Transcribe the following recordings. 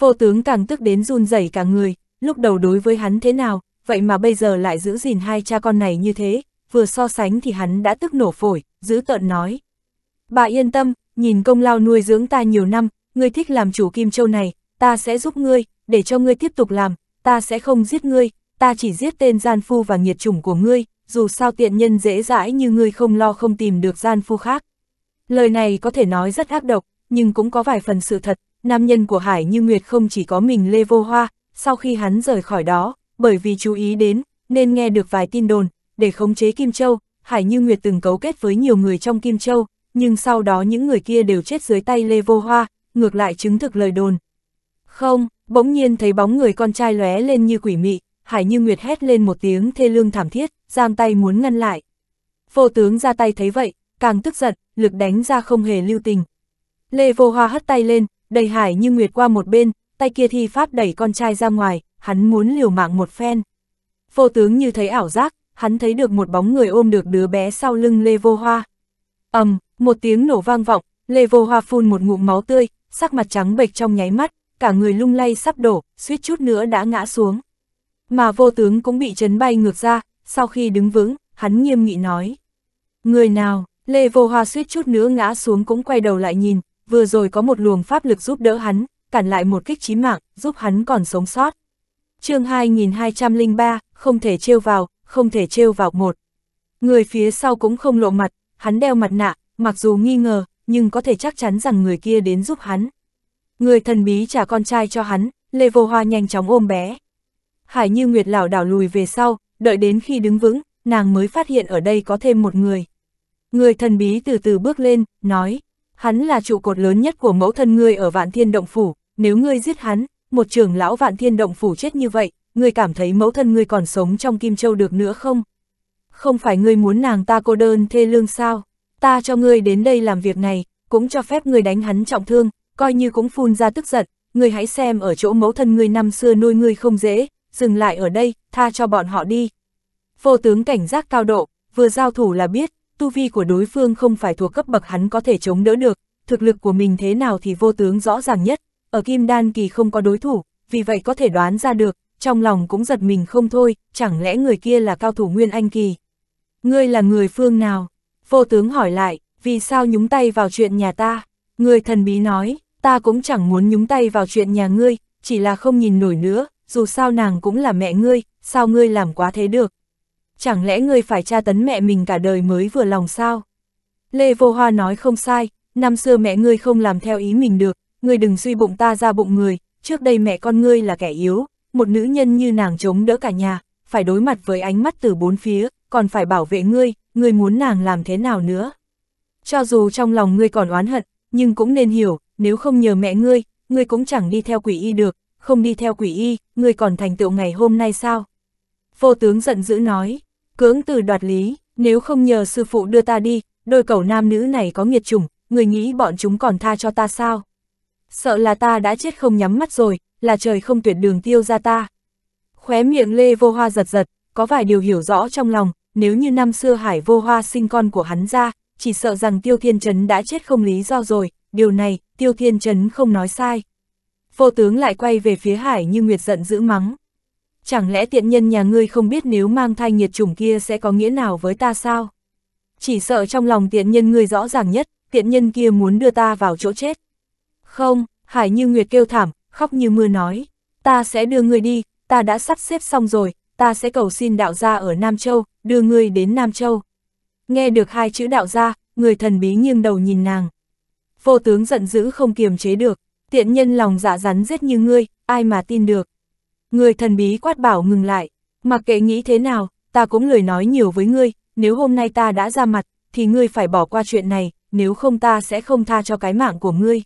Vô tướng càng tức đến run rẩy cả người, lúc đầu đối với hắn thế nào, vậy mà bây giờ lại giữ gìn hai cha con này như thế, vừa so sánh thì hắn đã tức nổ phổi, giữ tợn nói. Bà yên tâm, nhìn công lao nuôi dưỡng ta nhiều năm, ngươi thích làm chủ Kim Châu này, ta sẽ giúp ngươi, để cho ngươi tiếp tục làm, ta sẽ không giết ngươi, ta chỉ giết tên gian phu và nghiệt chủng của ngươi, dù sao tiện nhân dễ dãi như ngươi không lo không tìm được gian phu khác. Lời này có thể nói rất ác độc, nhưng cũng có vài phần sự thật, nam nhân của Hải Như Nguyệt không chỉ có mình Lê Vô Hoa, sau khi hắn rời khỏi đó, bởi vì chú ý đến, nên nghe được vài tin đồn, để khống chế Kim Châu, Hải Như Nguyệt từng cấu kết với nhiều người trong Kim Châu, nhưng sau đó những người kia đều chết dưới tay Lê Vô Hoa, ngược lại chứng thực lời đồn. Không, bỗng nhiên thấy bóng người con trai lóe lên như quỷ mị, Hải Như Nguyệt hét lên một tiếng thê lương thảm thiết, giang tay muốn ngăn lại. Vô tướng ra tay thấy vậy, càng tức giận, lực đánh ra không hề lưu tình. Lê Vô Hoa hất tay lên, đầy hải như nguyệt qua một bên, tay kia thi pháp đẩy con trai ra ngoài, hắn muốn liều mạng một phen. Vô tướng như thấy ảo giác, hắn thấy được một bóng người ôm được đứa bé sau lưng Lê Vô Hoa. ầm, um, một tiếng nổ vang vọng, Lê Vô Hoa phun một ngụm máu tươi, sắc mặt trắng bệch trong nháy mắt, cả người lung lay sắp đổ, suýt chút nữa đã ngã xuống. Mà vô tướng cũng bị chấn bay ngược ra, sau khi đứng vững, hắn nghiêm nghị nói. Người nào, Lê Vô Hoa suýt chút nữa ngã xuống cũng quay đầu lại nhìn, vừa rồi có một luồng pháp lực giúp đỡ hắn, cản lại một kích chí mạng, giúp hắn còn sống sót. chương 2203, không thể trêu vào, không thể trêu vào một. Người phía sau cũng không lộ mặt, hắn đeo mặt nạ, mặc dù nghi ngờ, nhưng có thể chắc chắn rằng người kia đến giúp hắn. Người thần bí trả con trai cho hắn, Lê Vô Hoa nhanh chóng ôm bé. Hải Như Nguyệt lão đảo lùi về sau, đợi đến khi đứng vững, nàng mới phát hiện ở đây có thêm một người. Người thần bí từ từ bước lên, nói, Hắn là trụ cột lớn nhất của mẫu thân ngươi ở vạn thiên động phủ, nếu ngươi giết hắn, một trưởng lão vạn thiên động phủ chết như vậy, ngươi cảm thấy mẫu thân ngươi còn sống trong Kim Châu được nữa không? Không phải ngươi muốn nàng ta cô đơn thê lương sao? Ta cho ngươi đến đây làm việc này, cũng cho phép ngươi đánh hắn trọng thương, coi như cũng phun ra tức giận, ngươi hãy xem ở chỗ mẫu thân ngươi năm xưa nuôi ngươi không dễ, dừng lại ở đây, tha cho bọn họ đi. Vô tướng cảnh giác cao độ, vừa giao thủ là biết, tu vi của đối phương không phải thuộc cấp bậc hắn có thể chống đỡ được, thực lực của mình thế nào thì vô tướng rõ ràng nhất, ở kim đan kỳ không có đối thủ, vì vậy có thể đoán ra được, trong lòng cũng giật mình không thôi, chẳng lẽ người kia là cao thủ nguyên anh kỳ. Ngươi là người phương nào? Vô tướng hỏi lại, vì sao nhúng tay vào chuyện nhà ta? Người thần bí nói, ta cũng chẳng muốn nhúng tay vào chuyện nhà ngươi, chỉ là không nhìn nổi nữa, dù sao nàng cũng là mẹ ngươi, sao ngươi làm quá thế được? chẳng lẽ ngươi phải tra tấn mẹ mình cả đời mới vừa lòng sao? Lê Vô Hoa nói không sai, năm xưa mẹ ngươi không làm theo ý mình được, ngươi đừng suy bụng ta ra bụng người, trước đây mẹ con ngươi là kẻ yếu, một nữ nhân như nàng chống đỡ cả nhà, phải đối mặt với ánh mắt từ bốn phía, còn phải bảo vệ ngươi, ngươi muốn nàng làm thế nào nữa? Cho dù trong lòng ngươi còn oán hận, nhưng cũng nên hiểu, nếu không nhờ mẹ ngươi, ngươi cũng chẳng đi theo quỷ y được, không đi theo quỷ y, ngươi còn thành tựu ngày hôm nay sao? Vô tướng giận dữ nói cưỡng từ đoạt lý, nếu không nhờ sư phụ đưa ta đi, đôi cầu nam nữ này có nghiệt chủng, người nghĩ bọn chúng còn tha cho ta sao? Sợ là ta đã chết không nhắm mắt rồi, là trời không tuyệt đường tiêu ra ta. Khóe miệng Lê Vô Hoa giật giật, có vài điều hiểu rõ trong lòng, nếu như năm xưa Hải Vô Hoa sinh con của hắn ra, chỉ sợ rằng Tiêu Thiên Trấn đã chết không lý do rồi, điều này, Tiêu Thiên Trấn không nói sai. Vô tướng lại quay về phía Hải như Nguyệt giận dữ mắng. Chẳng lẽ tiện nhân nhà ngươi không biết nếu mang thai nhiệt chủng kia sẽ có nghĩa nào với ta sao? Chỉ sợ trong lòng tiện nhân ngươi rõ ràng nhất, tiện nhân kia muốn đưa ta vào chỗ chết. Không, Hải Như Nguyệt kêu thảm, khóc như mưa nói, ta sẽ đưa ngươi đi, ta đã sắp xếp xong rồi, ta sẽ cầu xin đạo gia ở Nam Châu, đưa ngươi đến Nam Châu. Nghe được hai chữ đạo gia, người thần bí nghiêng đầu nhìn nàng. Vô tướng giận dữ không kiềm chế được, tiện nhân lòng dạ rắn giết như ngươi, ai mà tin được. Người thần bí quát bảo ngừng lại, mặc kệ nghĩ thế nào, ta cũng lười nói nhiều với ngươi, nếu hôm nay ta đã ra mặt, thì ngươi phải bỏ qua chuyện này, nếu không ta sẽ không tha cho cái mạng của ngươi.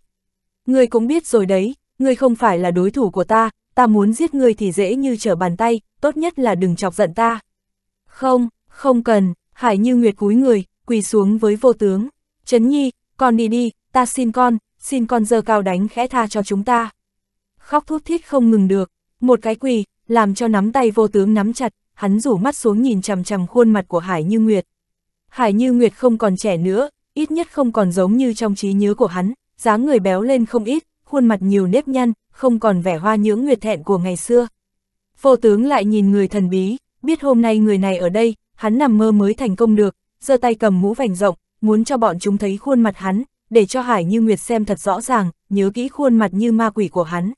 Ngươi cũng biết rồi đấy, ngươi không phải là đối thủ của ta, ta muốn giết ngươi thì dễ như trở bàn tay, tốt nhất là đừng chọc giận ta. Không, không cần, Hải Như Nguyệt cúi người, quỳ xuống với vô tướng. Trấn Nhi, con đi đi, ta xin con, xin con dơ cao đánh khẽ tha cho chúng ta. Khóc thút thít không ngừng được, một cái quỳ, làm cho nắm tay vô tướng nắm chặt, hắn rủ mắt xuống nhìn chằm chằm khuôn mặt của Hải Như Nguyệt. Hải Như Nguyệt không còn trẻ nữa, ít nhất không còn giống như trong trí nhớ của hắn, dáng người béo lên không ít, khuôn mặt nhiều nếp nhăn, không còn vẻ hoa nhưỡng nguyệt thẹn của ngày xưa. Vô tướng lại nhìn người thần bí, biết hôm nay người này ở đây, hắn nằm mơ mới thành công được, giơ tay cầm mũ vành rộng, muốn cho bọn chúng thấy khuôn mặt hắn, để cho Hải Như Nguyệt xem thật rõ ràng, nhớ kỹ khuôn mặt như ma quỷ của hắn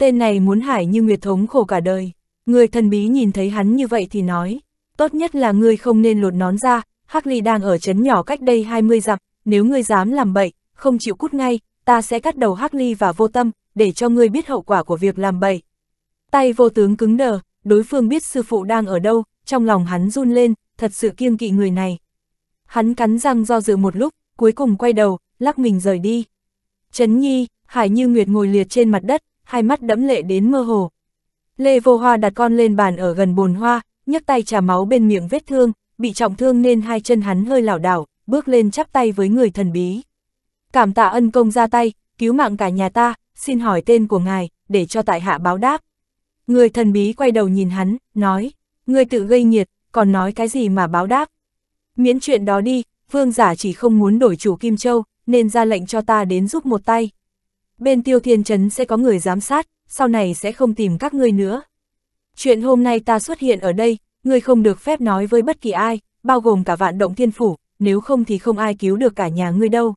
tên này muốn Hải Như Nguyệt thống khổ cả đời. Người thần bí nhìn thấy hắn như vậy thì nói, tốt nhất là ngươi không nên lột nón ra, Hắc Ly đang ở chấn nhỏ cách đây 20 dặm, nếu ngươi dám làm bậy, không chịu cút ngay, ta sẽ cắt đầu Hắc Ly và vô tâm, để cho ngươi biết hậu quả của việc làm bậy. Tay vô tướng cứng đờ, đối phương biết sư phụ đang ở đâu, trong lòng hắn run lên, thật sự kiêng kỵ người này. Hắn cắn răng do dự một lúc, cuối cùng quay đầu, lắc mình rời đi. chấn Nhi, Hải Như Nguyệt ngồi liệt trên mặt đất, hai mắt đẫm lệ đến mơ hồ. Lê Vô Hoa đặt con lên bàn ở gần bồn hoa, nhấc tay trà máu bên miệng vết thương, bị trọng thương nên hai chân hắn hơi lảo đảo, bước lên chắp tay với người thần bí. Cảm tạ ân công ra tay, cứu mạng cả nhà ta, xin hỏi tên của ngài, để cho tại hạ báo đáp. Người thần bí quay đầu nhìn hắn, nói, người tự gây nhiệt, còn nói cái gì mà báo đáp. Miễn chuyện đó đi, vương giả chỉ không muốn đổi chủ Kim Châu, nên ra lệnh cho ta đến giúp một tay bên tiêu thiên chấn sẽ có người giám sát, sau này sẽ không tìm các ngươi nữa. Chuyện hôm nay ta xuất hiện ở đây, ngươi không được phép nói với bất kỳ ai, bao gồm cả vạn động thiên phủ, nếu không thì không ai cứu được cả nhà ngươi đâu.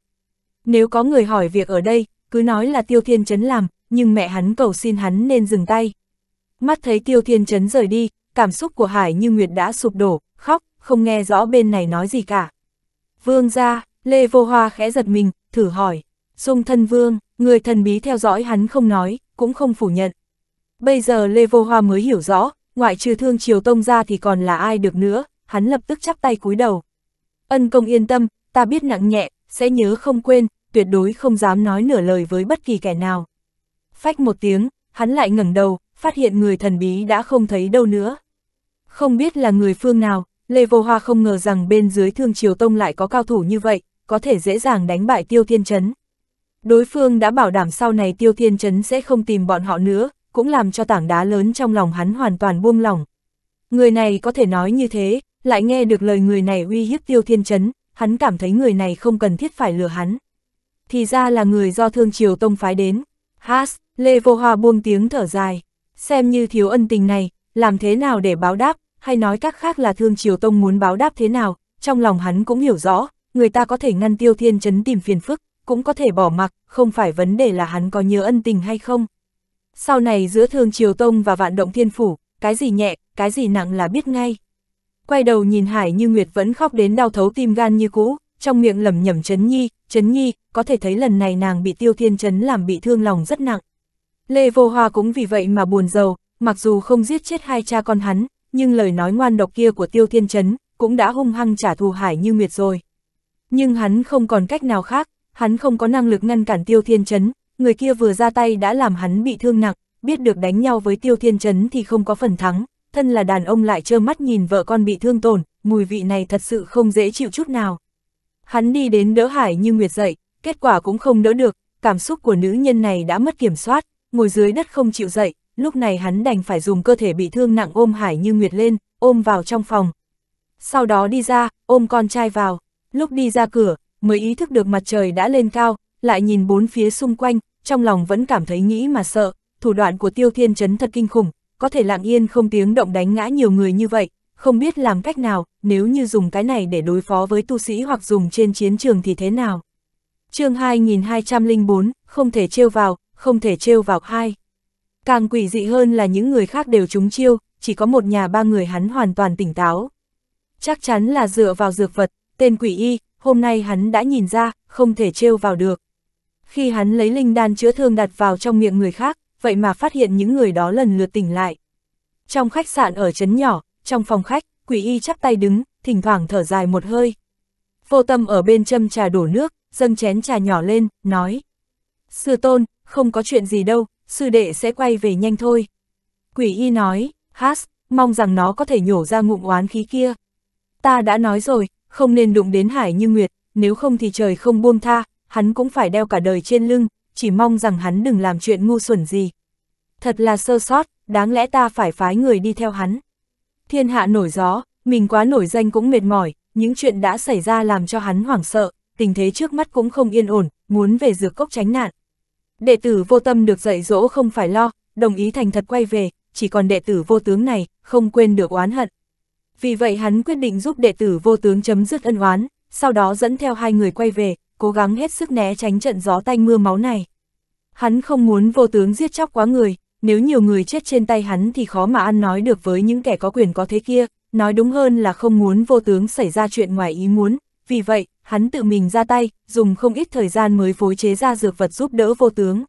Nếu có người hỏi việc ở đây, cứ nói là tiêu thiên chấn làm, nhưng mẹ hắn cầu xin hắn nên dừng tay. Mắt thấy tiêu thiên chấn rời đi, cảm xúc của Hải như Nguyệt đã sụp đổ, khóc, không nghe rõ bên này nói gì cả. Vương ra, Lê Vô Hoa khẽ giật mình, thử hỏi. Dung thân vương, người thần bí theo dõi hắn không nói, cũng không phủ nhận. Bây giờ Lê Vô Hoa mới hiểu rõ, ngoại trừ thương triều tông ra thì còn là ai được nữa, hắn lập tức chắp tay cúi đầu. Ân công yên tâm, ta biết nặng nhẹ, sẽ nhớ không quên, tuyệt đối không dám nói nửa lời với bất kỳ kẻ nào. Phách một tiếng, hắn lại ngẩng đầu, phát hiện người thần bí đã không thấy đâu nữa. Không biết là người phương nào, Lê Vô Hoa không ngờ rằng bên dưới thương triều tông lại có cao thủ như vậy, có thể dễ dàng đánh bại tiêu thiên chấn. Đối phương đã bảo đảm sau này Tiêu Thiên Trấn sẽ không tìm bọn họ nữa, cũng làm cho tảng đá lớn trong lòng hắn hoàn toàn buông lỏng. Người này có thể nói như thế, lại nghe được lời người này uy hiếp Tiêu Thiên Trấn, hắn cảm thấy người này không cần thiết phải lừa hắn. Thì ra là người do Thương Triều Tông phái đến. Has, Lê Vô Hoa buông tiếng thở dài. Xem như thiếu ân tình này, làm thế nào để báo đáp, hay nói các khác là Thương Triều Tông muốn báo đáp thế nào, trong lòng hắn cũng hiểu rõ, người ta có thể ngăn Tiêu Thiên Trấn tìm phiền phức, cũng có thể bỏ mặc, không phải vấn đề là hắn có nhớ ân tình hay không. Sau này giữa Thương Triều Tông và Vạn Động Thiên Phủ, cái gì nhẹ, cái gì nặng là biết ngay. Quay đầu nhìn Hải Như Nguyệt vẫn khóc đến đau thấu tim gan như cũ, trong miệng lẩm nhẩm chấn Nhi, chấn Nhi, có thể thấy lần này nàng bị Tiêu Thiên chấn làm bị thương lòng rất nặng. Lê Vô Hoa cũng vì vậy mà buồn giàu, mặc dù không giết chết hai cha con hắn, nhưng lời nói ngoan độc kia của Tiêu Thiên chấn cũng đã hung hăng trả thù Hải Như Nguyệt rồi. Nhưng hắn không còn cách nào khác, hắn không có năng lực ngăn cản Tiêu Thiên Chấn, người kia vừa ra tay đã làm hắn bị thương nặng, biết được đánh nhau với Tiêu Thiên Chấn thì không có phần thắng, thân là đàn ông lại trơ mắt nhìn vợ con bị thương tổn, mùi vị này thật sự không dễ chịu chút nào. Hắn đi đến đỡ Hải Như Nguyệt dậy, kết quả cũng không đỡ được, cảm xúc của nữ nhân này đã mất kiểm soát, ngồi dưới đất không chịu dậy, lúc này hắn đành phải dùng cơ thể bị thương nặng ôm Hải Như Nguyệt lên, ôm vào trong phòng. Sau đó đi ra, ôm con trai vào, lúc đi ra cửa, mới ý thức được mặt trời đã lên cao, lại nhìn bốn phía xung quanh, trong lòng vẫn cảm thấy nghĩ mà sợ, thủ đoạn của Tiêu Thiên Trấn thật kinh khủng, có thể lặng yên không tiếng động đánh ngã nhiều người như vậy, không biết làm cách nào, nếu như dùng cái này để đối phó với tu sĩ hoặc dùng trên chiến trường thì thế nào. chương 2204, không thể trêu vào, không thể trêu vào hai. Càng quỷ dị hơn là những người khác đều trúng chiêu, chỉ có một nhà ba người hắn hoàn toàn tỉnh táo. Chắc chắn là dựa vào dược vật, tên quỷ y, hôm nay hắn đã nhìn ra, không thể trêu vào được. Khi hắn lấy linh đan chữa thương đặt vào trong miệng người khác, vậy mà phát hiện những người đó lần lượt tỉnh lại. Trong khách sạn ở trấn nhỏ, trong phòng khách, quỷ y chắp tay đứng, thỉnh thoảng thở dài một hơi. Vô tâm ở bên châm trà đổ nước, dâng chén trà nhỏ lên, nói. Sư tôn, không có chuyện gì đâu, sư đệ sẽ quay về nhanh thôi. Quỷ y nói, hát, mong rằng nó có thể nhổ ra ngụm oán khí kia. Ta đã nói rồi, không nên đụng đến Hải Như Nguyệt, nếu không thì trời không buông tha, hắn cũng phải đeo cả đời trên lưng, chỉ mong rằng hắn đừng làm chuyện ngu xuẩn gì. Thật là sơ sót, đáng lẽ ta phải phái người đi theo hắn. Thiên hạ nổi gió, mình quá nổi danh cũng mệt mỏi, những chuyện đã xảy ra làm cho hắn hoảng sợ, tình thế trước mắt cũng không yên ổn, muốn về dược cốc tránh nạn. Đệ tử vô tâm được dạy dỗ không phải lo, đồng ý thành thật quay về, chỉ còn đệ tử vô tướng này, không quên được oán hận vì vậy hắn quyết định giúp đệ tử vô tướng chấm dứt ân oán, sau đó dẫn theo hai người quay về, cố gắng hết sức né tránh trận gió tanh mưa máu này. Hắn không muốn vô tướng giết chóc quá người, nếu nhiều người chết trên tay hắn thì khó mà ăn nói được với những kẻ có quyền có thế kia, nói đúng hơn là không muốn vô tướng xảy ra chuyện ngoài ý muốn, vì vậy, hắn tự mình ra tay, dùng không ít thời gian mới phối chế ra dược vật giúp đỡ vô tướng.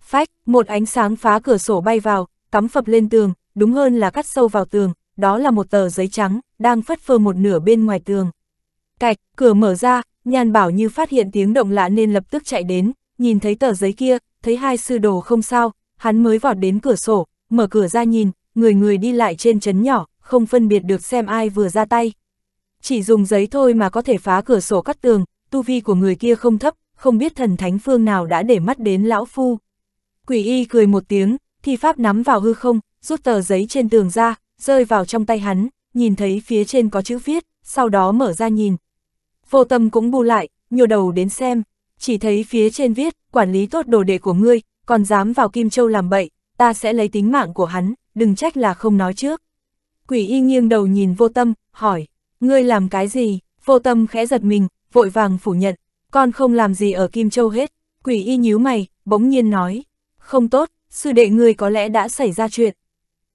Phách, một ánh sáng phá cửa sổ bay vào, cắm phập lên tường, đúng hơn là cắt sâu vào tường, đó là một tờ giấy trắng, đang phất phơ một nửa bên ngoài tường. Cạch, cửa mở ra, nhàn bảo như phát hiện tiếng động lạ nên lập tức chạy đến, nhìn thấy tờ giấy kia, thấy hai sư đồ không sao, hắn mới vọt đến cửa sổ, mở cửa ra nhìn, người người đi lại trên chấn nhỏ, không phân biệt được xem ai vừa ra tay. Chỉ dùng giấy thôi mà có thể phá cửa sổ cắt tường, tu vi của người kia không thấp, không biết thần thánh phương nào đã để mắt đến lão phu. Quỷ y cười một tiếng, thi pháp nắm vào hư không, rút tờ giấy trên tường ra, rơi vào trong tay hắn, nhìn thấy phía trên có chữ viết, sau đó mở ra nhìn. Vô tâm cũng bu lại, nhô đầu đến xem, chỉ thấy phía trên viết, quản lý tốt đồ đệ của ngươi, còn dám vào Kim Châu làm bậy, ta sẽ lấy tính mạng của hắn, đừng trách là không nói trước. Quỷ y nghiêng đầu nhìn vô tâm, hỏi, ngươi làm cái gì, vô tâm khẽ giật mình, vội vàng phủ nhận, con không làm gì ở Kim Châu hết, quỷ y nhíu mày, bỗng nhiên nói, không tốt, sư đệ ngươi có lẽ đã xảy ra chuyện.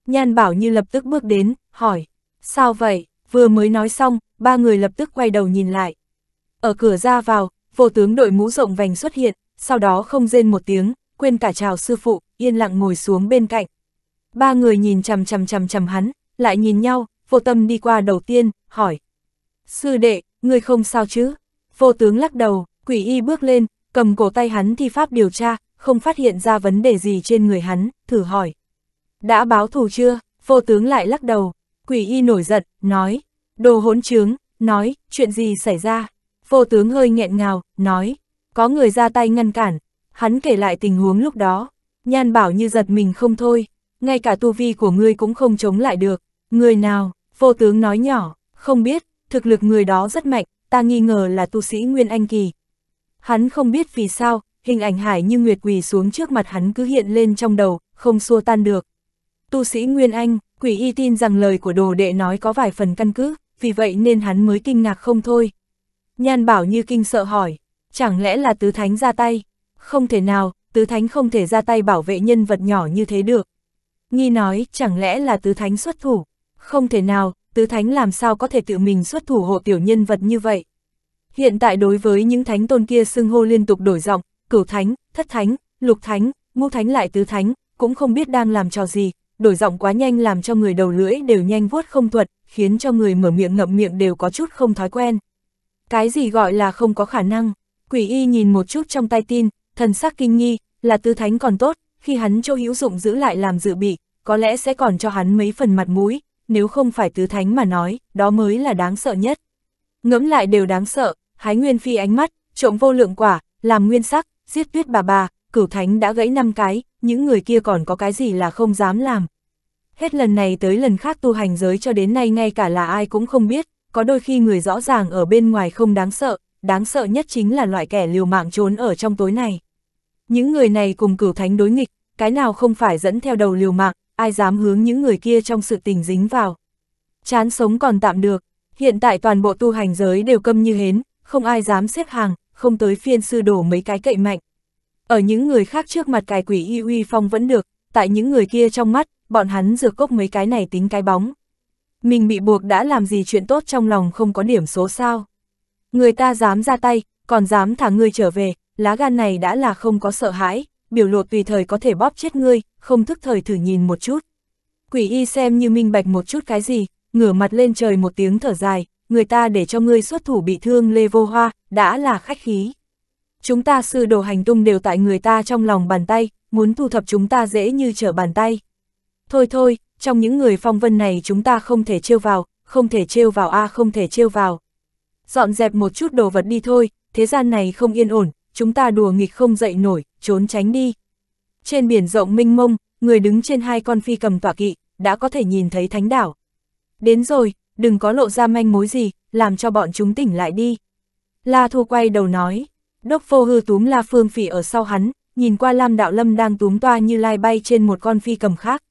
Nhan Bảo Như lập tức bước đến, hỏi, sao vậy, vừa mới nói xong, ba người lập tức quay đầu nhìn lại. Ở cửa ra vào, vô tướng đội mũ rộng vành xuất hiện, sau đó không rên một tiếng, quên cả chào sư phụ, yên lặng ngồi xuống bên cạnh. Ba người nhìn chầm chầm chầm chầm hắn, lại nhìn nhau, vô tâm đi qua đầu tiên, hỏi. Sư đệ, người không sao chứ? Vô tướng lắc đầu, quỷ y bước lên, cầm cổ tay hắn thi pháp điều tra, không phát hiện ra vấn đề gì trên người hắn, thử hỏi. Đã báo thù chưa? Vô tướng lại lắc đầu. Quỷ y nổi giận, nói. Đồ hỗn trướng, nói, chuyện gì xảy ra? Vô tướng hơi nghẹn ngào, nói. Có người ra tay ngăn cản. Hắn kể lại tình huống lúc đó. Nhan bảo như giật mình không thôi. Ngay cả tu vi của ngươi cũng không chống lại được. Người nào? Vô tướng nói nhỏ. Không biết, thực lực người đó rất mạnh. Ta nghi ngờ là tu sĩ Nguyên Anh Kỳ. Hắn không biết vì sao, hình ảnh hải như nguyệt quỳ xuống trước mặt hắn cứ hiện lên trong đầu, không xua tan được. Tu sĩ Nguyên Anh, quỷ y tin rằng lời của đồ đệ nói có vài phần căn cứ, vì vậy nên hắn mới kinh ngạc không thôi. Nhan bảo như kinh sợ hỏi, chẳng lẽ là tứ thánh ra tay? Không thể nào, tứ thánh không thể ra tay bảo vệ nhân vật nhỏ như thế được. Nghi nói, chẳng lẽ là tứ thánh xuất thủ? Không thể nào, tứ thánh làm sao có thể tự mình xuất thủ hộ tiểu nhân vật như vậy? Hiện tại đối với những thánh tôn kia xưng hô liên tục đổi giọng, cửu thánh, thất thánh, lục thánh, ngũ thánh lại tứ thánh, cũng không biết đang làm trò gì, đổi giọng quá nhanh làm cho người đầu lưỡi đều nhanh vuốt không thuật, khiến cho người mở miệng ngậm miệng đều có chút không thói quen. Cái gì gọi là không có khả năng, quỷ y nhìn một chút trong tay tin, thần sắc kinh nghi, là tư thánh còn tốt, khi hắn cho hữu dụng giữ lại làm dự bị, có lẽ sẽ còn cho hắn mấy phần mặt mũi, nếu không phải tứ thánh mà nói, đó mới là đáng sợ nhất. Ngẫm lại đều đáng sợ, hái nguyên phi ánh mắt, trộm vô lượng quả, làm nguyên sắc, giết tuyết bà bà, cửu thánh đã gãy năm cái, những người kia còn có cái gì là không dám làm. Hết lần này tới lần khác tu hành giới cho đến nay ngay cả là ai cũng không biết, có đôi khi người rõ ràng ở bên ngoài không đáng sợ, đáng sợ nhất chính là loại kẻ liều mạng trốn ở trong tối này. Những người này cùng cửu thánh đối nghịch, cái nào không phải dẫn theo đầu liều mạng, ai dám hướng những người kia trong sự tình dính vào. Chán sống còn tạm được, hiện tại toàn bộ tu hành giới đều câm như hến, không ai dám xếp hàng, không tới phiên sư đổ mấy cái cậy mạnh. Ở những người khác trước mặt cài quỷ y uy phong vẫn được, tại những người kia trong mắt, bọn hắn dược cốc mấy cái này tính cái bóng. Mình bị buộc đã làm gì chuyện tốt trong lòng không có điểm số sao. Người ta dám ra tay, còn dám thả ngươi trở về, lá gan này đã là không có sợ hãi, biểu lộ tùy thời có thể bóp chết ngươi, không thức thời thử nhìn một chút. Quỷ y xem như minh bạch một chút cái gì, ngửa mặt lên trời một tiếng thở dài, người ta để cho ngươi xuất thủ bị thương Lê Vô Hoa, đã là khách khí chúng ta sư đồ hành tung đều tại người ta trong lòng bàn tay, muốn thu thập chúng ta dễ như trở bàn tay. Thôi thôi, trong những người phong vân này chúng ta không thể trêu vào, không thể trêu vào a không thể trêu vào. Dọn dẹp một chút đồ vật đi thôi, thế gian này không yên ổn, chúng ta đùa nghịch không dậy nổi, trốn tránh đi. Trên biển rộng minh mông, người đứng trên hai con phi cầm tọa kỵ, đã có thể nhìn thấy thánh đảo. Đến rồi, đừng có lộ ra manh mối gì, làm cho bọn chúng tỉnh lại đi. La Thu quay đầu nói. Đốc phô hư túm la phương phỉ ở sau hắn, nhìn qua Lam Đạo Lâm đang túm toa như lai bay trên một con phi cầm khác.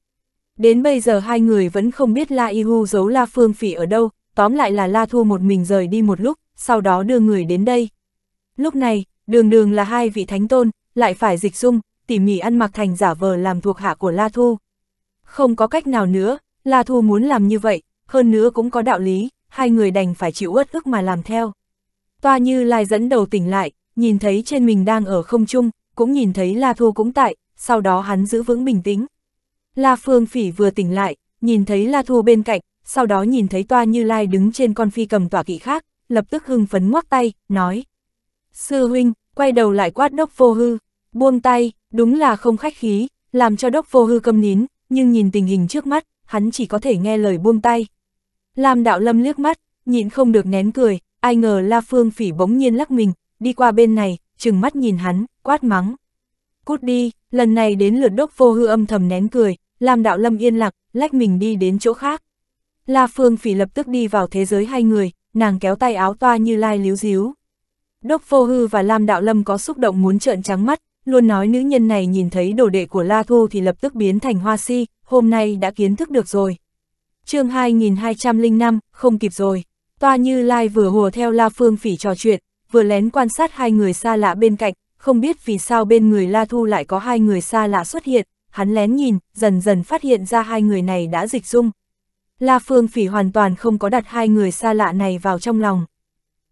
Đến bây giờ hai người vẫn không biết La Y Hu giấu La Phương Phỉ ở đâu, tóm lại là La Thu một mình rời đi một lúc, sau đó đưa người đến đây. Lúc này, đường đường là hai vị thánh tôn, lại phải dịch dung, tỉ mỉ ăn mặc thành giả vờ làm thuộc hạ của La Thu. Không có cách nào nữa, La Thu muốn làm như vậy, hơn nữa cũng có đạo lý, hai người đành phải chịu uất ức mà làm theo. Toa Như Lai dẫn đầu tỉnh lại, nhìn thấy trên mình đang ở không trung, cũng nhìn thấy La Thu cũng tại, sau đó hắn giữ vững bình tĩnh. La Phương Phỉ vừa tỉnh lại, nhìn thấy La Thu bên cạnh, sau đó nhìn thấy Toa Như Lai đứng trên con phi cầm tỏa kỵ khác, lập tức hưng phấn ngoắc tay, nói. Sư huynh, quay đầu lại quát đốc vô hư, buông tay, đúng là không khách khí, làm cho đốc vô hư câm nín, nhưng nhìn tình hình trước mắt, hắn chỉ có thể nghe lời buông tay. Làm đạo lâm liếc mắt, nhịn không được nén cười, ai ngờ La Phương Phỉ bỗng nhiên lắc mình, đi qua bên này, chừng mắt nhìn hắn, quát mắng. Cút đi, lần này đến lượt đốc vô hư âm thầm nén cười, làm đạo lâm yên lặng, lách mình đi đến chỗ khác. La Phương Phỉ lập tức đi vào thế giới hai người, nàng kéo tay áo toa như lai líu díu. Đốc Vô Hư và Lam Đạo Lâm có xúc động muốn trợn trắng mắt, luôn nói nữ nhân này nhìn thấy đồ đệ của La Thu thì lập tức biến thành hoa si, hôm nay đã kiến thức được rồi. chương 2205, không kịp rồi. Toa Như Lai vừa hùa theo La Phương Phỉ trò chuyện, vừa lén quan sát hai người xa lạ bên cạnh, không biết vì sao bên người La Thu lại có hai người xa lạ xuất hiện, hắn lén nhìn, dần dần phát hiện ra hai người này đã dịch dung. La Phương Phỉ hoàn toàn không có đặt hai người xa lạ này vào trong lòng.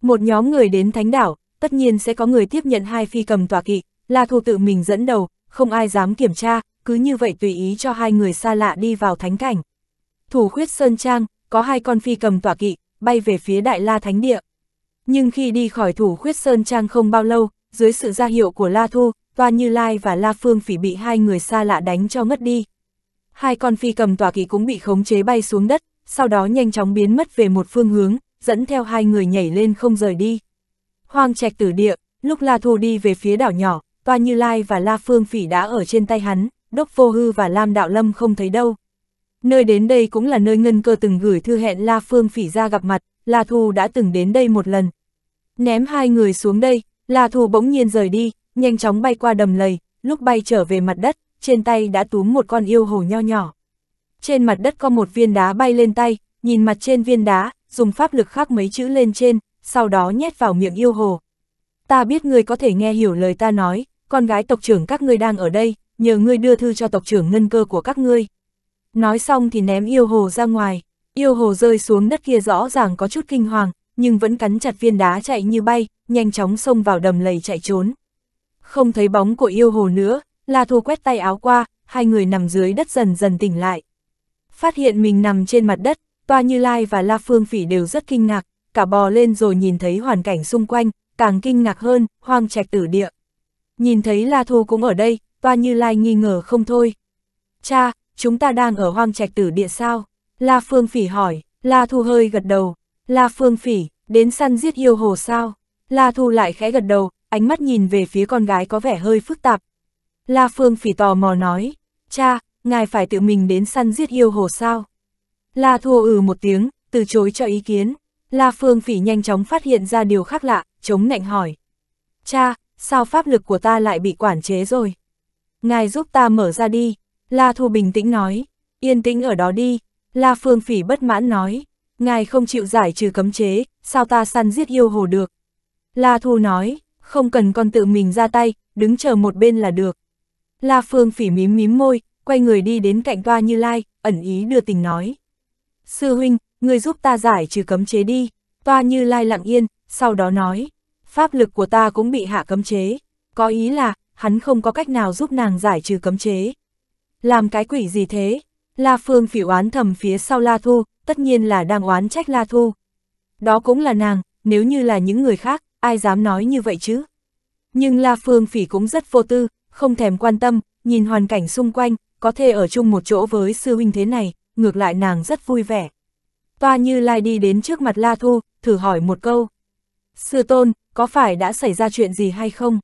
Một nhóm người đến thánh đảo, tất nhiên sẽ có người tiếp nhận hai phi cầm tòa kỵ, La Thu tự mình dẫn đầu, không ai dám kiểm tra, cứ như vậy tùy ý cho hai người xa lạ đi vào thánh cảnh. Thủ khuyết Sơn Trang, có hai con phi cầm tòa kỵ, bay về phía Đại La Thánh Địa. Nhưng khi đi khỏi thủ khuyết Sơn Trang không bao lâu, dưới sự ra hiệu của La Thu, Toa Như Lai và La Phương Phỉ bị hai người xa lạ đánh cho ngất đi. Hai con phi cầm tòa kỳ cũng bị khống chế bay xuống đất, sau đó nhanh chóng biến mất về một phương hướng, dẫn theo hai người nhảy lên không rời đi. Hoang trạch tử địa, lúc La Thu đi về phía đảo nhỏ, Toa Như Lai và La Phương Phỉ đã ở trên tay hắn, Đốc Vô Hư và Lam Đạo Lâm không thấy đâu. Nơi đến đây cũng là nơi Ngân Cơ từng gửi thư hẹn La Phương Phỉ ra gặp mặt, La Thù đã từng đến đây một lần. Ném hai người xuống đây, La Thù bỗng nhiên rời đi, nhanh chóng bay qua đầm lầy, lúc bay trở về mặt đất, trên tay đã túm một con yêu hồ nho nhỏ. Trên mặt đất có một viên đá bay lên tay, nhìn mặt trên viên đá, dùng pháp lực khắc mấy chữ lên trên, sau đó nhét vào miệng yêu hồ. Ta biết ngươi có thể nghe hiểu lời ta nói, con gái tộc trưởng các ngươi đang ở đây, nhờ ngươi đưa thư cho tộc trưởng ngân cơ của các ngươi. Nói xong thì ném yêu hồ ra ngoài. Yêu hồ rơi xuống đất kia rõ ràng có chút kinh hoàng, nhưng vẫn cắn chặt viên đá chạy như bay, nhanh chóng xông vào đầm lầy chạy trốn. Không thấy bóng của yêu hồ nữa, La Thu quét tay áo qua, hai người nằm dưới đất dần dần tỉnh lại. Phát hiện mình nằm trên mặt đất, Toa Như Lai và La Phương Phỉ đều rất kinh ngạc, cả bò lên rồi nhìn thấy hoàn cảnh xung quanh, càng kinh ngạc hơn, hoang trạch tử địa. Nhìn thấy La Thu cũng ở đây, Toa Như Lai nghi ngờ không thôi. Cha, chúng ta đang ở hoang trạch tử địa sao? La Phương Phỉ hỏi, La Thu hơi gật đầu. La Phương Phỉ, đến săn giết yêu hồ sao? La Thu lại khẽ gật đầu, ánh mắt nhìn về phía con gái có vẻ hơi phức tạp. La Phương Phỉ tò mò nói, cha, ngài phải tự mình đến săn giết yêu hồ sao? La Thu ừ một tiếng, từ chối cho ý kiến. La Phương Phỉ nhanh chóng phát hiện ra điều khác lạ, chống nạnh hỏi. Cha, sao pháp lực của ta lại bị quản chế rồi? Ngài giúp ta mở ra đi. La Thu bình tĩnh nói, yên tĩnh ở đó đi, La Phương Phỉ bất mãn nói, ngài không chịu giải trừ cấm chế, sao ta săn giết yêu hồ được. La Thu nói, không cần con tự mình ra tay, đứng chờ một bên là được. La Phương Phỉ mím mím môi, quay người đi đến cạnh toa Như Lai, ẩn ý đưa tình nói. Sư huynh, người giúp ta giải trừ cấm chế đi, toa Như Lai lặng yên, sau đó nói, pháp lực của ta cũng bị hạ cấm chế, có ý là, hắn không có cách nào giúp nàng giải trừ cấm chế. Làm cái quỷ gì thế, La Phương phỉ oán thầm phía sau La Thu, tất nhiên là đang oán trách La Thu. Đó cũng là nàng, nếu như là những người khác, ai dám nói như vậy chứ? Nhưng La Phương phỉ cũng rất vô tư, không thèm quan tâm, nhìn hoàn cảnh xung quanh, có thể ở chung một chỗ với sư huynh thế này, ngược lại nàng rất vui vẻ. Toa Như Lai đi đến trước mặt La Thu, thử hỏi một câu. Sư tôn, có phải đã xảy ra chuyện gì hay không?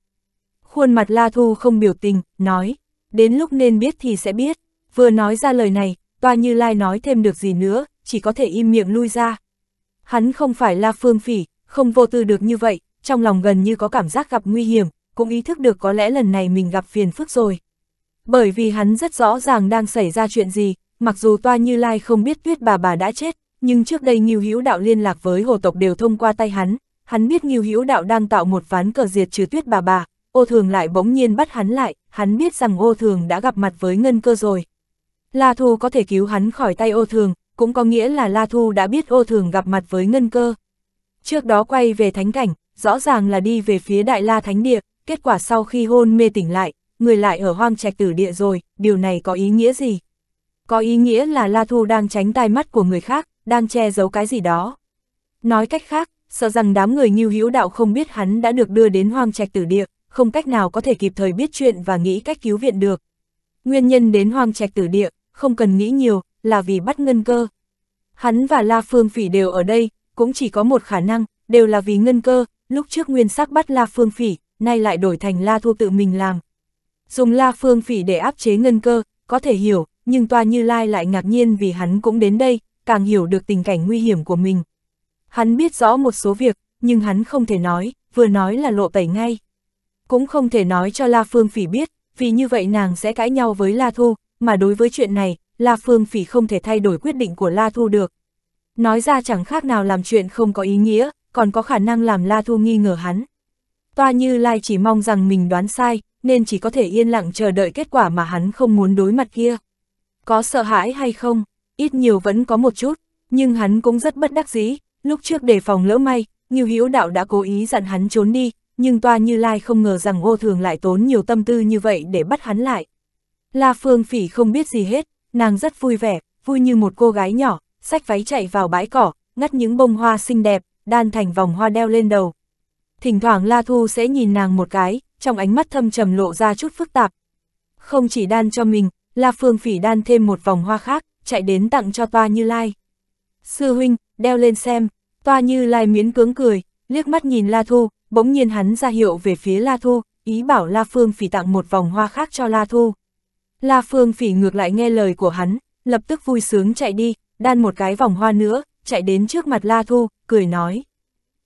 Khuôn mặt La Thu không biểu tình, nói, đến lúc nên biết thì sẽ biết. Vừa nói ra lời này, toa như lai nói thêm được gì nữa, chỉ có thể im miệng lui ra. Hắn không phải là phương phỉ, không vô tư được như vậy, trong lòng gần như có cảm giác gặp nguy hiểm, cũng ý thức được có lẽ lần này mình gặp phiền phức rồi. Bởi vì hắn rất rõ ràng đang xảy ra chuyện gì, mặc dù toa như lai không biết tuyết bà bà đã chết, nhưng trước đây Nghiêu Hữu Đạo liên lạc với hồ tộc đều thông qua tay hắn, hắn biết Nghiêu Hữu Đạo đang tạo một ván cờ diệt trừ tuyết bà bà, ô thường lại bỗng nhiên bắt hắn lại, hắn biết rằng ô thường đã gặp mặt với ngân cơ rồi. La Thu có thể cứu hắn khỏi tay ô thường, cũng có nghĩa là La Thu đã biết ô thường gặp mặt với ngân cơ. Trước đó quay về thánh cảnh, rõ ràng là đi về phía Đại La Thánh Địa, kết quả sau khi hôn mê tỉnh lại, người lại ở hoang trạch tử địa rồi, điều này có ý nghĩa gì? Có ý nghĩa là La Thu đang tránh tai mắt của người khác, đang che giấu cái gì đó. Nói cách khác, sợ rằng đám người nghiêu hữu đạo không biết hắn đã được đưa đến hoang trạch tử địa, không cách nào có thể kịp thời biết chuyện và nghĩ cách cứu viện được. Nguyên nhân đến hoang trạch tử địa không cần nghĩ nhiều, là vì bắt ngân cơ. Hắn và La Phương Phỉ đều ở đây, cũng chỉ có một khả năng, đều là vì ngân cơ, lúc trước nguyên sắc bắt La Phương Phỉ, nay lại đổi thành La Thu tự mình làm. Dùng La Phương Phỉ để áp chế ngân cơ, có thể hiểu, nhưng Toa Như Lai lại ngạc nhiên vì hắn cũng đến đây, càng hiểu được tình cảnh nguy hiểm của mình. Hắn biết rõ một số việc, nhưng hắn không thể nói, vừa nói là lộ tẩy ngay. Cũng không thể nói cho La Phương Phỉ biết, vì như vậy nàng sẽ cãi nhau với La Thu, mà đối với chuyện này, La Phương Phỉ không thể thay đổi quyết định của La Thu được. Nói ra chẳng khác nào làm chuyện không có ý nghĩa, còn có khả năng làm La Thu nghi ngờ hắn. Toa Như Lai chỉ mong rằng mình đoán sai, nên chỉ có thể yên lặng chờ đợi kết quả mà hắn không muốn đối mặt kia. Có sợ hãi hay không, ít nhiều vẫn có một chút, nhưng hắn cũng rất bất đắc dĩ, lúc trước đề phòng lỡ may, Ngưu Hữu Đạo đã cố ý dặn hắn trốn đi, nhưng Toa Như Lai không ngờ rằng Ngô thường lại tốn nhiều tâm tư như vậy để bắt hắn lại. La Phương Phỉ không biết gì hết, nàng rất vui vẻ, vui như một cô gái nhỏ, sách váy chạy vào bãi cỏ, ngắt những bông hoa xinh đẹp, đan thành vòng hoa đeo lên đầu. Thỉnh thoảng La Thu sẽ nhìn nàng một cái, trong ánh mắt thâm trầm lộ ra chút phức tạp. Không chỉ đan cho mình, La Phương Phỉ đan thêm một vòng hoa khác, chạy đến tặng cho Toa Như Lai. Sư huynh, đeo lên xem, Toa Như Lai miến cưỡng cười, liếc mắt nhìn La Thu, bỗng nhiên hắn ra hiệu về phía La Thu, ý bảo La Phương Phỉ tặng một vòng hoa khác cho La Thu. La Phương Phỉ ngược lại nghe lời của hắn, lập tức vui sướng chạy đi, đan một cái vòng hoa nữa, chạy đến trước mặt La Thu, cười nói.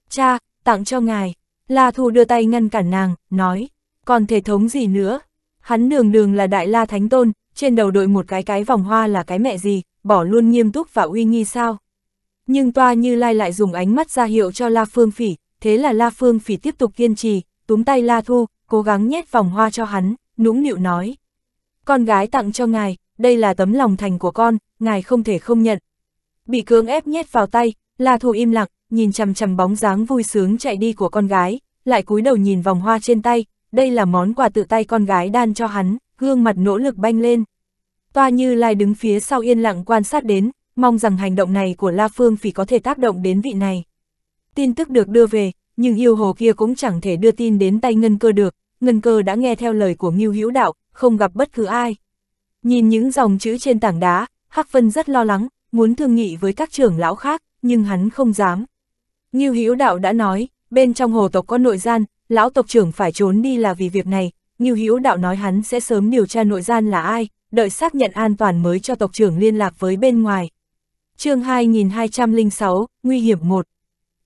Cha, tặng cho ngài. La Thu đưa tay ngăn cản nàng, nói. Còn thể thống gì nữa? Hắn đường đường là đại la thánh tôn, trên đầu đội một cái cái vòng hoa là cái mẹ gì, bỏ luôn nghiêm túc và uy nghi sao? Nhưng toa như lai lại dùng ánh mắt ra hiệu cho La Phương Phỉ, thế là La Phương Phỉ tiếp tục kiên trì, túm tay La Thu, cố gắng nhét vòng hoa cho hắn, nũng nịu nói. Con gái tặng cho ngài, đây là tấm lòng thành của con, ngài không thể không nhận. Bị cưỡng ép nhét vào tay, La Thu im lặng, nhìn chằm chằm bóng dáng vui sướng chạy đi của con gái, lại cúi đầu nhìn vòng hoa trên tay, đây là món quà tự tay con gái đan cho hắn, gương mặt nỗ lực banh lên. Toa Như Lai đứng phía sau yên lặng quan sát đến, mong rằng hành động này của La Phương Phỉ có thể tác động đến vị này. Tin tức được đưa về, nhưng yêu hồ kia cũng chẳng thể đưa tin đến tay Ngân Cơ được, Ngân Cơ đã nghe theo lời của Ngưu Hữu Đạo, không gặp bất cứ ai. Nhìn những dòng chữ trên tảng đá, Hắc Vân rất lo lắng, muốn thương nghị với các trưởng lão khác, nhưng hắn không dám. Như Hữu Đạo đã nói, bên trong hồ tộc có nội gian, lão tộc trưởng phải trốn đi là vì việc này, Như Hữu Đạo nói hắn sẽ sớm điều tra nội gian là ai, đợi xác nhận an toàn mới cho tộc trưởng liên lạc với bên ngoài. Chương 2206, nguy hiểm 1.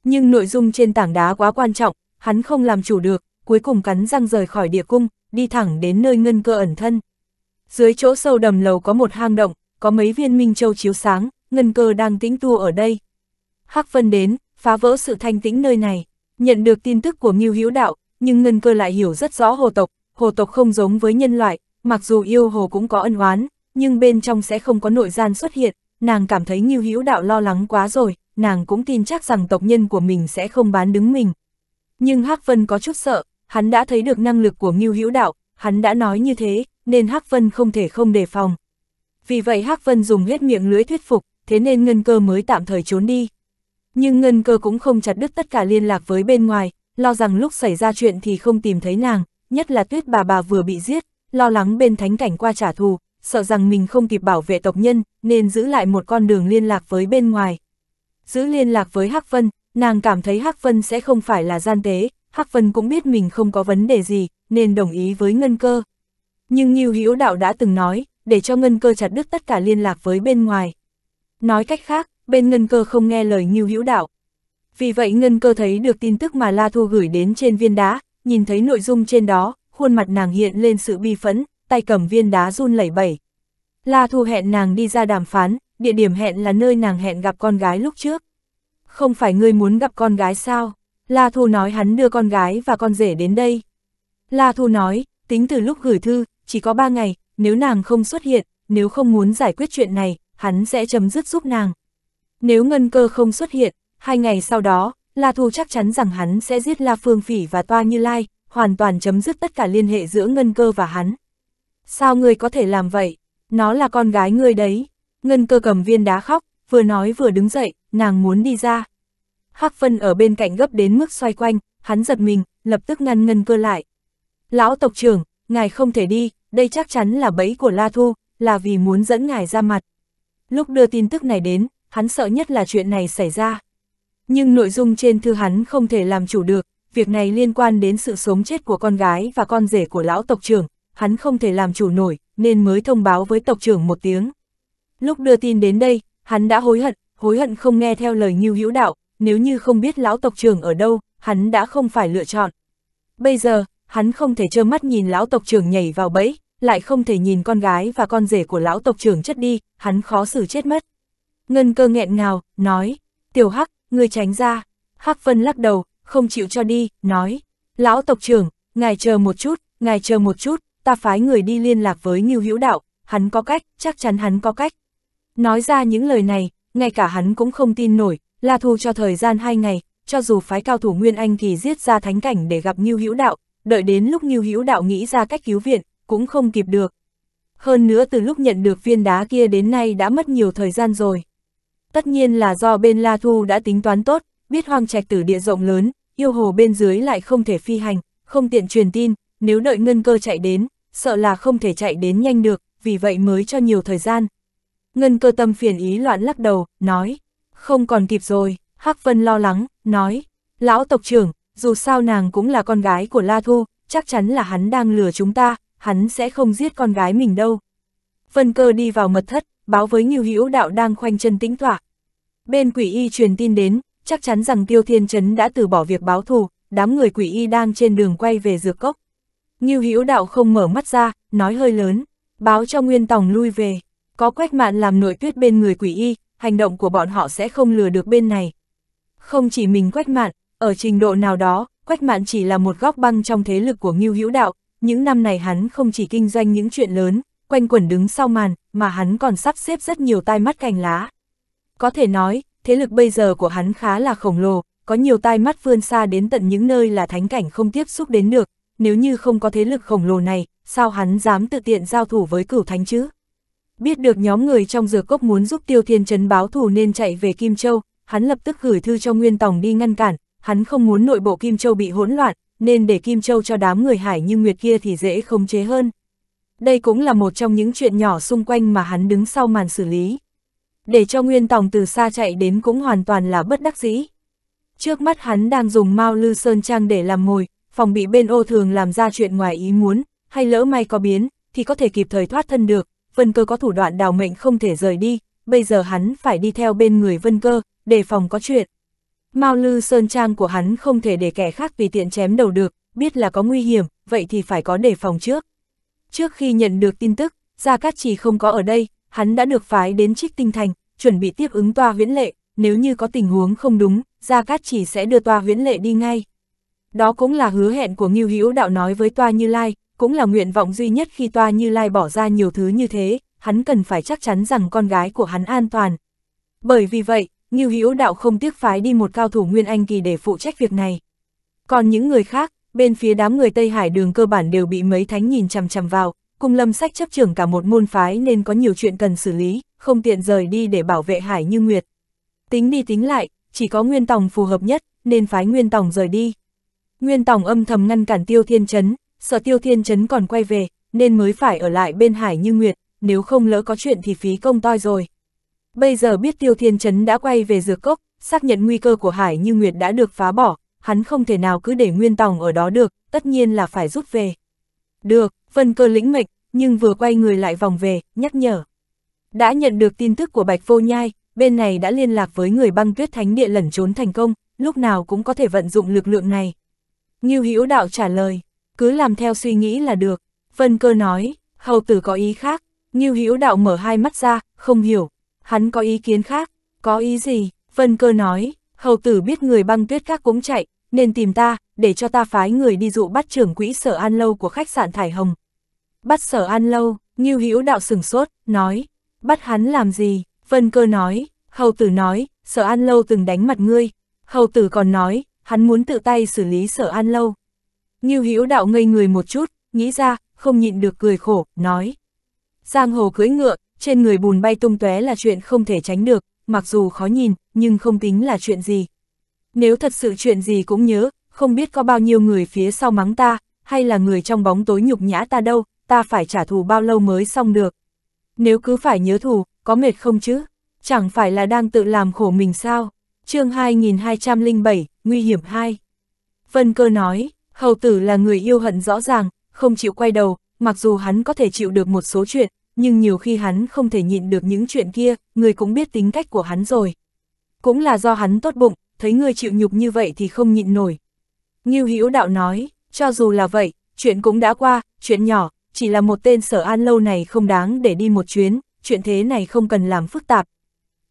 Nhưng nội dung trên tảng đá quá quan trọng, hắn không làm chủ được, cuối cùng cắn răng rời khỏi địa cung, đi thẳng đến nơi ngân cơ ẩn thân. Dưới chỗ sâu đầm lầu có một hang động, có mấy viên minh châu chiếu sáng, ngân cơ đang tĩnh tu ở đây. Hắc Vân đến, phá vỡ sự thanh tĩnh nơi này, nhận được tin tức của Ngưu Hữu Đạo, nhưng ngân cơ lại hiểu rất rõ hồ tộc, hồ tộc không giống với nhân loại, mặc dù yêu hồ cũng có ân oán, nhưng bên trong sẽ không có nội gian xuất hiện, nàng cảm thấy Ngưu Hữu Đạo lo lắng quá rồi, nàng cũng tin chắc rằng tộc nhân của mình sẽ không bán đứng mình. Nhưng Hắc Vân có chút sợ, hắn đã thấy được năng lực của Ngưu Hữu Đạo, hắn đã nói như thế, nên Hắc Vân không thể không đề phòng. Vì vậy Hắc Vân dùng hết miệng lưới thuyết phục, thế nên Ngân Cơ mới tạm thời trốn đi. Nhưng Ngân Cơ cũng không chặt đứt tất cả liên lạc với bên ngoài, lo rằng lúc xảy ra chuyện thì không tìm thấy nàng, nhất là tuyết bà bà vừa bị giết, lo lắng bên thánh cảnh qua trả thù, sợ rằng mình không kịp bảo vệ tộc nhân, nên giữ lại một con đường liên lạc với bên ngoài. Giữ liên lạc với Hắc Vân, nàng cảm thấy Hắc Vân sẽ không phải là gian tế, Hắc Vân cũng biết mình không có vấn đề gì, nên đồng ý với Ngân Cơ. Nhưng Nhiêu Hữu Đạo đã từng nói, để cho Ngân Cơ chặt đứt tất cả liên lạc với bên ngoài. Nói cách khác, bên Ngân Cơ không nghe lời Nhiêu Hữu Đạo. Vì vậy Ngân Cơ thấy được tin tức mà La Thu gửi đến trên viên đá, nhìn thấy nội dung trên đó, khuôn mặt nàng hiện lên sự bi phẫn, tay cầm viên đá run lẩy bẩy. La Thu hẹn nàng đi ra đàm phán, địa điểm hẹn là nơi nàng hẹn gặp con gái lúc trước. Không phải ngươi muốn gặp con gái sao? La Thu nói hắn đưa con gái và con rể đến đây. La Thu nói, tính từ lúc gửi thư, chỉ có ba ngày, nếu nàng không xuất hiện, nếu không muốn giải quyết chuyện này, hắn sẽ chấm dứt giúp nàng. Nếu ngân cơ không xuất hiện, hai ngày sau đó, La Thu chắc chắn rằng hắn sẽ giết La Phương Phỉ và Toa Như Lai, hoàn toàn chấm dứt tất cả liên hệ giữa ngân cơ và hắn. Sao ngươi có thể làm vậy? Nó là con gái ngươi đấy. Ngân cơ cầm viên đá khóc, vừa nói vừa đứng dậy, nàng muốn đi ra. Hắc Vân ở bên cạnh gấp đến mức xoay quanh, hắn giật mình, lập tức ngăn ngân cơ lại. Lão tộc trưởng, ngài không thể đi, đây chắc chắn là bẫy của La Thu, là vì muốn dẫn ngài ra mặt. Lúc đưa tin tức này đến, hắn sợ nhất là chuyện này xảy ra. Nhưng nội dung trên thư hắn không thể làm chủ được, việc này liên quan đến sự sống chết của con gái và con rể của lão tộc trưởng, hắn không thể làm chủ nổi, nên mới thông báo với tộc trưởng một tiếng. Lúc đưa tin đến đây, hắn đã hối hận, hối hận không nghe theo lời Ngưu Hữu Đạo, nếu như không biết lão tộc trưởng ở đâu, hắn đã không phải lựa chọn. Bây giờ, hắn không thể trơ mắt nhìn lão tộc trưởng nhảy vào bẫy, lại không thể nhìn con gái và con rể của lão tộc trưởng chết đi, hắn khó xử chết mất. Ngân cơ nghẹn ngào, nói, tiểu hắc, ngươi tránh ra. Hắc Vân lắc đầu, không chịu cho đi, nói, lão tộc trưởng, ngài chờ một chút, ngài chờ một chút, ta phái người đi liên lạc với Ngưu Hữu Đạo, hắn có cách, chắc chắn hắn có cách. Nói ra những lời này, ngay cả hắn cũng không tin nổi, La Thu cho thời gian 2 ngày, cho dù phái cao thủ Nguyên Anh thì giết ra thánh cảnh để gặp Ngưu Hữu Đạo, đợi đến lúc Ngưu Hữu Đạo nghĩ ra cách cứu viện, cũng không kịp được. Hơn nữa từ lúc nhận được viên đá kia đến nay đã mất nhiều thời gian rồi. Tất nhiên là do bên La Thu đã tính toán tốt, biết hoang trạch tử địa rộng lớn, yêu hồ bên dưới lại không thể phi hành, không tiện truyền tin, nếu đợi ngân cơ chạy đến, sợ là không thể chạy đến nhanh được, vì vậy mới cho nhiều thời gian. Ngân cơ tâm phiền ý loạn lắc đầu, nói. Không còn kịp rồi, Hắc Vân lo lắng, nói, lão tộc trưởng, dù sao nàng cũng là con gái của La Thu, chắc chắn là hắn đang lừa chúng ta, hắn sẽ không giết con gái mình đâu. Vân cơ đi vào mật thất, báo với Nghiêu Hữu Đạo đang khoanh chân tĩnh tọa. Bên quỷ y truyền tin đến, chắc chắn rằng Tiêu Thiên Trấn đã từ bỏ việc báo thù, đám người quỷ y đang trên đường quay về dược cốc. Nghiêu Hữu Đạo không mở mắt ra, nói hơi lớn, báo cho Nguyên Tòng lui về, có quách mạn làm nội tuyết bên người quỷ y, hành động của bọn họ sẽ không lừa được bên này. Không chỉ mình quách mạn, ở trình độ nào đó, quách mạn chỉ là một góc băng trong thế lực của Ngưu Hữu Đạo, những năm này hắn không chỉ kinh doanh những chuyện lớn, quanh quẩn đứng sau màn, mà hắn còn sắp xếp rất nhiều tai mắt cành lá. Có thể nói, thế lực bây giờ của hắn khá là khổng lồ, có nhiều tai mắt vươn xa đến tận những nơi là thánh cảnh không tiếp xúc đến được, nếu như không có thế lực khổng lồ này, sao hắn dám tự tiện giao thủ với cửu thánh chứ? Biết được nhóm người trong dược cốc muốn giúp Tiêu Thiên Trấn báo thù nên chạy về Kim Châu, hắn lập tức gửi thư cho Nguyên Tòng đi ngăn cản, hắn không muốn nội bộ Kim Châu bị hỗn loạn, nên để Kim Châu cho đám người hải như Nguyệt kia thì dễ khống chế hơn. Đây cũng là một trong những chuyện nhỏ xung quanh mà hắn đứng sau màn xử lý. Để cho Nguyên Tòng từ xa chạy đến cũng hoàn toàn là bất đắc dĩ. Trước mắt hắn đang dùng Mao Lư Sơn Trang để làm mồi, phòng bị bên ô thường làm ra chuyện ngoài ý muốn, hay lỡ may có biến, thì có thể kịp thời thoát thân được, Vân Cơ có thủ đoạn đào mệnh không thể rời đi, bây giờ hắn phải đi theo bên người Vân Cơ, để phòng có chuyện. Mao Lư Sơn Trang của hắn không thể để kẻ khác vì tiện chém đầu được, biết là có nguy hiểm, vậy thì phải có đề phòng trước. Trước khi nhận được tin tức, Gia Cát Trì không có ở đây, hắn đã được phái đến Trích Tinh Thành, chuẩn bị tiếp ứng toa huyễn lệ, nếu như có tình huống không đúng, Gia Cát Trì sẽ đưa toa huyễn lệ đi ngay. Đó cũng là hứa hẹn của Ngưu Hữu Đạo nói với toa Như Lai, cũng là nguyện vọng duy nhất khi Toa Như Lai bỏ ra nhiều thứ như thế, hắn cần phải chắc chắn rằng con gái của hắn an toàn. Bởi vì vậy, Ngưu Hữu Đạo không tiếc phái đi một cao thủ Nguyên Anh Kỳ để phụ trách việc này. Còn những người khác, bên phía đám người Tây Hải đường cơ bản đều bị mấy thánh nhìn chằm chằm vào, cùng lâm sách chấp trưởng cả một môn phái nên có nhiều chuyện cần xử lý, không tiện rời đi để bảo vệ Hải Như Nguyệt. Tính đi tính lại, chỉ có Nguyên Tòng phù hợp nhất, nên phái Nguyên Tòng rời đi. Nguyên Tòng âm thầm ngăn cản Tiêu Thiên Chấn, sở tiêu thiên chấn còn quay về, nên mới phải ở lại bên Hải Như Nguyệt, nếu không lỡ có chuyện thì phí công toi rồi. Bây giờ biết tiêu thiên chấn đã quay về dược cốc, xác nhận nguy cơ của Hải Như Nguyệt đã được phá bỏ, hắn không thể nào cứ để Nguyên Tòng ở đó được, tất nhiên là phải rút về. Được, phân cơ lĩnh mệnh, nhưng vừa quay người lại vòng về, nhắc nhở. Đã nhận được tin tức của Bạch Vô Nhai, bên này đã liên lạc với người băng tuyết thánh địa lẩn trốn thành công, lúc nào cũng có thể vận dụng lực lượng này. Ngưu Hữu Đạo trả lời cứ làm theo suy nghĩ là được. Vân cơ nói, hầu tử có ý khác, Như Hữu đạo mở hai mắt ra, không hiểu, hắn có ý kiến khác, có ý gì, Vân cơ nói, hầu tử biết người băng tuyết các cũng chạy, nên tìm ta, để cho ta phái người đi dụ bắt trưởng quỹ sở an lâu của khách sạn Thải Hồng. Bắt sở an lâu, Như Hữu đạo sửng sốt, nói, bắt hắn làm gì, Vân cơ nói, hầu tử nói, sở an lâu từng đánh mặt ngươi, hầu tử còn nói, hắn muốn tự tay xử lý sở an lâu. Ngưu Hữu Đạo ngây người một chút, nghĩ ra, không nhịn được cười khổ, nói. Giang hồ cưỡi ngựa, trên người bùn bay tung tóe là chuyện không thể tránh được, mặc dù khó nhìn, nhưng không tính là chuyện gì. Nếu thật sự chuyện gì cũng nhớ, không biết có bao nhiêu người phía sau mắng ta, hay là người trong bóng tối nhục nhã ta đâu, ta phải trả thù bao lâu mới xong được. Nếu cứ phải nhớ thù, có mệt không chứ? Chẳng phải là đang tự làm khổ mình sao? chương 2207, Nguy hiểm 2. Vân Cơ nói, Hầu tử là người yêu hận rõ ràng, không chịu quay đầu, mặc dù hắn có thể chịu được một số chuyện, nhưng nhiều khi hắn không thể nhịn được những chuyện kia, người cũng biết tính cách của hắn rồi. Cũng là do hắn tốt bụng, thấy người chịu nhục như vậy thì không nhịn nổi. Ngưu Hữu Đạo nói, cho dù là vậy, chuyện cũng đã qua, chuyện nhỏ, chỉ là một tên sở an lâu này không đáng để đi một chuyến, chuyện thế này không cần làm phức tạp.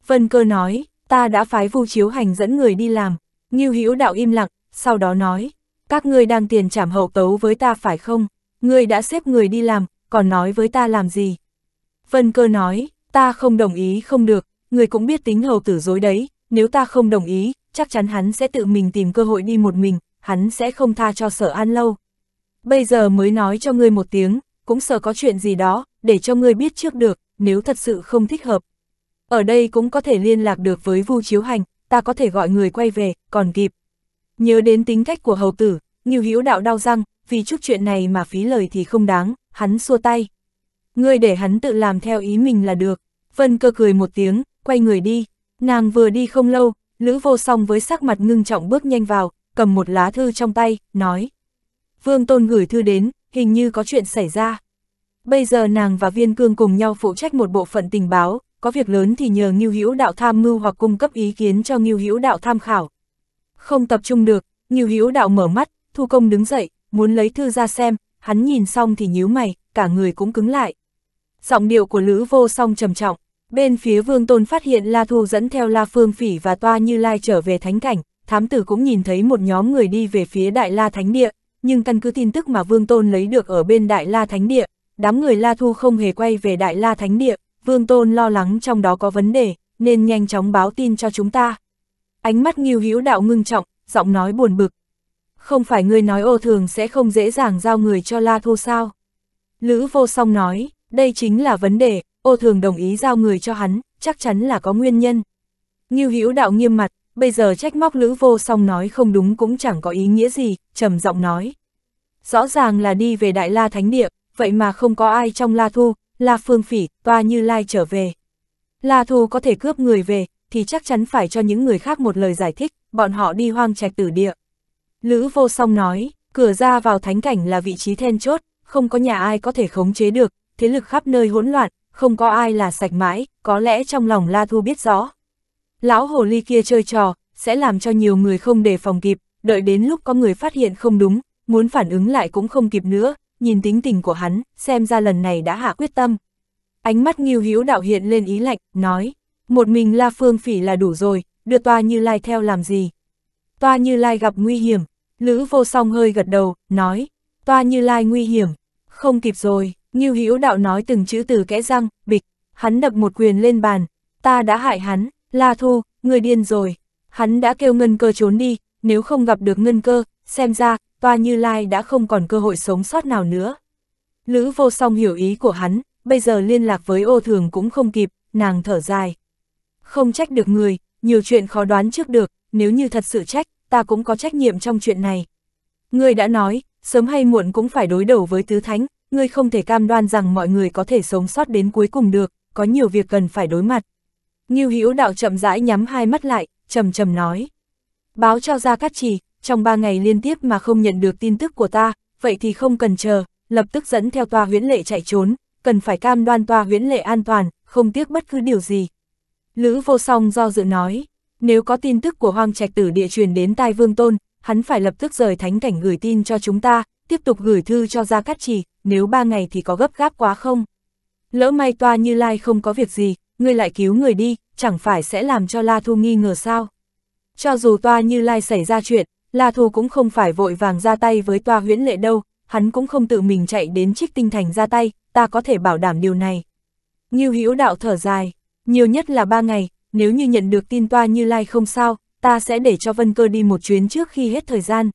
Vân Cơ nói, ta đã phái Vu Chiếu Hành dẫn người đi làm. Ngưu Hữu Đạo im lặng, sau đó nói, các ngươi đang tiền trảm hậu tấu với ta phải không? Ngươi đã xếp người đi làm, còn nói với ta làm gì? Vân cơ nói, ta không đồng ý không được, ngươi cũng biết tính hầu tử dối đấy, nếu ta không đồng ý, chắc chắn hắn sẽ tự mình tìm cơ hội đi một mình, hắn sẽ không tha cho sở an lâu. Bây giờ mới nói cho ngươi một tiếng, cũng sợ có chuyện gì đó, để cho ngươi biết trước được, nếu thật sự không thích hợp. Ở đây cũng có thể liên lạc được với Vu Chiếu Hành, ta có thể gọi người quay về, còn kịp, Nhớ đến tính cách của hầu tử, Ngưu Hữu Đạo đau răng, vì chút chuyện này mà phí lời thì không đáng, hắn xua tay. Ngươi để hắn tự làm theo ý mình là được. Vân cơ cười một tiếng, quay người đi. Nàng vừa đi không lâu, Lữ vô song với sắc mặt ngưng trọng bước nhanh vào, cầm một lá thư trong tay, nói. Vương Tôn gửi thư đến, hình như có chuyện xảy ra. Bây giờ nàng và Viên Cương cùng nhau phụ trách một bộ phận tình báo, có việc lớn thì nhờ Ngưu Hữu Đạo tham mưu hoặc cung cấp ý kiến cho Ngưu Hữu Đạo tham khảo, không tập trung được, Như Hữu Đạo mở mắt, Thu Công đứng dậy, muốn lấy thư ra xem, hắn nhìn xong thì nhíu mày, cả người cũng cứng lại. Giọng điệu của Lữ Vô Song trầm trọng, bên phía Vương Tôn phát hiện La Thu dẫn theo La Phương Phỉ và Toa Như Lai trở về thánh cảnh, thám tử cũng nhìn thấy một nhóm người đi về phía Đại La Thánh Địa, nhưng căn cứ tin tức mà Vương Tôn lấy được ở bên Đại La Thánh Địa, đám người La Thu không hề quay về Đại La Thánh Địa, Vương Tôn lo lắng trong đó có vấn đề, nên nhanh chóng báo tin cho chúng ta. Ánh mắt Ngưu hữu đạo ngưng trọng, giọng nói buồn bực. Không phải ngươi nói ô thường sẽ không dễ dàng giao người cho La Thu sao? Lữ vô song nói, đây chính là vấn đề, ô thường đồng ý giao người cho hắn, chắc chắn là có nguyên nhân. Ngưu hữu đạo nghiêm mặt, bây giờ trách móc Lữ vô song nói không đúng cũng chẳng có ý nghĩa gì, trầm giọng nói. Rõ ràng là đi về Đại La Thánh Địa, vậy mà không có ai trong La Thu, La Phương Phỉ, toa như Lai trở về. La Thu có thể cướp người về, thì chắc chắn phải cho những người khác một lời giải thích, bọn họ đi hoang trạch tử địa. Lữ vô song nói, cửa ra vào thánh cảnh là vị trí then chốt, không có nhà ai có thể khống chế được, thế lực khắp nơi hỗn loạn, không có ai là sạch mãi, có lẽ trong lòng La Thu biết rõ. Lão hồ ly kia chơi trò, sẽ làm cho nhiều người không đề phòng kịp, đợi đến lúc có người phát hiện không đúng, muốn phản ứng lại cũng không kịp nữa, nhìn tính tình của hắn, xem ra lần này đã hạ quyết tâm. Ánh mắt nghiêu hiếu đạo hiện lên ý lạnh, nói, một mình La Phương Phỉ là đủ rồi, đưa Toa Như Lai theo làm gì? Toa Như Lai gặp nguy hiểm, Lữ Vô Song hơi gật đầu, nói, Toa Như Lai nguy hiểm, không kịp rồi, Như Hữu Đạo nói từng chữ từ kẽ răng, bịch, hắn đập một quyền lên bàn, ta đã hại hắn, La Thu, người điên rồi, hắn đã kêu ngân cơ trốn đi, nếu không gặp được ngân cơ, xem ra, Toa Như Lai đã không còn cơ hội sống sót nào nữa. Lữ Vô Song hiểu ý của hắn, bây giờ liên lạc với ô thường cũng không kịp, nàng thở dài. Không trách được người, nhiều chuyện khó đoán trước được, nếu như thật sự trách, ta cũng có trách nhiệm trong chuyện này. Ngươi đã nói, sớm hay muộn cũng phải đối đầu với tứ thánh, ngươi không thể cam đoan rằng mọi người có thể sống sót đến cuối cùng được, có nhiều việc cần phải đối mặt. Ngưu Hữu Đạo chậm rãi nhắm hai mắt lại, trầm trầm nói: "Báo cho ra cát trì, trong ba ngày liên tiếp mà không nhận được tin tức của ta, vậy thì không cần chờ, lập tức dẫn theo toa huyễn lệ chạy trốn, cần phải cam đoan toa huyễn lệ an toàn, không tiếc bất cứ điều gì." Lữ vô song do dự nói, nếu có tin tức của Hoàng Trạch Tử địa truyền đến tai Vương Tôn, hắn phải lập tức rời thánh cảnh gửi tin cho chúng ta, tiếp tục gửi thư cho Gia Cát Trì, nếu ba ngày thì có gấp gáp quá không? Lỡ may toa như lai không có việc gì, ngươi lại cứu người đi, chẳng phải sẽ làm cho La Thu nghi ngờ sao? Cho dù toa như lai xảy ra chuyện, La Thu cũng không phải vội vàng ra tay với toa huyễn lệ đâu, hắn cũng không tự mình chạy đến trích tinh thành ra tay, ta có thể bảo đảm điều này. Như hữu đạo thở dài, nhiều nhất là ba ngày, nếu như nhận được tin toa như lai like không sao, ta sẽ để cho Vân Cơ đi một chuyến trước khi hết thời gian.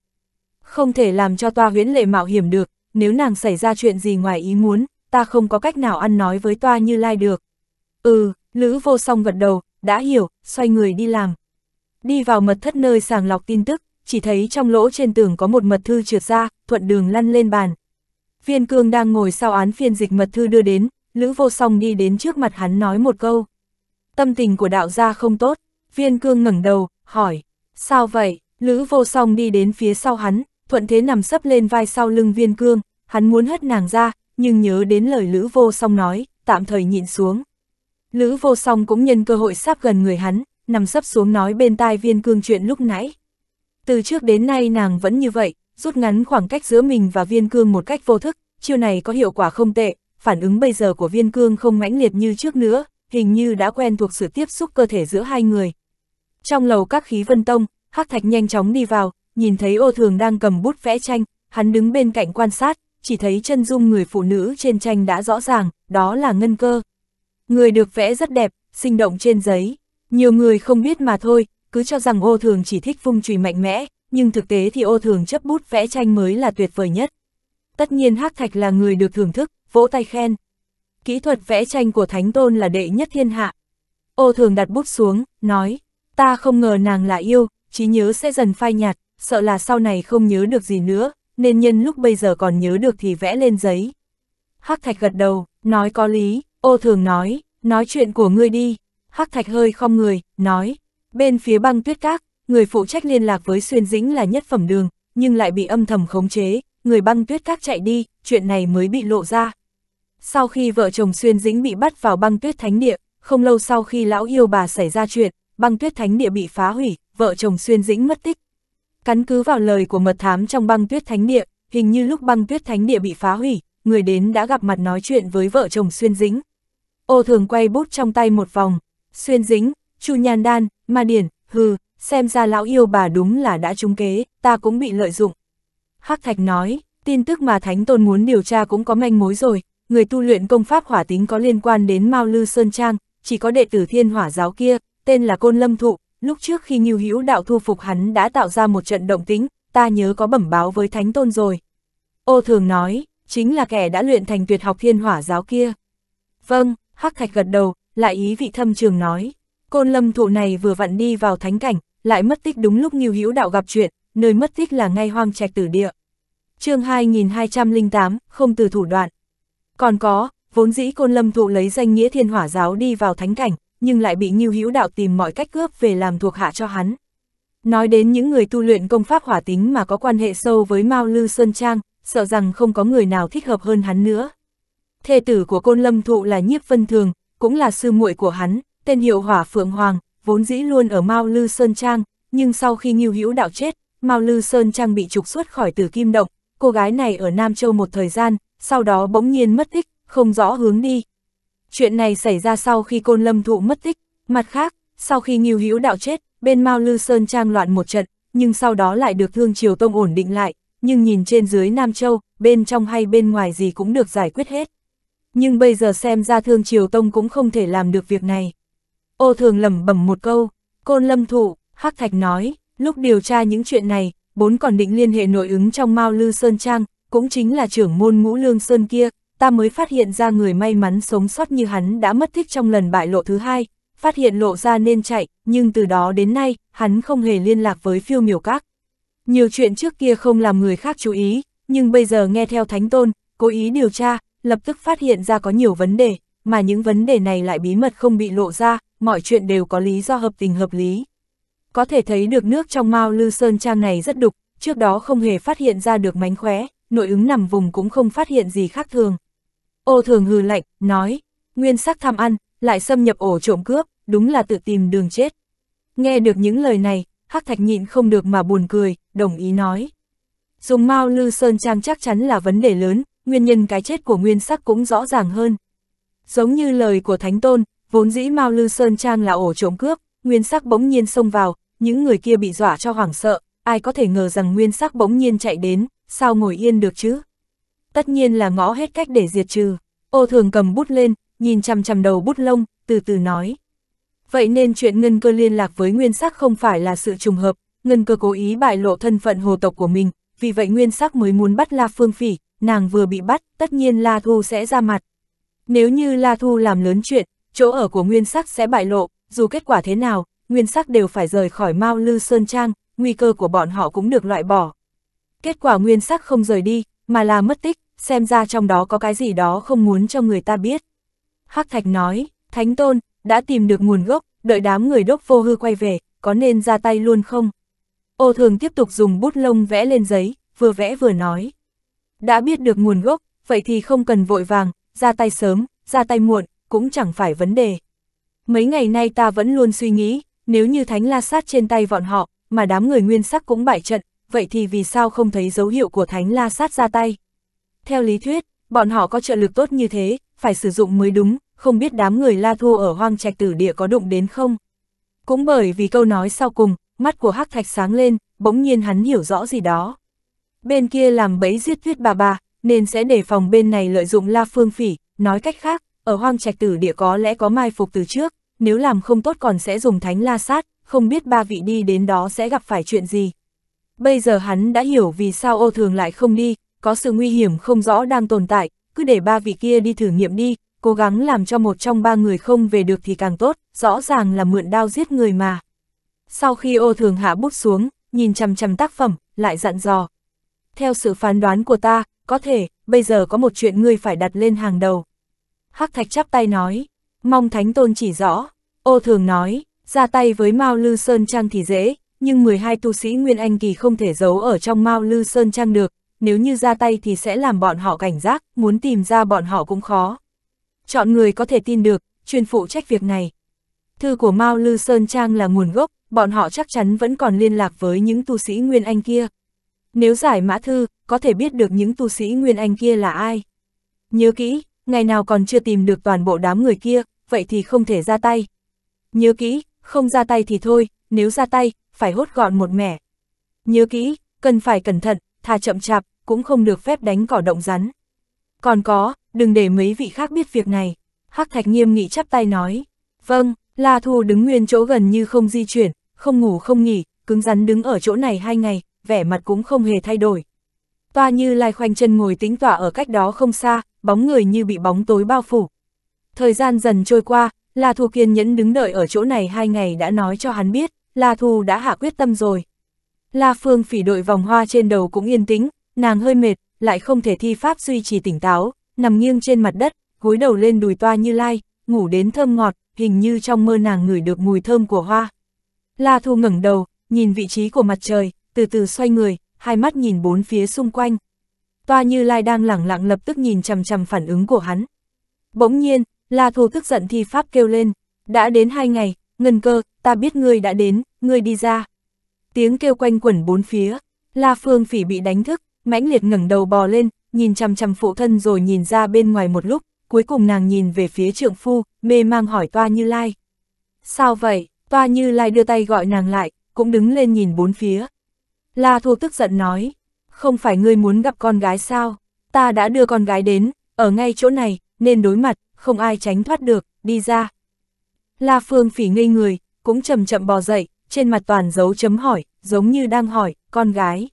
Không thể làm cho toa huyễn lệ mạo hiểm được, nếu nàng xảy ra chuyện gì ngoài ý muốn, ta không có cách nào ăn nói với toa như lai like được. Ừ, Lữ vô song gật đầu, đã hiểu, xoay người đi làm. Đi vào mật thất nơi sàng lọc tin tức, chỉ thấy trong lỗ trên tường có một mật thư trượt ra, thuận đường lăn lên bàn. Viên cương đang ngồi sau án phiên dịch mật thư đưa đến, Lữ vô song đi đến trước mặt hắn nói một câu. Tâm tình của đạo gia không tốt, viên cương ngẩng đầu, hỏi, sao vậy, Lữ vô song đi đến phía sau hắn, thuận thế nằm sấp lên vai sau lưng viên cương, hắn muốn hất nàng ra, nhưng nhớ đến lời Lữ vô song nói, tạm thời nhịn xuống. Lữ vô song cũng nhân cơ hội sắp gần người hắn, nằm sấp xuống nói bên tai viên cương chuyện lúc nãy. Từ trước đến nay nàng vẫn như vậy, rút ngắn khoảng cách giữa mình và viên cương một cách vô thức, chiêu này có hiệu quả không tệ, phản ứng bây giờ của viên cương không mãnh liệt như trước nữa, hình như đã quen thuộc sự tiếp xúc cơ thể giữa hai người. Trong lầu các khí vân tông, Hắc Thạch nhanh chóng đi vào, nhìn thấy ô thường đang cầm bút vẽ tranh, hắn đứng bên cạnh quan sát, chỉ thấy chân dung người phụ nữ trên tranh đã rõ ràng, đó là ngân cơ. Người được vẽ rất đẹp, sinh động trên giấy. Nhiều người không biết mà thôi, cứ cho rằng ô thường chỉ thích vung chùy mạnh mẽ, nhưng thực tế thì ô thường chấp bút vẽ tranh mới là tuyệt vời nhất. Tất nhiên Hắc Thạch là người được thưởng thức, vỗ tay khen kỹ thuật vẽ tranh của Thánh Tôn là đệ nhất thiên hạ. Ô thường đặt bút xuống, nói, ta không ngờ nàng là yêu, trí nhớ sẽ dần phai nhạt, sợ là sau này không nhớ được gì nữa, nên nhân lúc bây giờ còn nhớ được thì vẽ lên giấy. Hắc Thạch gật đầu, nói có lý, ô thường nói, nói chuyện của ngươi đi. Hắc Thạch hơi khom người, nói, bên phía băng tuyết các, người phụ trách liên lạc với xuyên dĩnh là nhất phẩm đường, nhưng lại bị âm thầm khống chế, người băng tuyết các chạy đi, chuyện này mới bị lộ ra, sau khi vợ chồng Xuyên Dĩnh bị bắt vào băng tuyết thánh địa, không lâu sau khi lão yêu bà xảy ra chuyện, băng tuyết thánh địa bị phá hủy, vợ chồng Xuyên Dĩnh mất tích. Cắn cứ vào lời của mật thám trong băng tuyết thánh địa, hình như lúc băng tuyết thánh địa bị phá hủy, người đến đã gặp mặt nói chuyện với vợ chồng Xuyên Dĩnh. Ô thường quay bút trong tay một vòng, Xuyên Dĩnh, Chu Nhan Đan, Ma Điển, hừ, xem ra lão yêu bà đúng là đã trúng kế, ta cũng bị lợi dụng. Hắc Thạch nói, tin tức mà Thánh Tôn muốn điều tra cũng có manh mối rồi, người tu luyện công pháp hỏa tính có liên quan đến Mao Lư Sơn Trang, chỉ có đệ tử thiên hỏa giáo kia, tên là Côn Lâm Thụ, lúc trước khi Ngưu Hữu đạo thu phục hắn đã tạo ra một trận động tính, ta nhớ có bẩm báo với Thánh Tôn rồi. Ô thường nói, chính là kẻ đã luyện thành tuyệt học thiên hỏa giáo kia. Vâng, Hắc Thạch gật đầu, lại ý vị thâm trường nói, Côn Lâm Thụ này vừa vặn đi vào thánh cảnh, lại mất tích đúng lúc Ngưu Hữu đạo gặp chuyện, nơi mất tích là ngay hoang trạch tử địa. Chương 2208, không từ thủ đoạn. Còn có, vốn dĩ côn lâm thụ lấy danh nghĩa thiên hỏa giáo đi vào thánh cảnh, nhưng lại bị Ngưu Hữu Đạo tìm mọi cách cướp về làm thuộc hạ cho hắn. Nói đến những người tu luyện công pháp hỏa tính mà có quan hệ sâu với Mao Lư Xuân Trang, sợ rằng không có người nào thích hợp hơn hắn nữa. Thê tử của Côn Lâm Thụ là Nhiếp Vân Thường, cũng là sư muội của hắn, tên hiệu Hỏa Phượng Hoàng, vốn dĩ luôn ở Mao Lư Sơn Trang, nhưng sau khi Ngưu Hữu Đạo chết, Mao Lư Sơn Trang bị trục xuất khỏi Tử Kim Động, cô gái này ở Nam Châu một thời gian, sau đó bỗng nhiên mất tích, không rõ hướng đi. Chuyện này xảy ra sau khi côn lâm thụ mất tích, mặt khác, sau khi nghiêu hữu đạo chết, bên Mao Lư Sơn trang loạn một trận, nhưng sau đó lại được Thương Triều Tông ổn định lại, nhưng nhìn trên dưới Nam Châu, bên trong hay bên ngoài gì cũng được giải quyết hết. Nhưng bây giờ xem ra Thương Triều Tông cũng không thể làm được việc này. Ô thường lẩm bẩm một câu, côn lâm thụ, Hắc Thạch nói, lúc điều tra những chuyện này, bốn còn định liên hệ nội ứng trong Mao Lư Sơn Trang, cũng chính là trưởng môn ngũ lương sơn kia, ta mới phát hiện ra người may mắn sống sót như hắn đã mất tích trong lần bại lộ thứ hai, phát hiện lộ ra nên chạy, nhưng từ đó đến nay, hắn không hề liên lạc với phiêu miểu các. Nhiều chuyện trước kia không làm người khác chú ý, nhưng bây giờ nghe theo Thánh Tôn, cố ý điều tra, lập tức phát hiện ra có nhiều vấn đề, mà những vấn đề này lại bí mật không bị lộ ra, mọi chuyện đều có lý do hợp tình hợp lý. Có thể thấy được nước trong Mao Lư Sơn Trang này rất đục, trước đó không hề phát hiện ra được mánh khóe, nội ứng nằm vùng cũng không phát hiện gì khác thường. Ô thường hừ lạnh, nói, nguyên sắc tham ăn, lại xâm nhập ổ trộm cướp, đúng là tự tìm đường chết. Nghe được những lời này, Hắc Thạch nhịn không được mà buồn cười, đồng ý nói. Dùng Mao Lư Sơn Trang chắc chắn là vấn đề lớn, nguyên nhân cái chết của nguyên sắc cũng rõ ràng hơn. Giống như lời của Thánh Tôn, vốn dĩ Mao Lư Sơn Trang là ổ trộm cướp, nguyên sắc bỗng nhiên xông vào, những người kia bị dọa cho hoảng sợ, ai có thể ngờ rằng nguyên sắc bỗng nhiên chạy đến, sao ngồi yên được chứ? Tất nhiên là ngõ hết cách để diệt trừ. Ô thường cầm bút lên, nhìn chằm chằm đầu bút lông, từ từ nói. Vậy nên chuyện ngân cơ liên lạc với nguyên sắc không phải là sự trùng hợp, ngân cơ cố ý bại lộ thân phận hồ tộc của mình, vì vậy nguyên sắc mới muốn bắt La Phương Phỉ, nàng vừa bị bắt, tất nhiên La Thu sẽ ra mặt. Nếu như La Thu làm lớn chuyện, chỗ ở của nguyên sắc sẽ bại lộ, dù kết quả thế nào, nguyên sắc đều phải rời khỏi Mao Lư Sơn Trang, nguy cơ của bọn họ cũng được loại bỏ kết quả nguyên sắc không rời đi, mà là mất tích, xem ra trong đó có cái gì đó không muốn cho người ta biết. Hắc Thạch nói, Thánh Tôn, đã tìm được nguồn gốc, đợi đám người đốc vô hư quay về, có nên ra tay luôn không? Ô thường tiếp tục dùng bút lông vẽ lên giấy, vừa vẽ vừa nói. Đã biết được nguồn gốc, vậy thì không cần vội vàng, ra tay sớm, ra tay muộn, cũng chẳng phải vấn đề. Mấy ngày nay ta vẫn luôn suy nghĩ, nếu như thánh la sát trên tay bọn họ, mà đám người nguyên sắc cũng bại trận, vậy thì vì sao không thấy dấu hiệu của Thánh La Sát ra tay? Theo lý thuyết, bọn họ có trợ lực tốt như thế, phải sử dụng mới đúng, không biết đám người La Thua ở hoang trạch tử địa có đụng đến không? Cũng bởi vì câu nói sau cùng, mắt của Hắc Thạch sáng lên, bỗng nhiên hắn hiểu rõ gì đó. Bên kia làm bẫy giết tuyết bà bà, nên sẽ để phòng bên này lợi dụng La Phương Phỉ, nói cách khác, ở hoang trạch tử địa có lẽ có mai phục từ trước, nếu làm không tốt còn sẽ dùng thánh la sát, không biết ba vị đi đến đó sẽ gặp phải chuyện gì. Bây giờ hắn đã hiểu vì sao ô thường lại không đi, có sự nguy hiểm không rõ đang tồn tại, cứ để ba vị kia đi thử nghiệm đi, cố gắng làm cho một trong ba người không về được thì càng tốt, rõ ràng là mượn đao giết người mà. Sau khi ô thường hạ bút xuống, nhìn chằm chằm tác phẩm, lại dặn dò. Theo sự phán đoán của ta, có thể, bây giờ có một chuyện ngươi phải đặt lên hàng đầu. Hắc Thạch chắp tay nói, mong Thánh Tôn chỉ rõ. Ô thường nói, ra tay với Mao Lư Sơn Trang thì dễ, nhưng 12 tu sĩ Nguyên Anh Kỳ không thể giấu ở trong Mao Lư Sơn Trang được, nếu như ra tay thì sẽ làm bọn họ cảnh giác, muốn tìm ra bọn họ cũng khó. Chọn người có thể tin được, chuyên phụ trách việc này. Thư của Mao Lư Sơn Trang là nguồn gốc, bọn họ chắc chắn vẫn còn liên lạc với những tu sĩ Nguyên Anh kia. Nếu giải mã thư, có thể biết được những tu sĩ Nguyên Anh kia là ai. Nhớ kỹ, ngày nào còn chưa tìm được toàn bộ đám người kia, vậy thì không thể ra tay. Nhớ kỹ, không ra tay thì thôi, nếu ra tay, phải hốt gọn một mẻ. Nhớ kỹ, cần phải cẩn thận, thà chậm chạp, cũng không được phép đánh cỏ động rắn. Còn có, đừng để mấy vị khác biết việc này. Hắc Thạch nghiêm nghị chắp tay nói. Vâng, La Thu đứng nguyên chỗ gần như không di chuyển, không ngủ không nghỉ, cứng rắn đứng ở chỗ này hai ngày, vẻ mặt cũng không hề thay đổi. Toa như lai khoanh chân ngồi tính tỏa ở cách đó không xa, bóng người như bị bóng tối bao phủ. Thời gian dần trôi qua, La Thu kiên nhẫn đứng đợi ở chỗ này hai ngày đã nói cho hắn biết, La Thu đã hạ quyết tâm rồi. La Phương phỉ đội vòng hoa trên đầu cũng yên tĩnh, nàng hơi mệt, lại không thể thi pháp duy trì tỉnh táo, nằm nghiêng trên mặt đất, gối đầu lên đùi toa như lai, ngủ đến thơm ngọt, hình như trong mơ nàng ngửi được mùi thơm của hoa. La Thu ngẩng đầu, nhìn vị trí của mặt trời, từ từ xoay người, hai mắt nhìn bốn phía xung quanh. Toa Như Lai đang lẳng lặng lập tức nhìn chằm chằm phản ứng của hắn. Bỗng nhiên, La Thu tức giận thi pháp kêu lên, đã đến hai ngày, Ngân cơ, ta biết ngươi đã đến, ngươi đi ra. Tiếng kêu quanh quẩn bốn phía, La Phương Phỉ bị đánh thức, mãnh liệt ngẩng đầu bò lên, nhìn chằm chằm phụ thân rồi nhìn ra bên ngoài một lúc, cuối cùng nàng nhìn về phía trượng phu, mê mang hỏi Toa Như Lai. Sao vậy? Toa Như Lai đưa tay gọi nàng lại, cũng đứng lên nhìn bốn phía. La Thu tức giận nói, không phải ngươi muốn gặp con gái sao? Ta đã đưa con gái đến, ở ngay chỗ này, nên đối mặt, không ai tránh thoát được, đi ra. La Phương Phỉ ngây người, cũng chậm chậm bò dậy, trên mặt toàn dấu chấm hỏi, giống như đang hỏi, con gái.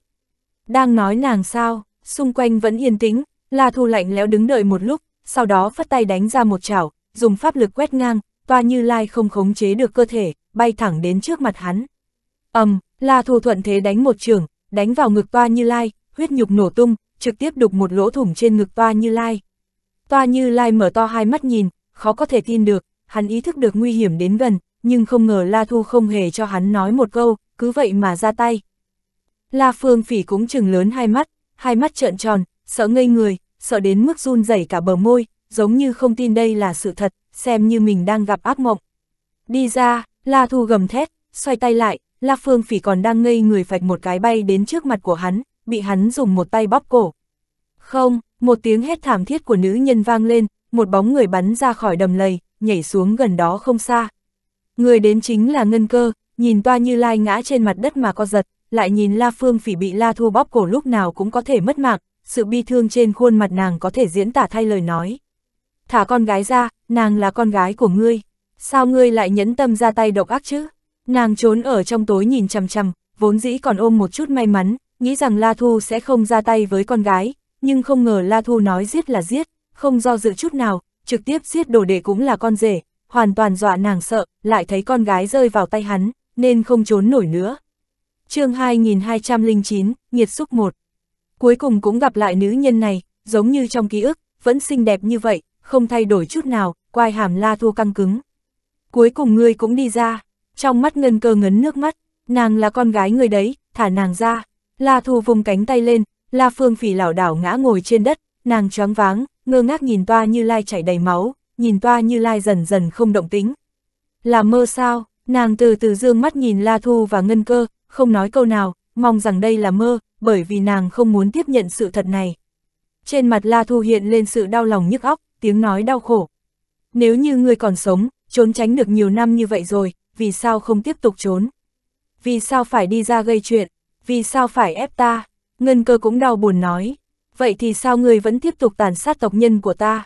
Đang nói nàng sao, xung quanh vẫn yên tĩnh, La Thu lạnh lẽo đứng đợi một lúc, sau đó phát tay đánh ra một chảo, dùng pháp lực quét ngang, toa như lai không khống chế được cơ thể, bay thẳng đến trước mặt hắn. ầm, um, La Thu thuận thế đánh một trường, đánh vào ngực toa như lai, huyết nhục nổ tung, trực tiếp đục một lỗ thủng trên ngực toa như lai. Toa như lai mở to hai mắt nhìn, khó có thể tin được, hắn ý thức được nguy hiểm đến gần, nhưng không ngờ La Thu không hề cho hắn nói một câu, cứ vậy mà ra tay. La Phương Phỉ cũng chừng lớn hai mắt, hai mắt trợn tròn, sợ ngây người, sợ đến mức run rẩy cả bờ môi, giống như không tin đây là sự thật, xem như mình đang gặp ác mộng. Đi ra, La Thu gầm thét, xoay tay lại, La Phương Phỉ còn đang ngây người phạch một cái bay đến trước mặt của hắn, bị hắn dùng một tay bóp cổ. Không, một tiếng hét thảm thiết của nữ nhân vang lên, một bóng người bắn ra khỏi đầm lầy, nhảy xuống gần đó không xa. Người đến chính là Ngân Cơ, nhìn toa như lai ngã trên mặt đất mà co giật, lại nhìn La Phương Phỉ bị La Thu bóp cổ lúc nào cũng có thể mất mạng, sự bi thương trên khuôn mặt nàng có thể diễn tả thay lời nói. Thả con gái ra, nàng là con gái của ngươi, sao ngươi lại nhẫn tâm ra tay độc ác chứ? Nàng trốn ở trong tối nhìn chằm chằm, vốn dĩ còn ôm một chút may mắn, nghĩ rằng La Thu sẽ không ra tay với con gái, nhưng không ngờ La Thu nói giết là giết, không do dự chút nào, trực tiếp giết đồ đệ cũng là con rể, hoàn toàn dọa nàng sợ, lại thấy con gái rơi vào tay hắn, nên không trốn nổi nữa. chương 2209, Nhiệt xúc 1 Cuối cùng cũng gặp lại nữ nhân này, giống như trong ký ức, vẫn xinh đẹp như vậy, không thay đổi chút nào, quai hàm la thua căng cứng. Cuối cùng ngươi cũng đi ra, trong mắt ngân cơ ngấn nước mắt, nàng là con gái người đấy, thả nàng ra. La Thu vùng cánh tay lên, La Phương Phỉ lảo đảo ngã ngồi trên đất, nàng choáng váng, ngơ ngác nhìn toa như lai chảy đầy máu, nhìn toa như lai dần dần không động tính. Là mơ sao, nàng từ từ dương mắt nhìn La Thu và Ngân Cơ, không nói câu nào, mong rằng đây là mơ, bởi vì nàng không muốn tiếp nhận sự thật này. Trên mặt La Thu hiện lên sự đau lòng nhức óc, tiếng nói đau khổ. Nếu như ngươi còn sống, trốn tránh được nhiều năm như vậy rồi, vì sao không tiếp tục trốn? Vì sao phải đi ra gây chuyện? Vì sao phải ép ta? Ngân cơ cũng đau buồn nói vậy thì sao ngươi vẫn tiếp tục tàn sát tộc nhân của ta?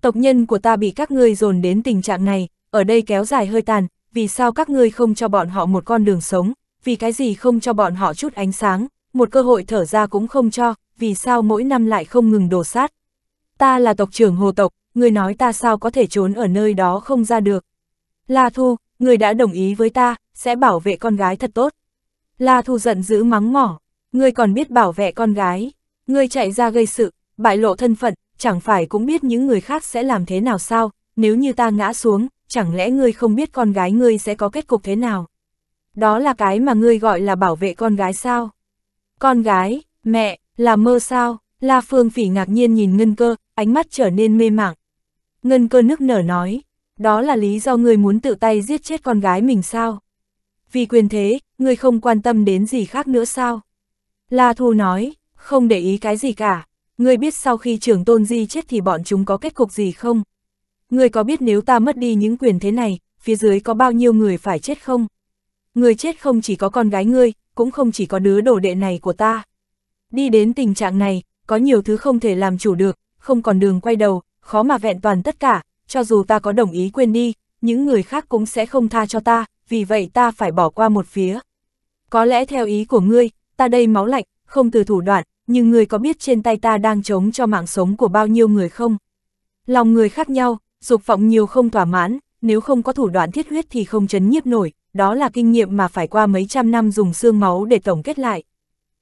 Tộc nhân của ta bị các ngươi dồn đến tình trạng này, ở đây kéo dài hơi tàn, vì sao các ngươi không cho bọn họ một con đường sống, vì cái gì không cho bọn họ chút ánh sáng, một cơ hội thở ra cũng không cho, vì sao mỗi năm lại không ngừng đổ sát. Ta là tộc trưởng hồ tộc, ngươi nói ta sao có thể trốn ở nơi đó không ra được. La Thu, ngươi đã đồng ý với ta, sẽ bảo vệ con gái thật tốt. La Thu giận dữ mắng mỏ, ngươi còn biết bảo vệ con gái. Ngươi chạy ra gây sự, bại lộ thân phận, chẳng phải cũng biết những người khác sẽ làm thế nào sao, nếu như ta ngã xuống, chẳng lẽ ngươi không biết con gái ngươi sẽ có kết cục thế nào? Đó là cái mà ngươi gọi là bảo vệ con gái sao? Con gái, mẹ, là mơ sao? La Phương Phỉ ngạc nhiên nhìn Ngân Cơ, ánh mắt trở nên mê mảng. Ngân Cơ nức nở nói, đó là lý do ngươi muốn tự tay giết chết con gái mình sao? Vì quyền thế, ngươi không quan tâm đến gì khác nữa sao? La Thu nói, không để ý cái gì cả. Ngươi biết sau khi trưởng tôn di chết thì bọn chúng có kết cục gì không? Ngươi có biết nếu ta mất đi những quyền thế này, phía dưới có bao nhiêu người phải chết không? Người chết không chỉ có con gái ngươi, cũng không chỉ có đứa đồ đệ này của ta. Đi đến tình trạng này, có nhiều thứ không thể làm chủ được, không còn đường quay đầu, khó mà vẹn toàn tất cả, cho dù ta có đồng ý quên đi, những người khác cũng sẽ không tha cho ta, vì vậy ta phải bỏ qua một phía. Có lẽ theo ý của ngươi, ta đây máu lạnh, không từ thủ đoạn, nhưng người có biết trên tay ta đang chống cho mạng sống của bao nhiêu người không? Lòng người khác nhau, dục vọng nhiều không thỏa mãn, nếu không có thủ đoạn thiết huyết thì không chấn nhiếp nổi, đó là kinh nghiệm mà phải qua mấy trăm năm dùng xương máu để tổng kết lại.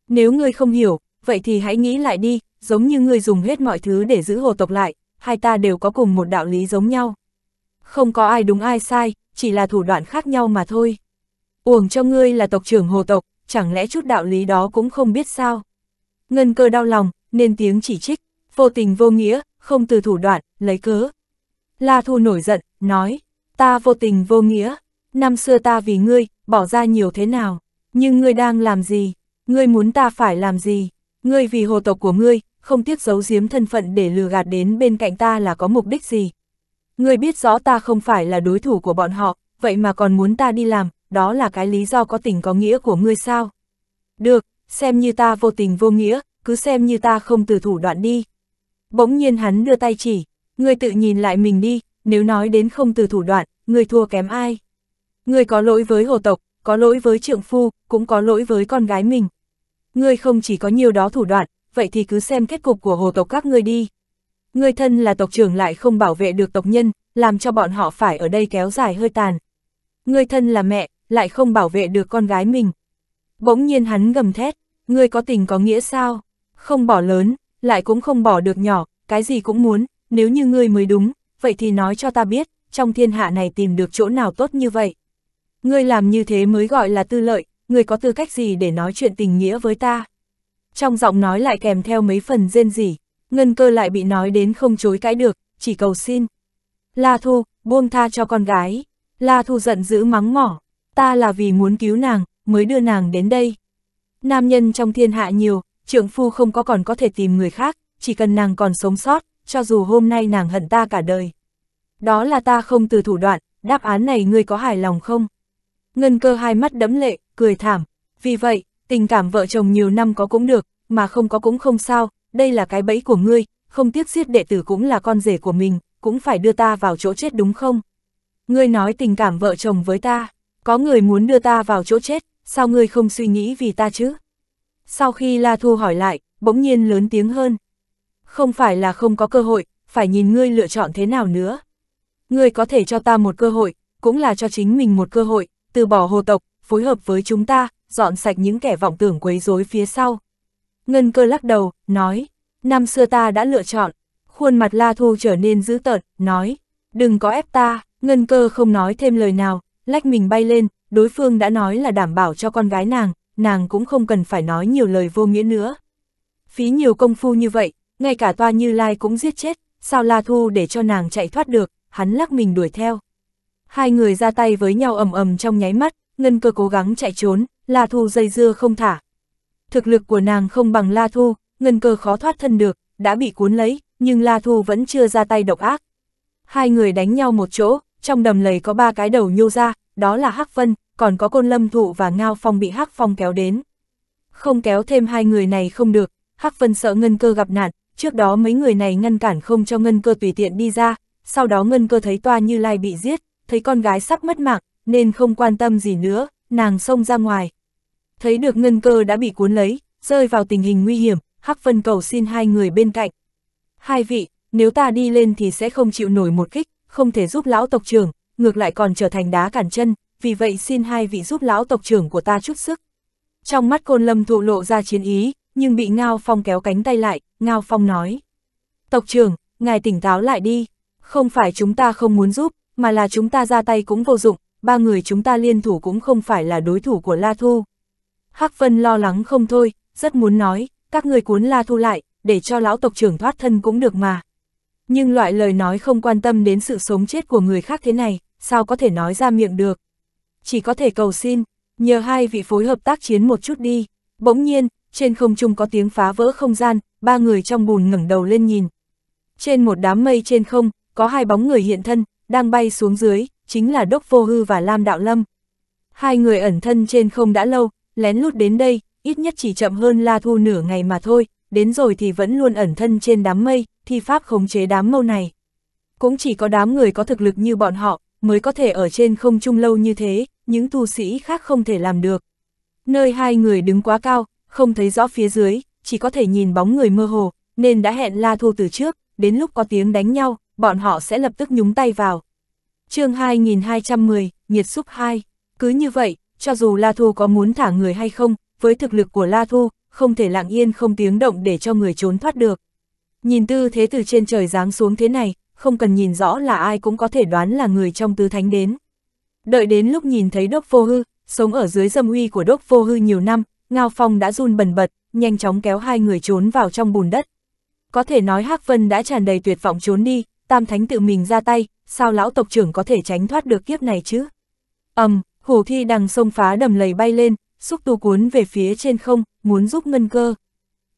Nếu ngươi không hiểu, vậy thì hãy nghĩ lại đi, giống như ngươi dùng hết mọi thứ để giữ hồ tộc lại, hai ta đều có cùng một đạo lý giống nhau. Không có ai đúng ai sai, chỉ là thủ đoạn khác nhau mà thôi. Uổng cho ngươi là tộc trưởng hồ tộc, chẳng lẽ chút đạo lý đó cũng không biết sao? Ngân cơ đau lòng, nên tiếng chỉ trích, vô tình vô nghĩa, không từ thủ đoạn, lấy cớ. La Thu nổi giận, nói, ta vô tình vô nghĩa, năm xưa ta vì ngươi, bỏ ra nhiều thế nào, nhưng ngươi đang làm gì, ngươi muốn ta phải làm gì, ngươi vì hồ tộc của ngươi, không tiếc giấu giếm thân phận để lừa gạt đến bên cạnh ta là có mục đích gì. Ngươi biết rõ ta không phải là đối thủ của bọn họ, vậy mà còn muốn ta đi làm, đó là cái lý do có tình có nghĩa của ngươi sao. Được, xem như ta vô tình vô nghĩa, cứ xem như ta không từ thủ đoạn đi. Bỗng nhiên hắn đưa tay chỉ, ngươi tự nhìn lại mình đi, nếu nói đến không từ thủ đoạn, ngươi thua kém ai. Ngươi có lỗi với hồ tộc, có lỗi với trượng phu, cũng có lỗi với con gái mình. Ngươi không chỉ có nhiều đó thủ đoạn, vậy thì cứ xem kết cục của hồ tộc các ngươi đi. Ngươi thân là tộc trưởng lại không bảo vệ được tộc nhân, làm cho bọn họ phải ở đây kéo dài hơi tàn. Ngươi thân là mẹ, lại không bảo vệ được con gái mình. Bỗng nhiên hắn gầm thét, ngươi có tình có nghĩa sao? Không bỏ lớn, lại cũng không bỏ được nhỏ, cái gì cũng muốn, nếu như ngươi mới đúng, vậy thì nói cho ta biết, trong thiên hạ này tìm được chỗ nào tốt như vậy. Ngươi làm như thế mới gọi là tư lợi, ngươi có tư cách gì để nói chuyện tình nghĩa với ta? Trong giọng nói lại kèm theo mấy phần rên rỉ, ngân cơ lại bị nói đến không chối cãi được, chỉ cầu xin. La Thu, buông tha cho con gái. La Thu giận dữ mắng mỏ, ta là vì muốn cứu nàng, mới đưa nàng đến đây. Nam nhân trong thiên hạ nhiều, trưởng phu không có còn có thể tìm người khác, chỉ cần nàng còn sống sót, cho dù hôm nay nàng hận ta cả đời. Đó là ta không từ thủ đoạn, đáp án này ngươi có hài lòng không? Ngân cơ hai mắt đẫm lệ, cười thảm. Vì vậy, tình cảm vợ chồng nhiều năm có cũng được, mà không có cũng không sao, đây là cái bẫy của ngươi, không tiếc giết đệ tử cũng là con rể của mình, cũng phải đưa ta vào chỗ chết đúng không? Ngươi nói tình cảm vợ chồng với ta, có người muốn đưa ta vào chỗ chết, sao ngươi không suy nghĩ vì ta chứ? Sau khi La Thu hỏi lại, bỗng nhiên lớn tiếng hơn. Không phải là không có cơ hội, phải nhìn ngươi lựa chọn thế nào nữa. Ngươi có thể cho ta một cơ hội, cũng là cho chính mình một cơ hội, từ bỏ hồ tộc, phối hợp với chúng ta, dọn sạch những kẻ vọng tưởng quấy rối phía sau. Ngân cơ lắc đầu, nói, năm xưa ta đã lựa chọn, khuôn mặt La Thu trở nên dữ tợn, nói, đừng có ép ta, ngân cơ không nói thêm lời nào, lách mình bay lên, đối phương đã nói là đảm bảo cho con gái nàng, nàng cũng không cần phải nói nhiều lời vô nghĩa nữa. Phí nhiều công phu như vậy, ngay cả toa như lai cũng giết chết, sao La Thu để cho nàng chạy thoát được, hắn lắc mình đuổi theo. Hai người ra tay với nhau ầm ầm trong nháy mắt, ngân cơ cố gắng chạy trốn, La Thu dây dưa không thả. Thực lực của nàng không bằng La Thu, ngân cơ khó thoát thân được, đã bị cuốn lấy, nhưng La Thu vẫn chưa ra tay độc ác. Hai người đánh nhau một chỗ, trong đầm lầy có ba cái đầu nhô ra, đó là Hắc Vân, còn có Côn Lâm Thụ và Ngao Phong bị Hắc Phong kéo đến. Không kéo thêm hai người này không được, Hắc Vân sợ Ngân Cơ gặp nạn, trước đó mấy người này ngăn cản không cho Ngân Cơ tùy tiện đi ra, sau đó Ngân Cơ thấy Toa Như Lai bị giết, thấy con gái sắp mất mạng, nên không quan tâm gì nữa, nàng xông ra ngoài. Thấy được Ngân Cơ đã bị cuốn lấy, rơi vào tình hình nguy hiểm, Hắc Vân cầu xin hai người bên cạnh. Hai vị, nếu ta đi lên thì sẽ không chịu nổi một kích, không thể giúp lão tộc trưởng, ngược lại còn trở thành đá cản chân, vì vậy xin hai vị giúp lão tộc trưởng của ta chút sức. Trong mắt côn lâm thụ lộ ra chiến ý, nhưng bị Ngao Phong kéo cánh tay lại, Ngao Phong nói. Tộc trưởng, ngài tỉnh táo lại đi, không phải chúng ta không muốn giúp, mà là chúng ta ra tay cũng vô dụng, ba người chúng ta liên thủ cũng không phải là đối thủ của La Thu. Hắc Vân lo lắng không thôi, rất muốn nói, các người cuốn La Thu lại, để cho lão tộc trưởng thoát thân cũng được mà. Nhưng loại lời nói không quan tâm đến sự sống chết của người khác thế này, sao có thể nói ra miệng được. Chỉ có thể cầu xin, nhờ hai vị phối hợp tác chiến một chút đi. Bỗng nhiên, trên không trung có tiếng phá vỡ không gian, ba người trong bùn ngẩng đầu lên nhìn. Trên một đám mây trên không, có hai bóng người hiện thân, đang bay xuống dưới, chính là Đốc Vô Hư và Lam Đạo Lâm. Hai người ẩn thân trên không đã lâu, lén lút đến đây, ít nhất chỉ chậm hơn La Thu nửa ngày mà thôi, đến rồi thì vẫn luôn ẩn thân trên đám mây, thi pháp khống chế đám mâu này. Cũng chỉ có đám người có thực lực như bọn họ mới có thể ở trên không trung lâu như thế, những tu sĩ khác không thể làm được. Nơi hai người đứng quá cao, không thấy rõ phía dưới, chỉ có thể nhìn bóng người mơ hồ, nên đã hẹn La Thu từ trước, đến lúc có tiếng đánh nhau, bọn họ sẽ lập tức nhúng tay vào. chương 2210, nhiệt xúc 2. Cứ như vậy, cho dù La Thu có muốn thả người hay không, với thực lực của La Thu, không thể lặng yên không tiếng động để cho người trốn thoát được. Nhìn tư thế từ trên trời giáng xuống thế này, không cần nhìn rõ là ai cũng có thể đoán là người trong tứ thánh đến. Đợi đến lúc nhìn thấy Đốc Vô Hư, sống ở dưới dâm uy của Đốc Vô Hư nhiều năm, Ngao Phong đã run bần bật, nhanh chóng kéo hai người trốn vào trong bùn đất. Có thể nói Hắc Vân đã tràn đầy tuyệt vọng trốn đi, Tam Thánh tự mình ra tay, sao lão tộc trưởng có thể tránh thoát được kiếp này chứ? Ầm, um, hổ thi đằng sông phá đầm lầy bay lên, xúc tu cuốn về phía trên không, muốn giúp ngân cơ.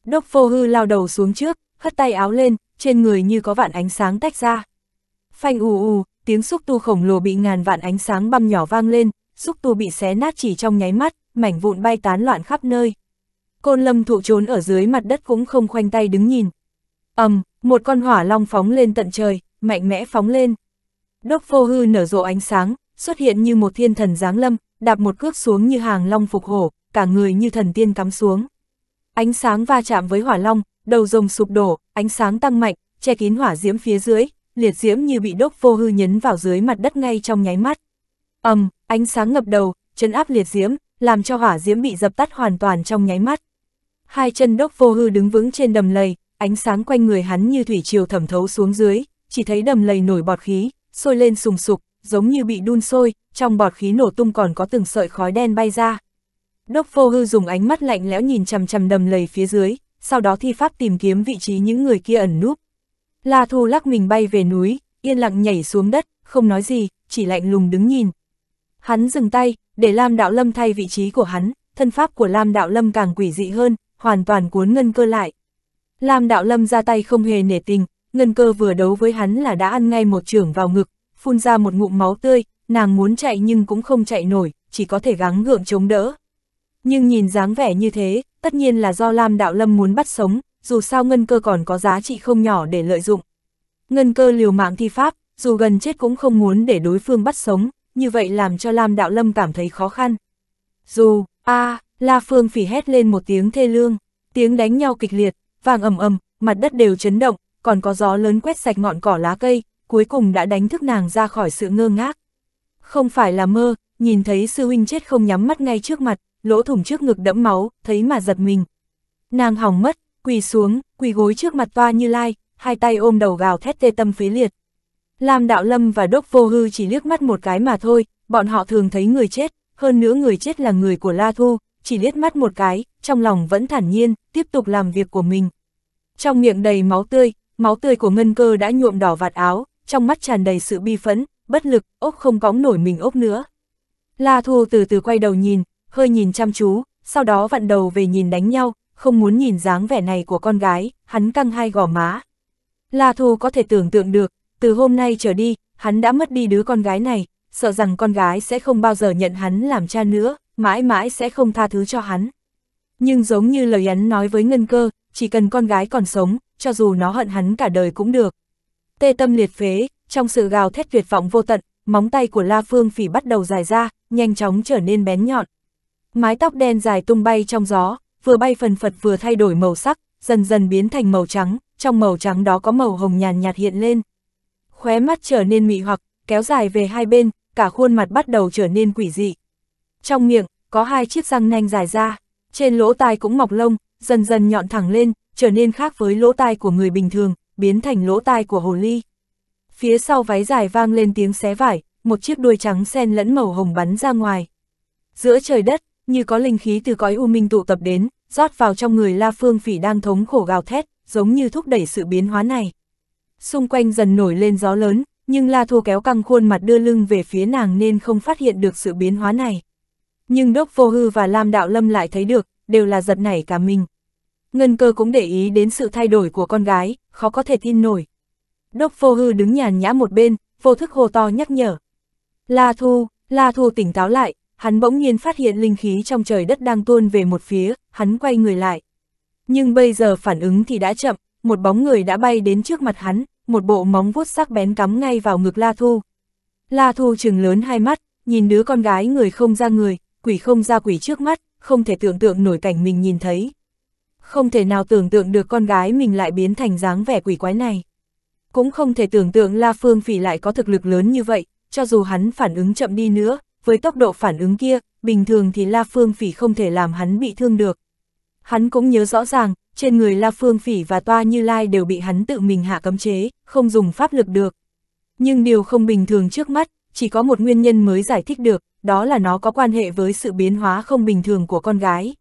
Đốc Vô Hư lao đầu xuống trước, hất tay áo lên, trên người như có vạn ánh sáng tách ra. Phanh ù ù, tiếng xúc tu khổng lồ bị ngàn vạn ánh sáng băm nhỏ vang lên, xúc tu bị xé nát chỉ trong nháy mắt, mảnh vụn bay tán loạn khắp nơi. Côn lâm thụ trốn ở dưới mặt đất cũng không khoanh tay đứng nhìn. ầm, một con hỏa long phóng lên tận trời, mạnh mẽ phóng lên. Đốc phô hư nở rộ ánh sáng, xuất hiện như một thiên thần giáng lâm, đạp một cước xuống như hàng long phục hổ, cả người như thần tiên cắm xuống. Ánh sáng va chạm với hỏa long, đầu rồng sụp đổ, ánh sáng tăng mạnh, che kín hỏa diễm phía dưới, liệt diễm như bị đốc vô hư nhấn vào dưới mặt đất ngay trong nháy mắt. ầm, um, ánh sáng ngập đầu, chấn áp liệt diễm, làm cho hỏa diễm bị dập tắt hoàn toàn trong nháy mắt. Hai chân đốc vô hư đứng vững trên đầm lầy, ánh sáng quanh người hắn như thủy triều thẩm thấu xuống dưới, chỉ thấy đầm lầy nổi bọt khí, sôi lên sùng sục, giống như bị đun sôi, trong bọt khí nổ tung còn có từng sợi khói đen bay ra. Đốc vô hư dùng ánh mắt lạnh lẽo nhìn chằm chằm đầm lầy phía dưới, sau đó thi pháp tìm kiếm vị trí những người kia ẩn núp. La Thu lắc mình bay về núi, yên lặng nhảy xuống đất, không nói gì, chỉ lạnh lùng đứng nhìn. Hắn dừng tay, để Lam Đạo Lâm thay vị trí của hắn, thân pháp của Lam Đạo Lâm càng quỷ dị hơn, hoàn toàn cuốn ngân cơ lại. Lam Đạo Lâm ra tay không hề nể tình, ngân cơ vừa đấu với hắn là đã ăn ngay một trưởng vào ngực, phun ra một ngụm máu tươi, nàng muốn chạy nhưng cũng không chạy nổi, chỉ có thể gắng gượng chống đỡ. Nhưng nhìn dáng vẻ như thế, tất nhiên là do Lam Đạo Lâm muốn bắt sống, dù sao ngân cơ còn có giá trị không nhỏ để lợi dụng. Ngân cơ liều mạng thi pháp, dù gần chết cũng không muốn để đối phương bắt sống, như vậy làm cho Lam Đạo Lâm cảm thấy khó khăn. Dù, a à, La Phương phỉ hét lên một tiếng thê lương, tiếng đánh nhau kịch liệt, vàng ầm ầm, mặt đất đều chấn động, còn có gió lớn quét sạch ngọn cỏ lá cây, cuối cùng đã đánh thức nàng ra khỏi sự ngơ ngác. Không phải là mơ, nhìn thấy sư huynh chết không nhắm mắt ngay trước mặt, lỗ thủng trước ngực đẫm máu, thấy mà giật mình. Nàng hỏng mất, quỳ xuống, quỳ gối trước mặt toa như lai, hai tay ôm đầu gào thét tê tâm phế liệt. làm Đạo Lâm và Đốc Vô Hư chỉ liếc mắt một cái mà thôi, bọn họ thường thấy người chết, hơn nữa người chết là người của La Thu, chỉ liếc mắt một cái, trong lòng vẫn thản nhiên, tiếp tục làm việc của mình. Trong miệng đầy máu tươi, máu tươi của ngân cơ đã nhuộm đỏ vạt áo, trong mắt tràn đầy sự bi phẫn, bất lực, ốc không cóng nổi mình ốc nữa. La Thu từ từ quay đầu nhìn, hơi nhìn chăm chú, sau đó vặn đầu về nhìn đánh nhau, không muốn nhìn dáng vẻ này của con gái, hắn căng hai gò má. La Thu có thể tưởng tượng được, từ hôm nay trở đi, hắn đã mất đi đứa con gái này, sợ rằng con gái sẽ không bao giờ nhận hắn làm cha nữa, mãi mãi sẽ không tha thứ cho hắn. Nhưng giống như lời hắn nói với Ngân Cơ, chỉ cần con gái còn sống, cho dù nó hận hắn cả đời cũng được. Tê tâm liệt phế, trong sự gào thét tuyệt vọng vô tận, móng tay của La Phương Phỉ bắt đầu dài ra, nhanh chóng trở nên bén nhọn. Mái tóc đen dài tung bay trong gió, vừa bay phần phật vừa thay đổi màu sắc, dần dần biến thành màu trắng, trong màu trắng đó có màu hồng nhàn nhạt hiện lên. Khóe mắt trở nên mị hoặc, kéo dài về hai bên, cả khuôn mặt bắt đầu trở nên quỷ dị. Trong miệng, có hai chiếc răng nanh dài ra, trên lỗ tai cũng mọc lông, dần dần nhọn thẳng lên, trở nên khác với lỗ tai của người bình thường, biến thành lỗ tai của hồ ly. Phía sau váy dài vang lên tiếng xé vải, một chiếc đuôi trắng xen lẫn màu hồng bắn ra ngoài. Giữa trời đất, như có linh khí từ cõi u minh tụ tập đến, rót vào trong người La Phương Phỉ đang thống khổ gào thét, giống như thúc đẩy sự biến hóa này. Xung quanh dần nổi lên gió lớn, nhưng La Thu kéo căng khuôn mặt đưa lưng về phía nàng nên không phát hiện được sự biến hóa này. Nhưng Đốc Vô Hư và Lam Đạo Lâm lại thấy được, đều là giật nảy cả mình. Ngân cơ cũng để ý đến sự thay đổi của con gái, khó có thể tin nổi. Đốc Vô Hư đứng nhàn nhã một bên, vô thức hồ to nhắc nhở. La Thu, La Thu tỉnh táo lại, hắn bỗng nhiên phát hiện linh khí trong trời đất đang tuôn về một phía, hắn quay người lại. Nhưng bây giờ phản ứng thì đã chậm, một bóng người đã bay đến trước mặt hắn, một bộ móng vuốt sắc bén cắm ngay vào ngực La Thu. La Thu trừng lớn hai mắt, nhìn đứa con gái người không ra người, quỷ không ra quỷ trước mắt, không thể tưởng tượng nổi cảnh mình nhìn thấy. Không thể nào tưởng tượng được con gái mình lại biến thành dáng vẻ quỷ quái này. Cũng không thể tưởng tượng La Phương Phỉ lại có thực lực lớn như vậy, cho dù hắn phản ứng chậm đi nữa, với tốc độ phản ứng kia, bình thường thì La Phương Phỉ không thể làm hắn bị thương được. Hắn cũng nhớ rõ ràng, trên người La Phương Phỉ và Toa Như Lai đều bị hắn tự mình hạ cấm chế, không dùng pháp lực được. Nhưng điều không bình thường trước mắt, chỉ có một nguyên nhân mới giải thích được, đó là nó có quan hệ với sự biến hóa không bình thường của con gái.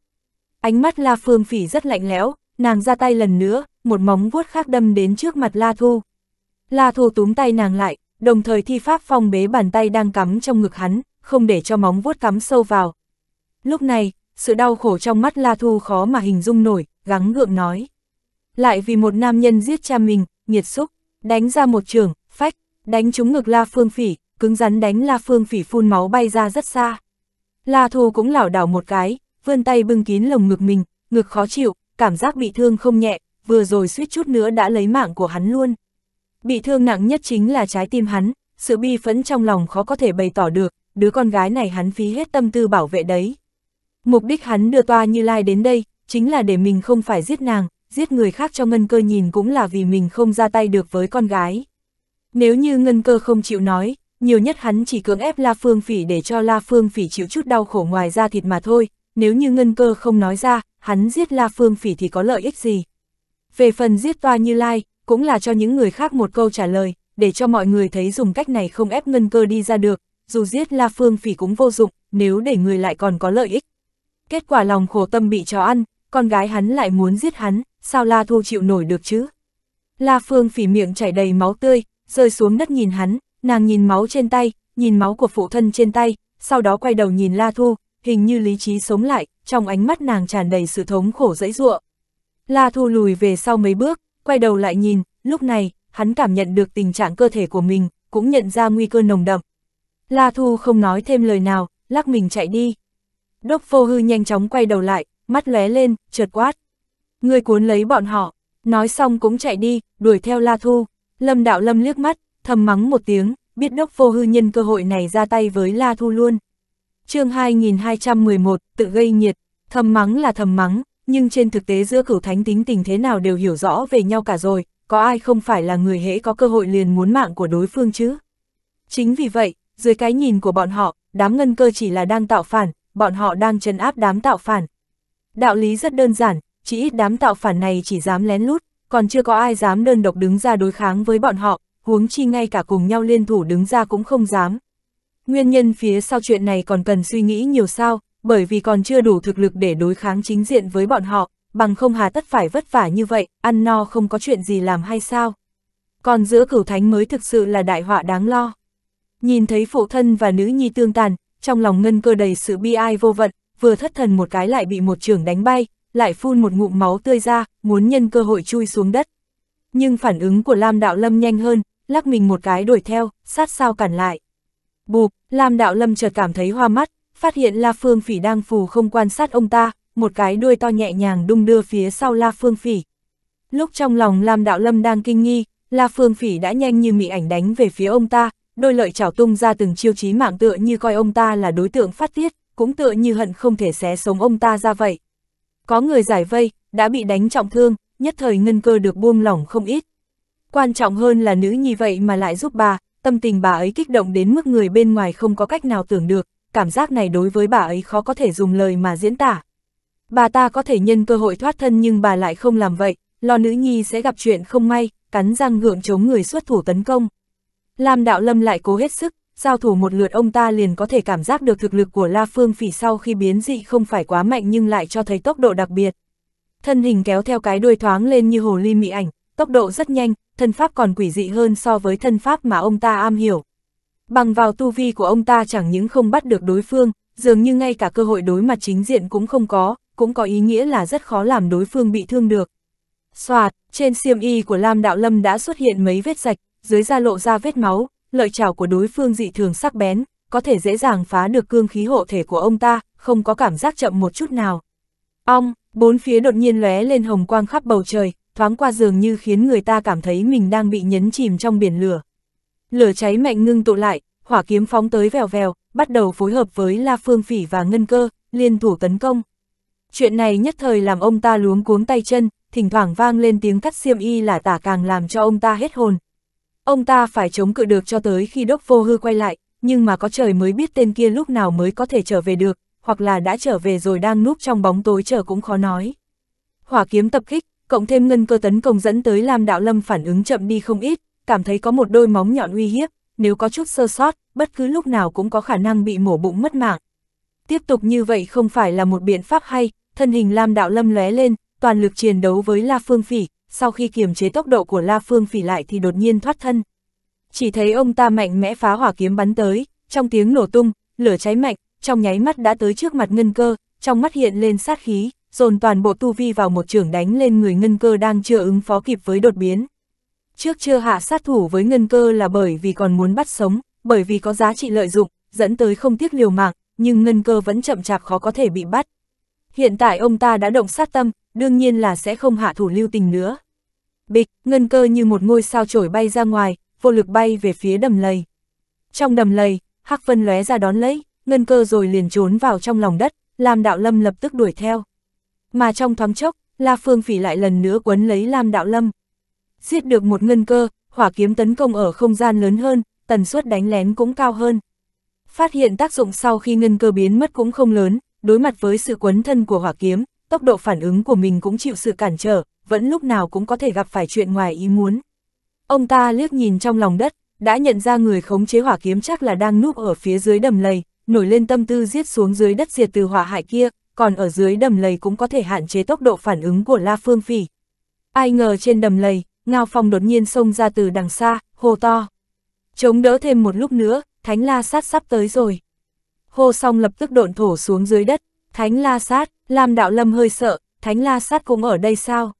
Ánh mắt La Phương Phỉ rất lạnh lẽo, nàng ra tay lần nữa, một móng vuốt khác đâm đến trước mặt La Thu. La Thu túm tay nàng lại, đồng thời thi pháp phong bế bàn tay đang cắm trong ngực hắn, không để cho móng vuốt cắm sâu vào. Lúc này, sự đau khổ trong mắt La Thu khó mà hình dung nổi, gắng gượng nói. Lại vì một nam nhân giết cha mình, nghiệt xúc, đánh ra một trường, phách, đánh trúng ngực La Phương Phỉ, cứng rắn đánh La Phương Phỉ phun máu bay ra rất xa. La Thu cũng lảo đảo một cái, vươn tay bưng kín lồng ngực mình, ngực khó chịu, cảm giác bị thương không nhẹ, vừa rồi suýt chút nữa đã lấy mạng của hắn luôn. Bị thương nặng nhất chính là trái tim hắn, sự bi phẫn trong lòng khó có thể bày tỏ được, đứa con gái này hắn phí hết tâm tư bảo vệ đấy. Mục đích hắn đưa Toa Như Lai đến đây, chính là để mình không phải giết nàng, giết người khác cho Ngân Cơ nhìn cũng là vì mình không ra tay được với con gái. Nếu như Ngân Cơ không chịu nói, nhiều nhất hắn chỉ cưỡng ép La Phương Phỉ để cho La Phương Phỉ chịu chút đau khổ ngoài da thịt mà thôi, nếu như Ngân Cơ không nói ra, hắn giết La Phương Phỉ thì có lợi ích gì. Về phần giết Toa Như Lai, cũng là cho những người khác một câu trả lời, để cho mọi người thấy dùng cách này không ép Ngân Cơ đi ra được, dù giết La Phương Phỉ cũng vô dụng, nếu để người lại còn có lợi ích. Kết quả lòng khổ tâm bị chó ăn, con gái hắn lại muốn giết hắn, sao La Thu chịu nổi được chứ? La Phương Phỉ miệng chảy đầy máu tươi, rơi xuống đất nhìn hắn, nàng nhìn máu trên tay, nhìn máu của phụ thân trên tay, sau đó quay đầu nhìn La Thu, hình như lý trí sống lại, trong ánh mắt nàng tràn đầy sự thống khổ dẫy dụa. La Thu lùi về sau mấy bước, quay đầu lại nhìn, lúc này, hắn cảm nhận được tình trạng cơ thể của mình, cũng nhận ra nguy cơ nồng đậm, La Thu không nói thêm lời nào, lắc mình chạy đi. Đốc Phô hư nhanh chóng quay đầu lại, mắt lóe lên, trượt quát. Người cuốn lấy bọn họ, nói xong cũng chạy đi, đuổi theo La Thu. Lâm Đạo Lâm liếc mắt, thầm mắng một tiếng, biết đốc Phô hư nhân cơ hội này ra tay với La Thu luôn. chương 2211, tự gây nhiệt, thầm mắng là thầm mắng, nhưng trên thực tế giữa cửu thánh tính tình thế nào đều hiểu rõ về nhau cả rồi, có ai không phải là người hễ có cơ hội liền muốn mạng của đối phương chứ. Chính vì vậy, dưới cái nhìn của bọn họ, đám ngân cơ chỉ là đang tạo phản, bọn họ đang trấn áp đám tạo phản. Đạo lý rất đơn giản, chỉ ít đám tạo phản này chỉ dám lén lút, còn chưa có ai dám đơn độc đứng ra đối kháng với bọn họ, huống chi ngay cả cùng nhau liên thủ đứng ra cũng không dám. Nguyên nhân phía sau chuyện này còn cần suy nghĩ nhiều sao, bởi vì còn chưa đủ thực lực để đối kháng chính diện với bọn họ, bằng không hà tất phải vất vả như vậy, ăn no không có chuyện gì làm hay sao. Còn giữa cửu thánh mới thực sự là đại họa đáng lo. Nhìn thấy phụ thân và nữ nhi tương tàn, trong lòng ngân cơ đầy sự bi ai vô vận, vừa thất thần một cái lại bị một trường đánh bay, lại phun một ngụm máu tươi ra, muốn nhân cơ hội chui xuống đất. Nhưng phản ứng của Lam Đạo Lâm nhanh hơn, lắc mình một cái đuổi theo, sát sao cản lại. Bụp, Lam Đạo Lâm chợt cảm thấy hoa mắt, phát hiện La Phương Phỉ đang phù không quan sát ông ta, một cái đuôi to nhẹ nhàng đung đưa phía sau La Phương Phỉ. Lúc trong lòng Lam Đạo Lâm đang kinh nghi, La Phương Phỉ đã nhanh như mị ảnh đánh về phía ông ta, đôi lợi chảo tung ra từng chiêu chí mạng tựa như coi ông ta là đối tượng phát tiết, cũng tựa như hận không thể xé sống ông ta ra vậy. Có người giải vây, đã bị đánh trọng thương, nhất thời ngân cơ được buông lỏng không ít. Quan trọng hơn là nữ nhi vậy mà lại giúp bà, tâm tình bà ấy kích động đến mức người bên ngoài không có cách nào tưởng được, cảm giác này đối với bà ấy khó có thể dùng lời mà diễn tả. Bà ta có thể nhân cơ hội thoát thân nhưng bà lại không làm vậy, lo nữ nhi sẽ gặp chuyện không may, cắn răng gượng chống người xuất thủ tấn công. Lam Đạo Lâm lại cố hết sức, giao thủ một lượt ông ta liền có thể cảm giác được thực lực của La Phương Phỉ sau khi biến dị không phải quá mạnh nhưng lại cho thấy tốc độ đặc biệt. Thân hình kéo theo cái đuôi thoáng lên như hồ ly mị ảnh, tốc độ rất nhanh, thân pháp còn quỷ dị hơn so với thân pháp mà ông ta am hiểu. Bằng vào tu vi của ông ta chẳng những không bắt được đối phương, dường như ngay cả cơ hội đối mặt chính diện cũng không có, cũng có ý nghĩa là rất khó làm đối phương bị thương được. Xoạt, trên xiêm y của Lam Đạo Lâm đã xuất hiện mấy vết rạch, dưới da lộ ra vết máu, lợi chảo của đối phương dị thường sắc bén, có thể dễ dàng phá được cương khí hộ thể của ông ta, không có cảm giác chậm một chút nào. Ong, bốn phía đột nhiên lóe lên hồng quang khắp bầu trời, thoáng qua dường như khiến người ta cảm thấy mình đang bị nhấn chìm trong biển lửa. Lửa cháy mạnh ngưng tụ lại, hỏa kiếm phóng tới vèo vèo, bắt đầu phối hợp với La Phương Phỉ và Ngân Cơ, liên thủ tấn công. Chuyện này nhất thời làm ông ta luống cuống tay chân, thỉnh thoảng vang lên tiếng cắt xiêm y là tả càng làm cho ông ta hết hồn, Ông ta phải chống cự được cho tới khi đốc vô hư quay lại, nhưng mà có trời mới biết tên kia lúc nào mới có thể trở về được, hoặc là đã trở về rồi đang núp trong bóng tối chờ cũng khó nói. Hỏa kiếm tập kích, cộng thêm ngân cơ tấn công dẫn tới Lam Đạo Lâm phản ứng chậm đi không ít, cảm thấy có một đôi móng nhọn uy hiếp, nếu có chút sơ sót, bất cứ lúc nào cũng có khả năng bị mổ bụng mất mạng. Tiếp tục như vậy không phải là một biện pháp hay, thân hình Lam Đạo Lâm lóe lên, toàn lực chiến đấu với La Phương Phỉ, sau khi kiềm chế tốc độ của La Phương Phỉ lại thì đột nhiên thoát thân. Chỉ thấy ông ta mạnh mẽ phá hỏa kiếm bắn tới, trong tiếng nổ tung, lửa cháy mạnh, trong nháy mắt đã tới trước mặt ngân cơ, trong mắt hiện lên sát khí, dồn toàn bộ tu vi vào một trường đánh lên người ngân cơ đang chưa ứng phó kịp với đột biến. Trước chưa hạ sát thủ với ngân cơ là bởi vì còn muốn bắt sống, bởi vì có giá trị lợi dụng, dẫn tới không tiếc liều mạng, nhưng ngân cơ vẫn chậm chạp khó có thể bị bắt. Hiện tại ông ta đã động sát tâm, đương nhiên là sẽ không hạ thủ lưu tình nữa. Bịch, ngân cơ như một ngôi sao trổi bay ra ngoài, vô lực bay về phía đầm lầy. Trong đầm lầy, Hắc Vân lóe ra đón lấy, ngân cơ rồi liền trốn vào trong lòng đất, Lam Đạo Lâm lập tức đuổi theo. Mà trong thoáng chốc, La Phương Phỉ lại lần nữa quấn lấy Lam Đạo Lâm. Giết được một ngân cơ, hỏa kiếm tấn công ở không gian lớn hơn, tần suất đánh lén cũng cao hơn. Phát hiện tác dụng sau khi ngân cơ biến mất cũng không lớn, đối mặt với sự quấn thân của hỏa kiếm, tốc độ phản ứng của mình cũng chịu sự cản trở, vẫn lúc nào cũng có thể gặp phải chuyện ngoài ý muốn. Ông ta liếc nhìn trong lòng đất, đã nhận ra người khống chế hỏa kiếm chắc là đang núp ở phía dưới đầm lầy, nổi lên tâm tư giết xuống dưới đất diệt từ hỏa hại kia, còn ở dưới đầm lầy cũng có thể hạn chế tốc độ phản ứng của La Phương Phỉ. Ai ngờ trên đầm lầy, Ngao Phong đột nhiên xông ra từ đằng xa, hô to. Chống đỡ thêm một lúc nữa, Thánh La Sát sắp tới rồi. Hô xong lập tức độn thổ xuống dưới đất, Thánh La Sát, Lam Đạo Lâm hơi sợ, Thánh La Sát cũng ở đây sao?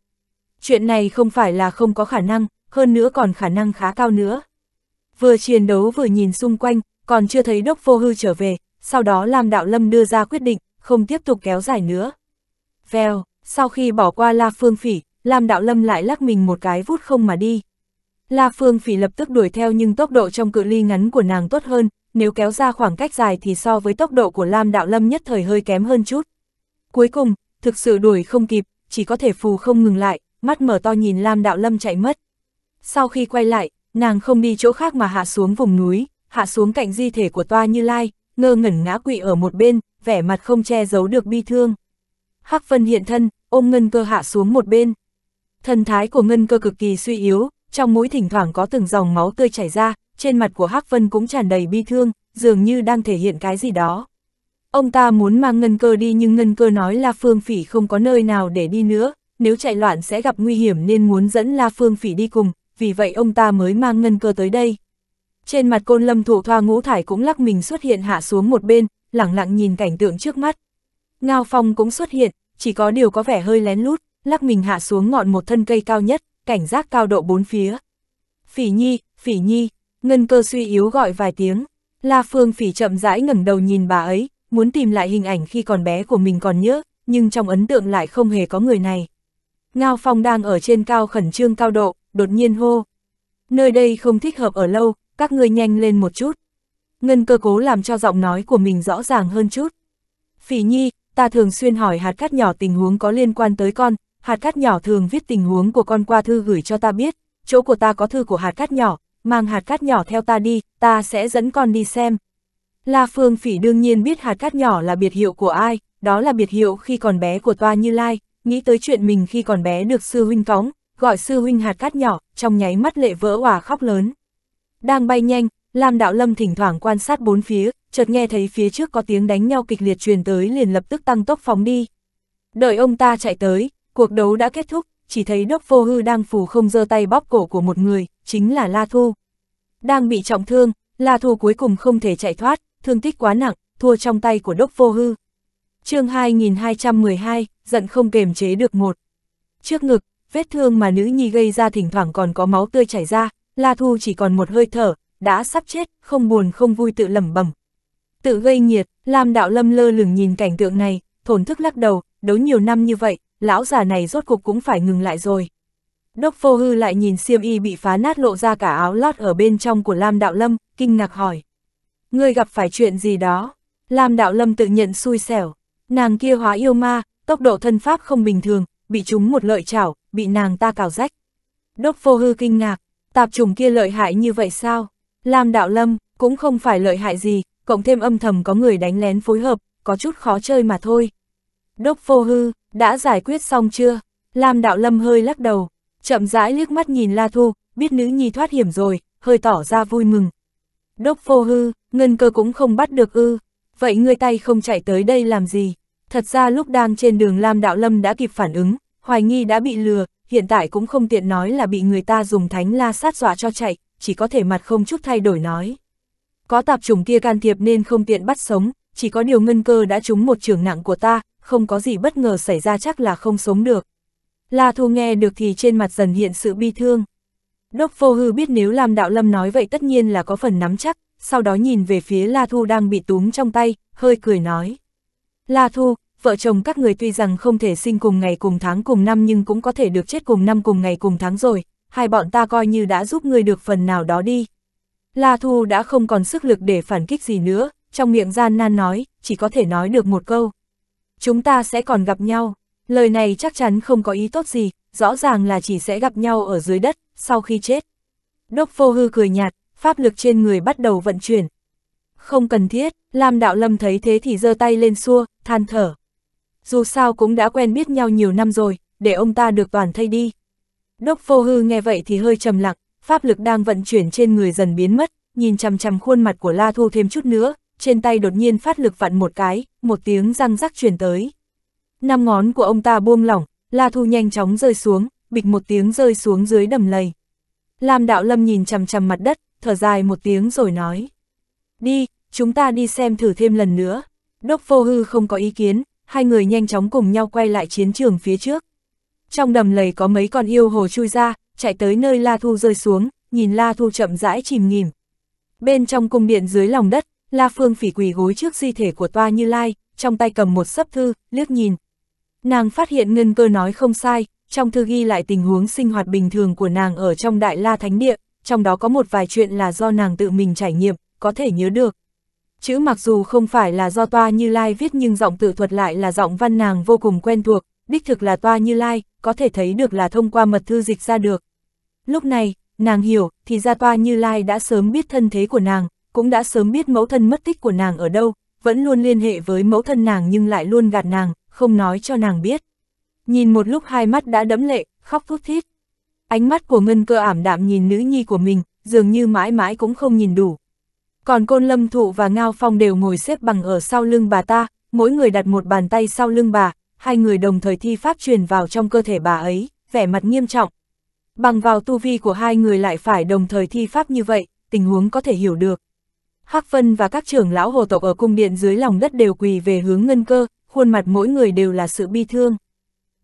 Chuyện này không phải là không có khả năng, hơn nữa còn khả năng khá cao nữa. Vừa chiến đấu vừa nhìn xung quanh, còn chưa thấy đốc vô hư trở về, sau đó Lam Đạo Lâm đưa ra quyết định, không tiếp tục kéo dài nữa. Vèo, sau khi bỏ qua La Phương Phỉ, Lam Đạo Lâm lại lắc mình một cái vút không mà đi. La Phương Phỉ lập tức đuổi theo nhưng tốc độ trong cự ly ngắn của nàng tốt hơn, nếu kéo ra khoảng cách dài thì so với tốc độ của Lam Đạo Lâm nhất thời hơi kém hơn chút. Cuối cùng, thực sự đuổi không kịp, chỉ có thể phù không ngừng lại, mắt mở to nhìn Lam Đạo Lâm chạy mất. Sau khi quay lại, nàng không đi chỗ khác mà hạ xuống vùng núi, hạ xuống cạnh di thể của Toa Như Lai, ngơ ngẩn ngã quỵ ở một bên, vẻ mặt không che giấu được bi thương. Hắc Vân hiện thân, ôm ngân cơ hạ xuống một bên. Thần thái của ngân cơ cực kỳ suy yếu, trong mũi thỉnh thoảng có từng dòng máu tươi chảy ra, trên mặt của Hắc Vân cũng tràn đầy bi thương, dường như đang thể hiện cái gì đó. Ông ta muốn mang ngân cơ đi nhưng ngân cơ nói là phương phỉ không có nơi nào để đi nữa, nếu chạy loạn sẽ gặp nguy hiểm nên muốn dẫn La Phương Phỉ đi cùng, vì vậy ông ta mới mang ngân cơ tới đây. Trên mặt côn lâm thủ thoa ngũ thải cũng lắc mình xuất hiện hạ xuống một bên, lặng lặng nhìn cảnh tượng trước mắt. Ngao phong cũng xuất hiện, chỉ có điều có vẻ hơi lén lút, lắc mình hạ xuống ngọn một thân cây cao nhất, cảnh giác cao độ bốn phía. Phỉ nhi, phỉ nhi, ngân cơ suy yếu gọi vài tiếng. La Phương phỉ chậm rãi ngẩng đầu nhìn bà ấy, muốn tìm lại hình ảnh khi còn bé của mình còn nhớ, nhưng trong ấn tượng lại không hề có người này. Ngao Phong đang ở trên cao khẩn trương cao độ, đột nhiên hô. Nơi đây không thích hợp ở lâu, các ngươi nhanh lên một chút. Ngân cơ cố làm cho giọng nói của mình rõ ràng hơn chút. Phỉ nhi, ta thường xuyên hỏi hạt cát nhỏ tình huống có liên quan tới con, hạt cát nhỏ thường viết tình huống của con qua thư gửi cho ta biết, chỗ của ta có thư của hạt cát nhỏ, mang hạt cát nhỏ theo ta đi, ta sẽ dẫn con đi xem. La Phương Phỉ đương nhiên biết hạt cát nhỏ là biệt hiệu của ai, đó là biệt hiệu khi còn bé của Toa Như Lai nghĩ tới chuyện mình khi còn bé được sư huynh cõng, gọi sư huynh hạt cát nhỏ, trong nháy mắt lệ vỡ òa khóc lớn. Đang bay nhanh, Lam Đạo Lâm thỉnh thoảng quan sát bốn phía, chợt nghe thấy phía trước có tiếng đánh nhau kịch liệt truyền tới liền lập tức tăng tốc phóng đi. Đợi ông ta chạy tới, cuộc đấu đã kết thúc, chỉ thấy đốc vô hư đang phù không giơ tay bóp cổ của một người, chính là La Thu. Đang bị trọng thương, La Thu cuối cùng không thể chạy thoát, thương tích quá nặng, thua trong tay của đốc vô hư. chương 2212 giận không kềm chế được một. Trước ngực, vết thương mà nữ nhi gây ra thỉnh thoảng còn có máu tươi chảy ra, La Thu chỉ còn một hơi thở, đã sắp chết, không buồn không vui tự lẩm bẩm. Tự gây nhiệt Lam Đạo Lâm lơ lửng nhìn cảnh tượng này, thổn thức lắc đầu, đấu nhiều năm như vậy, lão già này rốt cuộc cũng phải ngừng lại rồi. Đốc Phô Hư lại nhìn xiêm y bị phá nát lộ ra cả áo lót ở bên trong của Lam Đạo Lâm, kinh ngạc hỏi. Ngươi gặp phải chuyện gì đó? Lam Đạo Lâm tự nhận xui xẻo, nàng kia hóa yêu ma, tốc độ thân pháp không bình thường, bị chúng một lợi chảo, bị nàng ta cào rách. Đốc vô hư kinh ngạc, tạp trùng kia lợi hại như vậy sao? Lam đạo lâm, cũng không phải lợi hại gì, cộng thêm âm thầm có người đánh lén phối hợp, có chút khó chơi mà thôi. Đốc vô hư, đã giải quyết xong chưa? Lam đạo lâm hơi lắc đầu, chậm rãi liếc mắt nhìn La Thu, biết nữ nhi thoát hiểm rồi, hơi tỏ ra vui mừng. Đốc vô hư, ngân cơ cũng không bắt được ư, vậy ngươi tay không chạy tới đây làm gì? Thật ra lúc đang trên đường Lam Đạo Lâm đã kịp phản ứng, hoài nghi đã bị lừa, hiện tại cũng không tiện nói là bị người ta dùng thánh la sát dọa cho chạy, chỉ có thể mặt không chút thay đổi nói. Có tạp trùng kia can thiệp nên không tiện bắt sống, chỉ có điều ngân cơ đã trúng một trường nặng của ta, không có gì bất ngờ xảy ra chắc là không sống được. La Thu nghe được thì trên mặt dần hiện sự bi thương. Đốc phô hư biết nếu lam đạo lâm nói vậy tất nhiên là có phần nắm chắc, sau đó nhìn về phía La Thu đang bị túm trong tay, hơi cười nói. La Thu, vợ chồng các người tuy rằng không thể sinh cùng ngày cùng tháng cùng năm nhưng cũng có thể được chết cùng năm cùng ngày cùng tháng rồi, hai bọn ta coi như đã giúp ngươi được phần nào đó đi. La Thu đã không còn sức lực để phản kích gì nữa, trong miệng gian nan nói, chỉ có thể nói được một câu. Chúng ta sẽ còn gặp nhau, lời này chắc chắn không có ý tốt gì, rõ ràng là chỉ sẽ gặp nhau ở dưới đất, sau khi chết. Đốc Phô hư cười nhạt, pháp lực trên người bắt đầu vận chuyển. Không cần thiết, Lam Đạo Lâm thấy thế thì giơ tay lên xua, than thở. Dù sao cũng đã quen biết nhau nhiều năm rồi, để ông ta được toàn thay đi. Đốc phô hư nghe vậy thì hơi trầm lặng, pháp lực đang vận chuyển trên người dần biến mất, nhìn chằm chằm khuôn mặt của La Thu thêm chút nữa, trên tay đột nhiên phát lực vặn một cái, một tiếng răng rắc truyền tới. Năm ngón của ông ta buông lỏng, La Thu nhanh chóng rơi xuống, bịch một tiếng rơi xuống dưới đầm lầy. Lam Đạo Lâm nhìn chằm chằm mặt đất, thở dài một tiếng rồi nói. Đi, chúng ta đi xem thử thêm lần nữa. Đốc Phô Hư không có ý kiến, hai người nhanh chóng cùng nhau quay lại chiến trường phía trước. Trong đầm lầy có mấy con yêu hồ chui ra, chạy tới nơi La Thu rơi xuống, nhìn La Thu chậm rãi chìm nghỉm. Bên trong cung điện dưới lòng đất, La Phương phỉ quỳ gối trước di thể của Toa Như Lai, trong tay cầm một sấp thư, liếc nhìn. Nàng phát hiện ngân cơ nói không sai, trong thư ghi lại tình huống sinh hoạt bình thường của nàng ở trong Đại La Thánh Địa, trong đó có một vài chuyện là do nàng tự mình trải nghiệm, có thể nhớ được chữ mặc dù không phải là do Toa Như Lai viết nhưng giọng tự thuật lại là giọng văn nàng vô cùng quen thuộc, đích thực là Toa Như Lai, có thể thấy được là thông qua mật thư dịch ra được. Lúc này, nàng hiểu, thì ra Toa Như Lai đã sớm biết thân thế của nàng, cũng đã sớm biết mẫu thân mất tích của nàng ở đâu, vẫn luôn liên hệ với mẫu thân nàng nhưng lại luôn gạt nàng, không nói cho nàng biết. Nhìn một lúc hai mắt đã đẫm lệ, khóc thút thít. Ánh mắt của Ngân Cơ ảm đạm nhìn nữ nhi của mình, dường như mãi mãi cũng không nhìn đủ còn côn lâm thụ và ngao phong đều ngồi xếp bằng ở sau lưng bà ta, mỗi người đặt một bàn tay sau lưng bà, hai người đồng thời thi pháp truyền vào trong cơ thể bà ấy, vẻ mặt nghiêm trọng. Bằng vào tu vi của hai người lại phải đồng thời thi pháp như vậy, tình huống có thể hiểu được. Hắc Vân và các trưởng lão hồ tộc ở cung điện dưới lòng đất đều quỳ về hướng ngân cơ, khuôn mặt mỗi người đều là sự bi thương.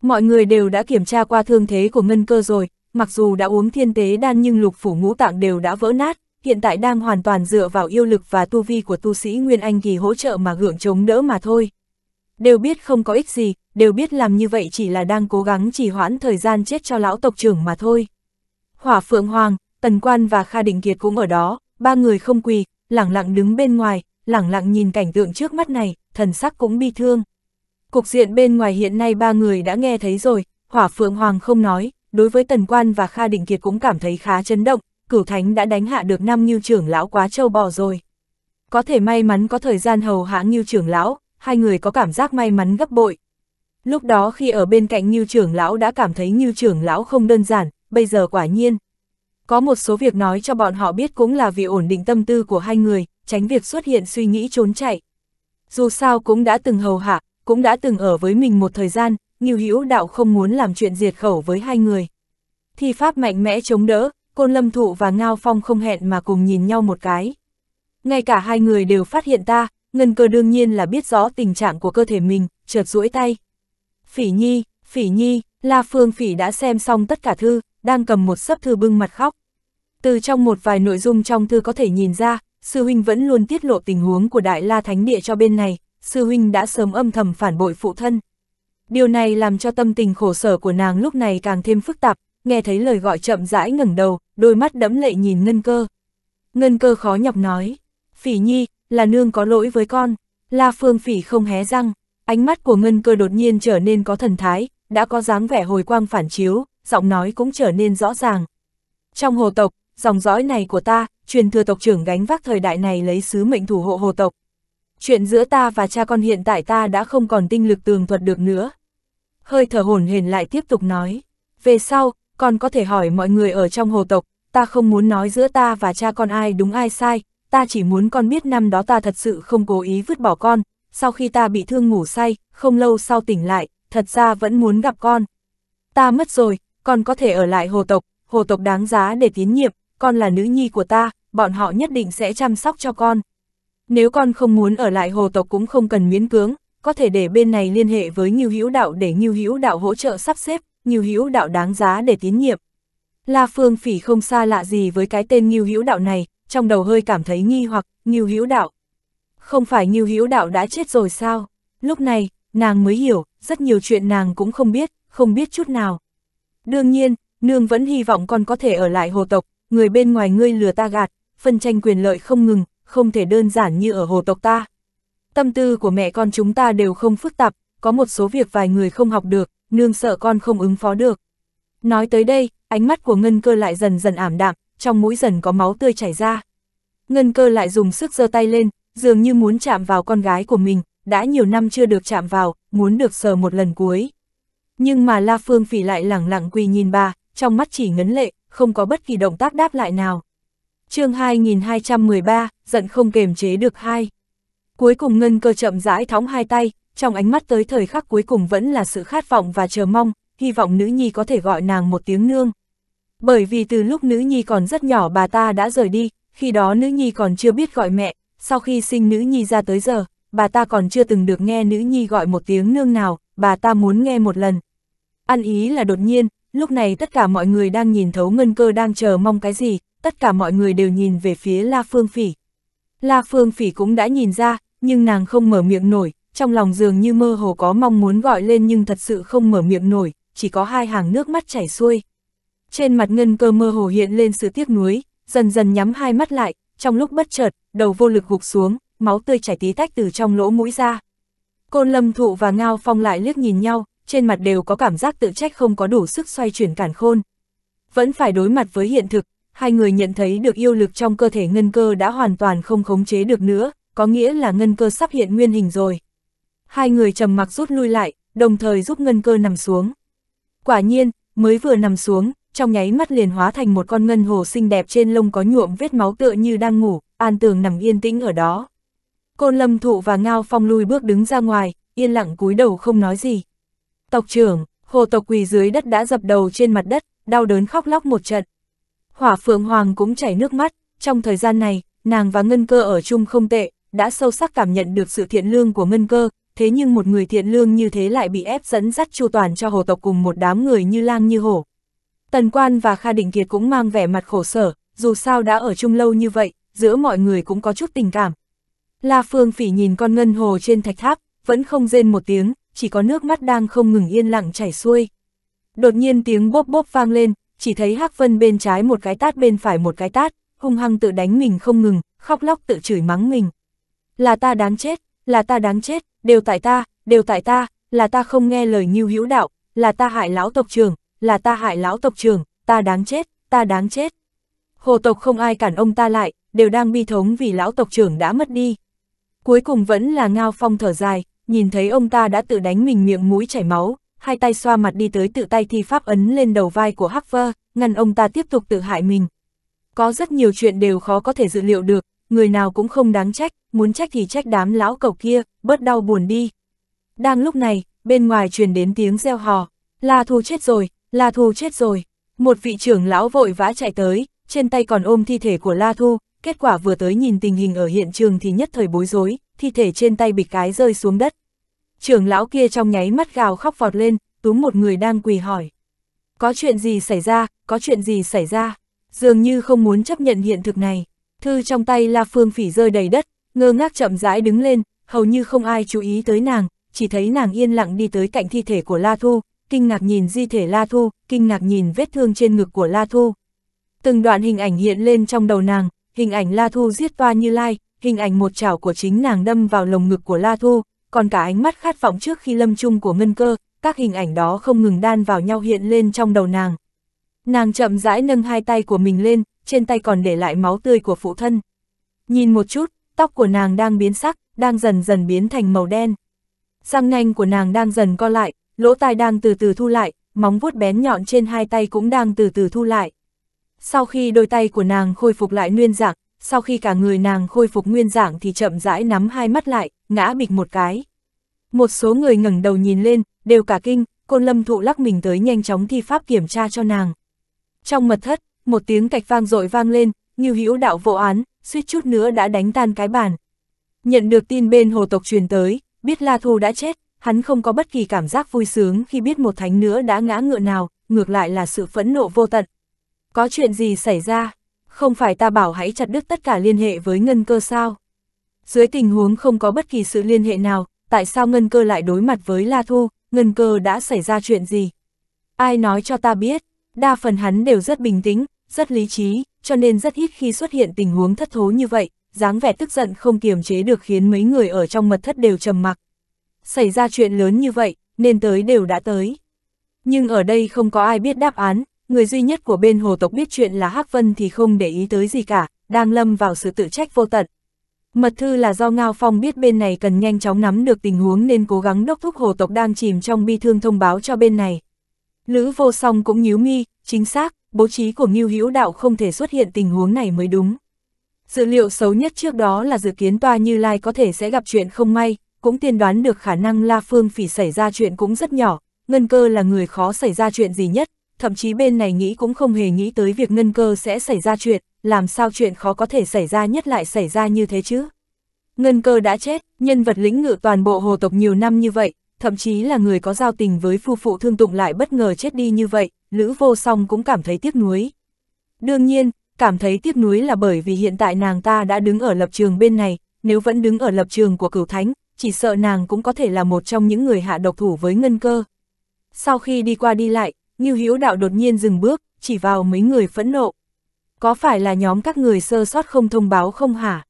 Mọi người đều đã kiểm tra qua thương thế của ngân cơ rồi, mặc dù đã uống thiên tế đan nhưng lục phủ ngũ tạng đều đã vỡ nát, hiện tại đang hoàn toàn dựa vào yêu lực và tu vi của tu sĩ Nguyên Anh kỳ hỗ trợ mà gượng chống đỡ mà thôi. Đều biết không có ích gì, đều biết làm như vậy chỉ là đang cố gắng trì hoãn thời gian chết cho lão tộc trưởng mà thôi. Hỏa Phượng Hoàng, Tần Quan và Kha định Kiệt cũng ở đó, ba người không quỳ, lẳng lặng đứng bên ngoài, lẳng lặng nhìn cảnh tượng trước mắt này, thần sắc cũng bi thương. Cục diện bên ngoài hiện nay ba người đã nghe thấy rồi, Hỏa Phượng Hoàng không nói, đối với Tần Quan và Kha Định Kiệt cũng cảm thấy khá chấn động, cửu thánh đã đánh hạ được năm Như trưởng lão quá châu bò rồi. Có thể may mắn có thời gian hầu hạ Như trưởng lão, hai người có cảm giác may mắn gấp bội. Lúc đó khi ở bên cạnh Như trưởng lão đã cảm thấy Như trưởng lão không đơn giản, bây giờ quả nhiên. Có một số việc nói cho bọn họ biết cũng là vì ổn định tâm tư của hai người, tránh việc xuất hiện suy nghĩ trốn chạy. Dù sao cũng đã từng hầu hạ, cũng đã từng ở với mình một thời gian, nghiêu hữu đạo không muốn làm chuyện diệt khẩu với hai người. Thi pháp mạnh mẽ chống đỡ, Côn Lâm Thụ và Ngao Phong không hẹn mà cùng nhìn nhau một cái. Ngay cả hai người đều phát hiện ta, Ngân cơ đương nhiên là biết rõ tình trạng của cơ thể mình, chợt duỗi tay. Phỉ nhi, phỉ nhi, La Phương Phỉ đã xem xong tất cả thư, đang cầm một sấp thư bưng mặt khóc. Từ trong một vài nội dung trong thư có thể nhìn ra, Sư Huynh vẫn luôn tiết lộ tình huống của Đại La Thánh Địa cho bên này, Sư Huynh đã sớm âm thầm phản bội phụ thân. Điều này làm cho tâm tình khổ sở của nàng lúc này càng thêm phức tạp, nghe thấy lời gọi chậm rãi ngẩng đầu, đôi mắt đẫm lệ nhìn ngân cơ. Ngân cơ khó nhọc nói, phỉ nhi, là nương có lỗi với con, la phương phỉ không hé răng, ánh mắt của ngân cơ đột nhiên trở nên có thần thái, đã có dáng vẻ hồi quang phản chiếu, giọng nói cũng trở nên rõ ràng. Trong hồ tộc, dòng dõi này của ta, truyền thừa tộc trưởng gánh vác thời đại này lấy sứ mệnh thủ hộ hồ tộc. Chuyện giữa ta và cha con hiện tại ta đã không còn tinh lực tường thuật được nữa. Hơi thở hồn hển lại tiếp tục nói. Về sau, con có thể hỏi mọi người ở trong hồ tộc, ta không muốn nói giữa ta và cha con ai đúng ai sai, ta chỉ muốn con biết năm đó ta thật sự không cố ý vứt bỏ con, sau khi ta bị thương ngủ say, không lâu sau tỉnh lại, thật ra vẫn muốn gặp con. Ta mất rồi, con có thể ở lại hồ tộc, hồ tộc đáng giá để tín nhiệm, con là nữ nhi của ta, bọn họ nhất định sẽ chăm sóc cho con. Nếu con không muốn ở lại hồ tộc cũng không cần miễn cưỡng, có thể để bên này liên hệ với Ngưu Hữu Đạo để Ngưu Hữu Đạo hỗ trợ sắp xếp, Ngưu Hữu đạo đáng giá để tín nhiệm. La Phương Phỉ không xa lạ gì với cái tên Ngưu Hữu đạo này, trong đầu hơi cảm thấy nghi hoặc, Ngưu Hữu đạo. Không phải Ngưu Hữu đạo đã chết rồi sao? Lúc này, nàng mới hiểu, rất nhiều chuyện nàng cũng không biết, không biết chút nào. Đương nhiên, nương vẫn hy vọng con có thể ở lại hồ tộc, người bên ngoài ngươi lừa ta gạt, phân tranh quyền lợi không ngừng, không thể đơn giản như ở hồ tộc ta. Tâm tư của mẹ con chúng ta đều không phức tạp, có một số việc vài người không học được, nương sợ con không ứng phó được. Nói tới đây, ánh mắt của ngân cơ lại dần dần ảm đạm, trong mũi dần có máu tươi chảy ra. Ngân cơ lại dùng sức giơ tay lên, dường như muốn chạm vào con gái của mình, đã nhiều năm chưa được chạm vào, muốn được sờ một lần cuối. Nhưng mà La Phương Phỉ lại lẳng lặng quỳ nhìn bà, trong mắt chỉ ngấn lệ, không có bất kỳ động tác đáp lại nào. chương 2213, giận không kềm chế được hai. Cuối cùng ngân cơ chậm rãi thóng hai tay, trong ánh mắt tới thời khắc cuối cùng vẫn là sự khát vọng và chờ mong, hy vọng nữ nhi có thể gọi nàng một tiếng nương. Bởi vì từ lúc nữ nhi còn rất nhỏ bà ta đã rời đi, khi đó nữ nhi còn chưa biết gọi mẹ, sau khi sinh nữ nhi ra tới giờ, bà ta còn chưa từng được nghe nữ nhi gọi một tiếng nương nào, bà ta muốn nghe một lần. Ăn ý là đột nhiên, lúc này tất cả mọi người đang nhìn thấu ngân cơ đang chờ mong cái gì, tất cả mọi người đều nhìn về phía La Phương Phỉ. La Phương Phỉ cũng đã nhìn ra, nhưng nàng không mở miệng nổi, trong lòng dường như mơ hồ có mong muốn gọi lên nhưng thật sự không mở miệng nổi, chỉ có hai hàng nước mắt chảy xuôi. Trên mặt ngân cơ mơ hồ hiện lên sự tiếc nuối, dần dần nhắm hai mắt lại, trong lúc bất chợt, đầu vô lực gục xuống, máu tươi chảy tí tách từ trong lỗ mũi ra. Côn lâm thụ và ngao phong lại liếc nhìn nhau, trên mặt đều có cảm giác tự trách không có đủ sức xoay chuyển cản khôn. Vẫn phải đối mặt với hiện thực, hai người nhận thấy được yêu lực trong cơ thể ngân cơ đã hoàn toàn không khống chế được nữa, có nghĩa là ngân cơ sắp hiện nguyên hình rồi hai người trầm mặc rút lui lại, đồng thời giúp ngân cơ nằm xuống. Quả nhiên, mới vừa nằm xuống, trong nháy mắt liền hóa thành một con ngân hồ xinh đẹp trên lông có nhuộm vết máu tựa như đang ngủ, an tường nằm yên tĩnh ở đó. Côn lâm thụ và ngao phong lui bước đứng ra ngoài, yên lặng cúi đầu không nói gì. Tộc trưởng, hồ tộc quỳ dưới đất đã dập đầu trên mặt đất, đau đớn khóc lóc một trận. Hỏa phượng hoàng cũng chảy nước mắt, trong thời gian này, nàng và ngân cơ ở chung không tệ, đã sâu sắc cảm nhận được sự thiện lương của ngân cơ, thế nhưng một người thiện lương như thế lại bị ép dẫn dắt chu toàn cho hồ tộc cùng một đám người như lang như hổ. Tần Quan và Kha Định Kiệt cũng mang vẻ mặt khổ sở, dù sao đã ở chung lâu như vậy, giữa mọi người cũng có chút tình cảm. La Phương Phỉ nhìn con ngân hồ trên thạch tháp, vẫn không rên một tiếng, chỉ có nước mắt đang không ngừng yên lặng chảy xuôi. Đột nhiên tiếng bốp bốp vang lên, chỉ thấy Hắc Vân bên trái một cái tát bên phải một cái tát, hung hăng tự đánh mình không ngừng, khóc lóc tự chửi mắng mình. Là ta đáng chết, là ta đáng chết, đều tại ta, đều tại ta, là ta không nghe lời Ngưu Hữu Đạo, là ta hại lão tộc trưởng, là ta hại lão tộc trưởng, ta đáng chết, ta đáng chết. Hồ tộc không ai cản ông ta lại, đều đang bi thống vì lão tộc trưởng đã mất đi. Cuối cùng vẫn là Ngao Phong thở dài, nhìn thấy ông ta đã tự đánh mình miệng mũi chảy máu, hai tay xoa mặt đi tới tự tay thi pháp ấn lên đầu vai của Hắc Vơ, ngăn ông ta tiếp tục tự hại mình. Có rất nhiều chuyện đều khó có thể dự liệu được, người nào cũng không đáng trách, muốn trách thì trách đám lão cẩu kia, bớt đau buồn đi. Đang lúc này, bên ngoài truyền đến tiếng reo hò, La Thu chết rồi, La Thu chết rồi. Một vị trưởng lão vội vã chạy tới, trên tay còn ôm thi thể của La Thu, kết quả vừa tới nhìn tình hình ở hiện trường thì nhất thời bối rối, thi thể trên tay bị cái rơi xuống đất. Trưởng lão kia trong nháy mắt gào khóc vọt lên, túm một người đang quỳ hỏi. Có chuyện gì xảy ra, có chuyện gì xảy ra, dường như không muốn chấp nhận hiện thực này. Thư trong tay La Phương Phỉ rơi đầy đất, ngơ ngác chậm rãi đứng lên, hầu như không ai chú ý tới nàng, chỉ thấy nàng yên lặng đi tới cạnh thi thể của La Thu, kinh ngạc nhìn di thể La Thu, kinh ngạc nhìn vết thương trên ngực của La Thu. Từng đoạn hình ảnh hiện lên trong đầu nàng, hình ảnh La Thu giết toa như lai, hình ảnh một chảo của chính nàng đâm vào lồng ngực của La Thu, còn cả ánh mắt khát vọng trước khi lâm chung của ngân cơ, các hình ảnh đó không ngừng đan vào nhau hiện lên trong đầu nàng. Nàng chậm rãi nâng hai tay của mình lên, trên tay còn để lại máu tươi của phụ thân. Nhìn một chút, tóc của nàng đang biến sắc, đang dần dần biến thành màu đen. Răng nanh của nàng đang dần co lại, lỗ tai đang từ từ thu lại, móng vuốt bén nhọn trên hai tay cũng đang từ từ thu lại. Sau khi đôi tay của nàng khôi phục lại nguyên dạng, sau khi cả người nàng khôi phục nguyên dạng thì chậm rãi nắm hai mắt lại, ngã bịch một cái. Một số người ngẩng đầu nhìn lên, đều cả kinh, côn lâm thụ lắc mình tới nhanh chóng thi pháp kiểm tra cho nàng. Trong mật thất, một tiếng cạch vang dội vang lên, như hữu đạo vô án, suýt chút nữa đã đánh tan cái bàn. Nhận được tin bên hồ tộc truyền tới, biết La Thu đã chết, hắn không có bất kỳ cảm giác vui sướng khi biết một thánh nữa đã ngã ngựa nào, ngược lại là sự phẫn nộ vô tận. Có chuyện gì xảy ra? Không phải ta bảo hãy chặt đứt tất cả liên hệ với ngân cơ sao? Dưới tình huống không có bất kỳ sự liên hệ nào, tại sao ngân cơ lại đối mặt với La Thu, ngân cơ đã xảy ra chuyện gì? Ai nói cho ta biết? Đa phần hắn đều rất bình tĩnh, rất lý trí, cho nên rất ít khi xuất hiện tình huống thất thố như vậy, dáng vẻ tức giận không kiềm chế được khiến mấy người ở trong mật thất đều trầm mặc. Xảy ra chuyện lớn như vậy, nên tới đều đã tới. Nhưng ở đây không có ai biết đáp án, người duy nhất của bên hồ tộc biết chuyện là Hắc Vân thì không để ý tới gì cả, đang lâm vào sự tự trách vô tận. Mật thư là do Ngao Phong biết bên này cần nhanh chóng nắm được tình huống nên cố gắng đốc thúc hồ tộc đang chìm trong bi thương thông báo cho bên này. Lữ vô song cũng nhíu mi, chính xác, bố trí của Ngưu Hữu Đạo không thể xuất hiện tình huống này mới đúng. Dữ liệu xấu nhất trước đó là dự kiến Toa Như Lai có thể sẽ gặp chuyện không may, cũng tiên đoán được khả năng La Phương Phỉ xảy ra chuyện cũng rất nhỏ, Ngân Cơ là người khó xảy ra chuyện gì nhất, thậm chí bên này nghĩ cũng không hề nghĩ tới việc Ngân Cơ sẽ xảy ra chuyện, làm sao chuyện khó có thể xảy ra nhất lại xảy ra như thế chứ. Ngân Cơ đã chết, nhân vật lĩnh ngự toàn bộ hồ tộc nhiều năm như vậy, thậm chí là người có giao tình với phu phụ thương tụng lại bất ngờ chết đi như vậy, Lữ vô song cũng cảm thấy tiếc nuối. Đương nhiên, cảm thấy tiếc nuối là bởi vì hiện tại nàng ta đã đứng ở lập trường bên này, nếu vẫn đứng ở lập trường của cửu thánh, chỉ sợ nàng cũng có thể là một trong những người hạ độc thủ với ngân cơ. Sau khi đi qua đi lại, Ngưu hiếu Đạo đột nhiên dừng bước, chỉ vào mấy người phẫn nộ. Có phải là nhóm các người sơ sót không thông báo không hả?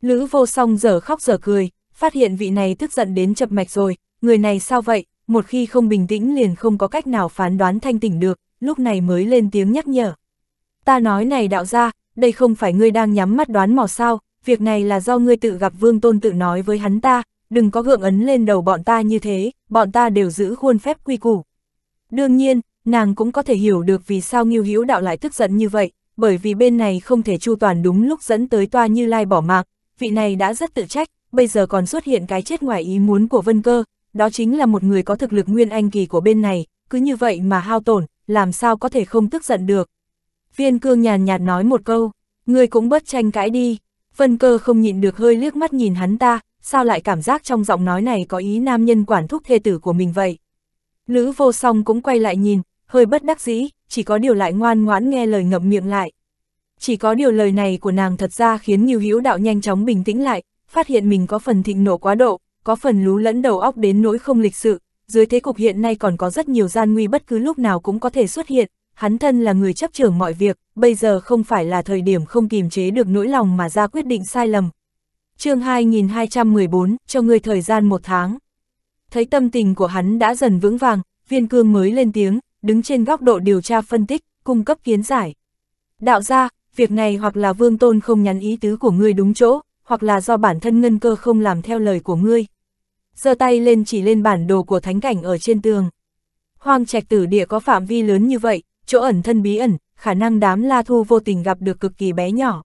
Lữ vô song giờ khóc giờ cười, phát hiện vị này tức giận đến chập mạch rồi, người này sao vậy, một khi không bình tĩnh liền không có cách nào phán đoán thanh tỉnh được, lúc này mới lên tiếng nhắc nhở. Ta nói này đạo gia đây không phải ngươi đang nhắm mắt đoán mò sao, việc này là do ngươi tự gặp vương tôn tự nói với hắn ta, đừng có gượng ấn lên đầu bọn ta như thế, bọn ta đều giữ khuôn phép quy củ. Đương nhiên, nàng cũng có thể hiểu được vì sao Ngưu Hữu đạo lại tức giận như vậy, bởi vì bên này không thể chu toàn đúng lúc dẫn tới toa Như Lai bỏ mạc, vị này đã rất tự trách, bây giờ còn xuất hiện cái chết ngoài ý muốn của Vân Cơ, đó chính là một người có thực lực nguyên anh kỳ của bên này, cứ như vậy mà hao tổn, làm sao có thể không tức giận được. Viên cương nhàn nhạt nói một câu, người cũng bớt tranh cãi đi, phân cơ không nhịn được hơi liếc mắt nhìn hắn ta, sao lại cảm giác trong giọng nói này có ý nam nhân quản thúc thê tử của mình vậy. Lữ vô song cũng quay lại nhìn, hơi bất đắc dĩ, chỉ có điều lại ngoan ngoãn nghe lời ngậm miệng lại. Chỉ có điều lời này của nàng thật ra khiến Nghiêu Hữu Đạo nhanh chóng bình tĩnh lại, phát hiện mình có phần thịnh nộ quá độ, có phần lú lẫn đầu óc đến nỗi không lịch sự, dưới thế cục hiện nay còn có rất nhiều gian nguy bất cứ lúc nào cũng có thể xuất hiện, hắn thân là người chấp trưởng mọi việc, bây giờ không phải là thời điểm không kìm chế được nỗi lòng mà ra quyết định sai lầm. chương 2214, cho người thời gian một tháng. Thấy tâm tình của hắn đã dần vững vàng, viên cương mới lên tiếng, đứng trên góc độ điều tra phân tích, cung cấp kiến giải. Đạo ra, việc này hoặc là vương tôn không nhắn ý tứ của ngươi đúng chỗ, hoặc là do bản thân ngân cơ không làm theo lời của ngươi giơ tay lên chỉ lên bản đồ của thánh cảnh ở trên tường. Hoang trạch tử địa có phạm vi lớn như vậy, chỗ ẩn thân bí ẩn, khả năng đám la thu vô tình gặp được cực kỳ bé nhỏ.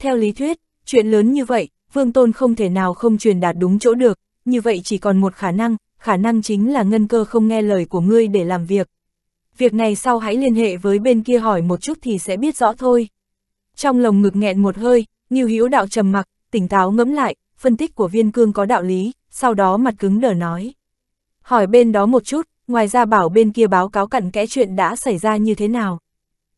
Theo lý thuyết, chuyện lớn như vậy, vương tôn không thể nào không truyền đạt đúng chỗ được, như vậy chỉ còn một khả năng, khả năng chính là ngân cơ không nghe lời của ngươi để làm việc. Việc này sau hãy liên hệ với bên kia hỏi một chút thì sẽ biết rõ thôi. Trong lồng ngực nghẹn một hơi, Nghiêu hiếu đạo trầm mặc, tỉnh táo ngẫm lại, phân tích của viên cương có đạo lý, sau đó mặt cứng đờ nói. Hỏi bên đó một chút, ngoài ra bảo bên kia báo cáo cặn kẽ chuyện đã xảy ra như thế nào.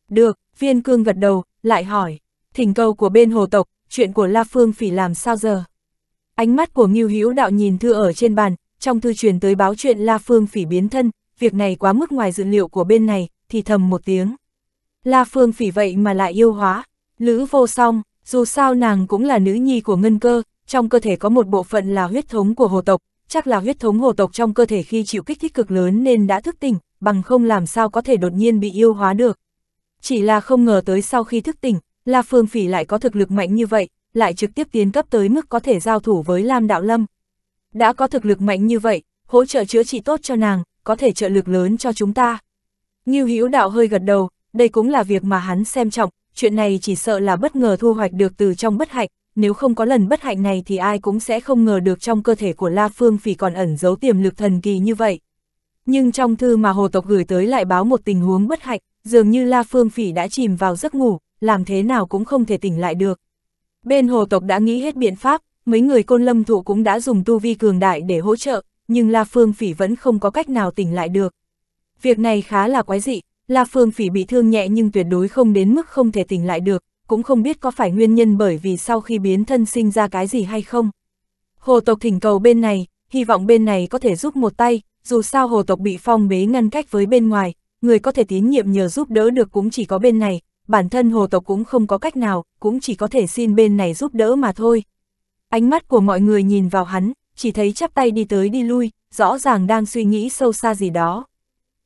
Được, viên cương gật đầu, lại hỏi, thỉnh cầu của bên hồ tộc, chuyện của La Phương Phỉ làm sao giờ? Ánh mắt của Ngưu Hữu Đạo nhìn thư ở trên bàn, trong thư truyền tới báo chuyện La Phương Phỉ biến thân, việc này quá mức ngoài dự liệu của bên này, thì thầm một tiếng. La Phương Phỉ vậy mà lại yêu hóa, Lữ vô song, dù sao nàng cũng là nữ nhi của Ngân Cơ, trong cơ thể có một bộ phận là huyết thống của hồ tộc, chắc là huyết thống hồ tộc trong cơ thể khi chịu kích thích cực lớn nên đã thức tỉnh, bằng không làm sao có thể đột nhiên bị yêu hóa được. Chỉ là không ngờ tới sau khi thức tỉnh, La Phương Phỉ lại có thực lực mạnh như vậy, lại trực tiếp tiến cấp tới mức có thể giao thủ với Lam Đạo Lâm. Đã có thực lực mạnh như vậy, hỗ trợ chữa trị tốt cho nàng, có thể trợ lực lớn cho chúng ta. Ngưu Hữu Đạo hơi gật đầu, đây cũng là việc mà hắn xem trọng, chuyện này chỉ sợ là bất ngờ thu hoạch được từ trong bất hạnh, nếu không có lần bất hạnh này thì ai cũng sẽ không ngờ được trong cơ thể của La Phương Phỉ còn ẩn giấu tiềm lực thần kỳ như vậy. Nhưng trong thư mà hồ tộc gửi tới lại báo một tình huống bất hạnh, dường như La Phương Phỉ đã chìm vào giấc ngủ, làm thế nào cũng không thể tỉnh lại được. Bên hồ tộc đã nghĩ hết biện pháp, mấy người côn lâm thụ cũng đã dùng tu vi cường đại để hỗ trợ, nhưng La Phương Phỉ vẫn không có cách nào tỉnh lại được. Việc này khá là quái dị, La Phương Phỉ bị thương nhẹ nhưng tuyệt đối không đến mức không thể tỉnh lại được, cũng không biết có phải nguyên nhân bởi vì sau khi biến thân sinh ra cái gì hay không. Hồ tộc thỉnh cầu bên này, hy vọng bên này có thể giúp một tay, dù sao hồ tộc bị phong bế ngăn cách với bên ngoài, người có thể tín nhiệm nhờ giúp đỡ được cũng chỉ có bên này, bản thân hồ tộc cũng không có cách nào, cũng chỉ có thể xin bên này giúp đỡ mà thôi. Ánh mắt của mọi người nhìn vào hắn, chỉ thấy chắp tay đi tới đi lui, rõ ràng đang suy nghĩ sâu xa gì đó.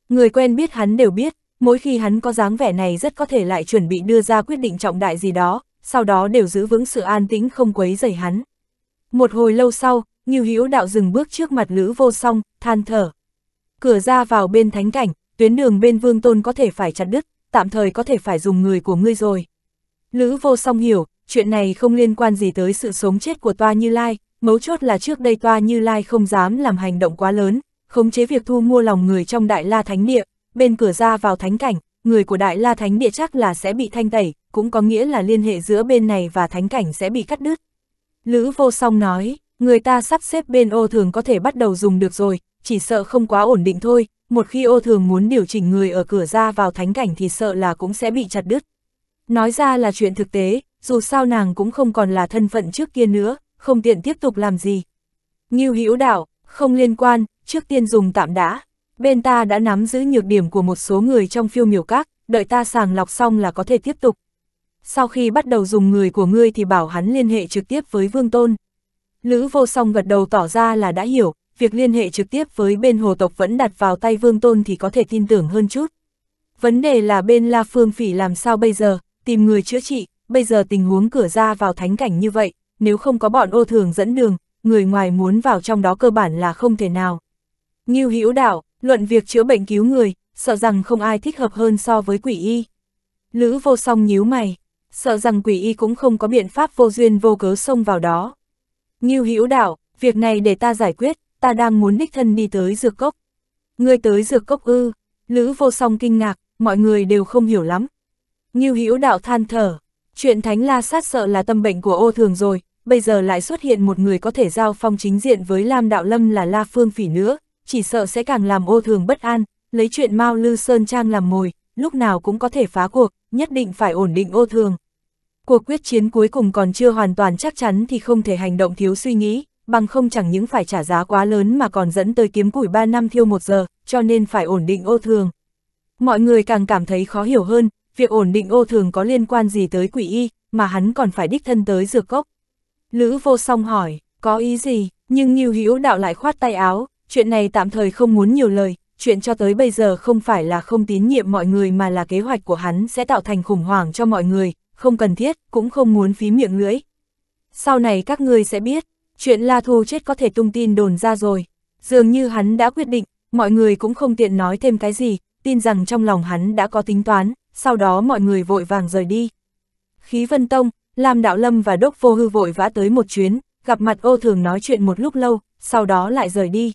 Người quen biết hắn đều biết, mỗi khi hắn có dáng vẻ này rất có thể lại chuẩn bị đưa ra quyết định trọng đại gì đó, sau đó đều giữ vững sự an tĩnh không quấy rầy hắn. Một hồi lâu sau, Ngưu Hữu Đạo dừng bước trước mặt Lữ Vô Song, than thở. Cửa ra vào bên thánh cảnh, tuyến đường bên Vương Tôn có thể phải chặt đứt, tạm thời có thể phải dùng người của ngươi rồi. Lữ Vô Song hiểu, chuyện này không liên quan gì tới sự sống chết của Toa Như Lai, mấu chốt là trước đây Toa Như Lai không dám làm hành động quá lớn, khống chế việc thu mua lòng người trong Đại La Thánh Địa, bên cửa ra vào thánh cảnh, người của Đại La Thánh Địa chắc là sẽ bị thanh tẩy, cũng có nghĩa là liên hệ giữa bên này và thánh cảnh sẽ bị cắt đứt. Lữ vô song nói, người ta sắp xếp bên ô thường có thể bắt đầu dùng được rồi, chỉ sợ không quá ổn định thôi, một khi ô thường muốn điều chỉnh người ở cửa ra vào thánh cảnh thì sợ là cũng sẽ bị chặt đứt. Nói ra là chuyện thực tế, dù sao nàng cũng không còn là thân phận trước kia nữa, không tiện tiếp tục làm gì. Ngưu hữu đạo, không liên quan, trước tiên dùng tạm đã bên ta đã nắm giữ nhược điểm của một số người trong phiêu miểu các, đợi ta sàng lọc xong là có thể tiếp tục. Sau khi bắt đầu dùng người của ngươi thì bảo hắn liên hệ trực tiếp với Vương Tôn. Lữ vô song gật đầu tỏ ra là đã hiểu, việc liên hệ trực tiếp với bên hồ tộc vẫn đặt vào tay Vương Tôn thì có thể tin tưởng hơn chút. Vấn đề là bên La Phương Phỉ làm sao bây giờ, tìm người chữa trị, bây giờ tình huống cửa ra vào thánh cảnh như vậy, nếu không có bọn ô thường dẫn đường, người ngoài muốn vào trong đó cơ bản là không thể nào. Nghiêu Hữu Đạo, Luận việc chữa bệnh cứu người, sợ rằng không ai thích hợp hơn so với quỷ y. Lữ vô song nhíu mày, sợ rằng quỷ y cũng không có biện pháp vô duyên vô cớ xông vào đó. Ngưu hữu đạo, việc này để ta giải quyết, ta đang muốn đích thân đi tới dược cốc. Ngươi tới dược cốc ư, Lữ vô song kinh ngạc, mọi người đều không hiểu lắm. Ngưu hữu đạo than thở, chuyện thánh la sát sợ là tâm bệnh của ô thường rồi, bây giờ lại xuất hiện một người có thể giao phong chính diện với Lam Đạo Lâm là La Phương Phỉ nữa, chỉ sợ sẽ càng làm ô thường bất an, lấy chuyện Mao Lư Sơn Trang làm mồi, lúc nào cũng có thể phá cuộc, nhất định phải ổn định ô thường. Cuộc quyết chiến cuối cùng còn chưa hoàn toàn chắc chắn thì không thể hành động thiếu suy nghĩ, bằng không chẳng những phải trả giá quá lớn mà còn dẫn tới kiếm củi 3 năm thiêu 1 giờ, cho nên phải ổn định ô thường. Mọi người càng cảm thấy khó hiểu hơn, việc ổn định ô thường có liên quan gì tới quỷ y, mà hắn còn phải đích thân tới dược cốc. Lữ vô song hỏi, có ý gì, nhưng Nghiêu Hữu đạo lại khoát tay áo, chuyện này tạm thời không muốn nhiều lời, chuyện cho tới bây giờ không phải là không tín nhiệm mọi người mà là kế hoạch của hắn sẽ tạo thành khủng hoảng cho mọi người, không cần thiết, cũng không muốn phí miệng lưỡi. Sau này các ngươi sẽ biết, chuyện La Thu chết có thể tung tin đồn ra rồi, dường như hắn đã quyết định, mọi người cũng không tiện nói thêm cái gì, tin rằng trong lòng hắn đã có tính toán, sau đó mọi người vội vàng rời đi. Khí Vân Tông, Lam Đạo Lâm và Đốc Vô Hư vội vã tới một chuyến, gặp mặt ô thường nói chuyện một lúc lâu, sau đó lại rời đi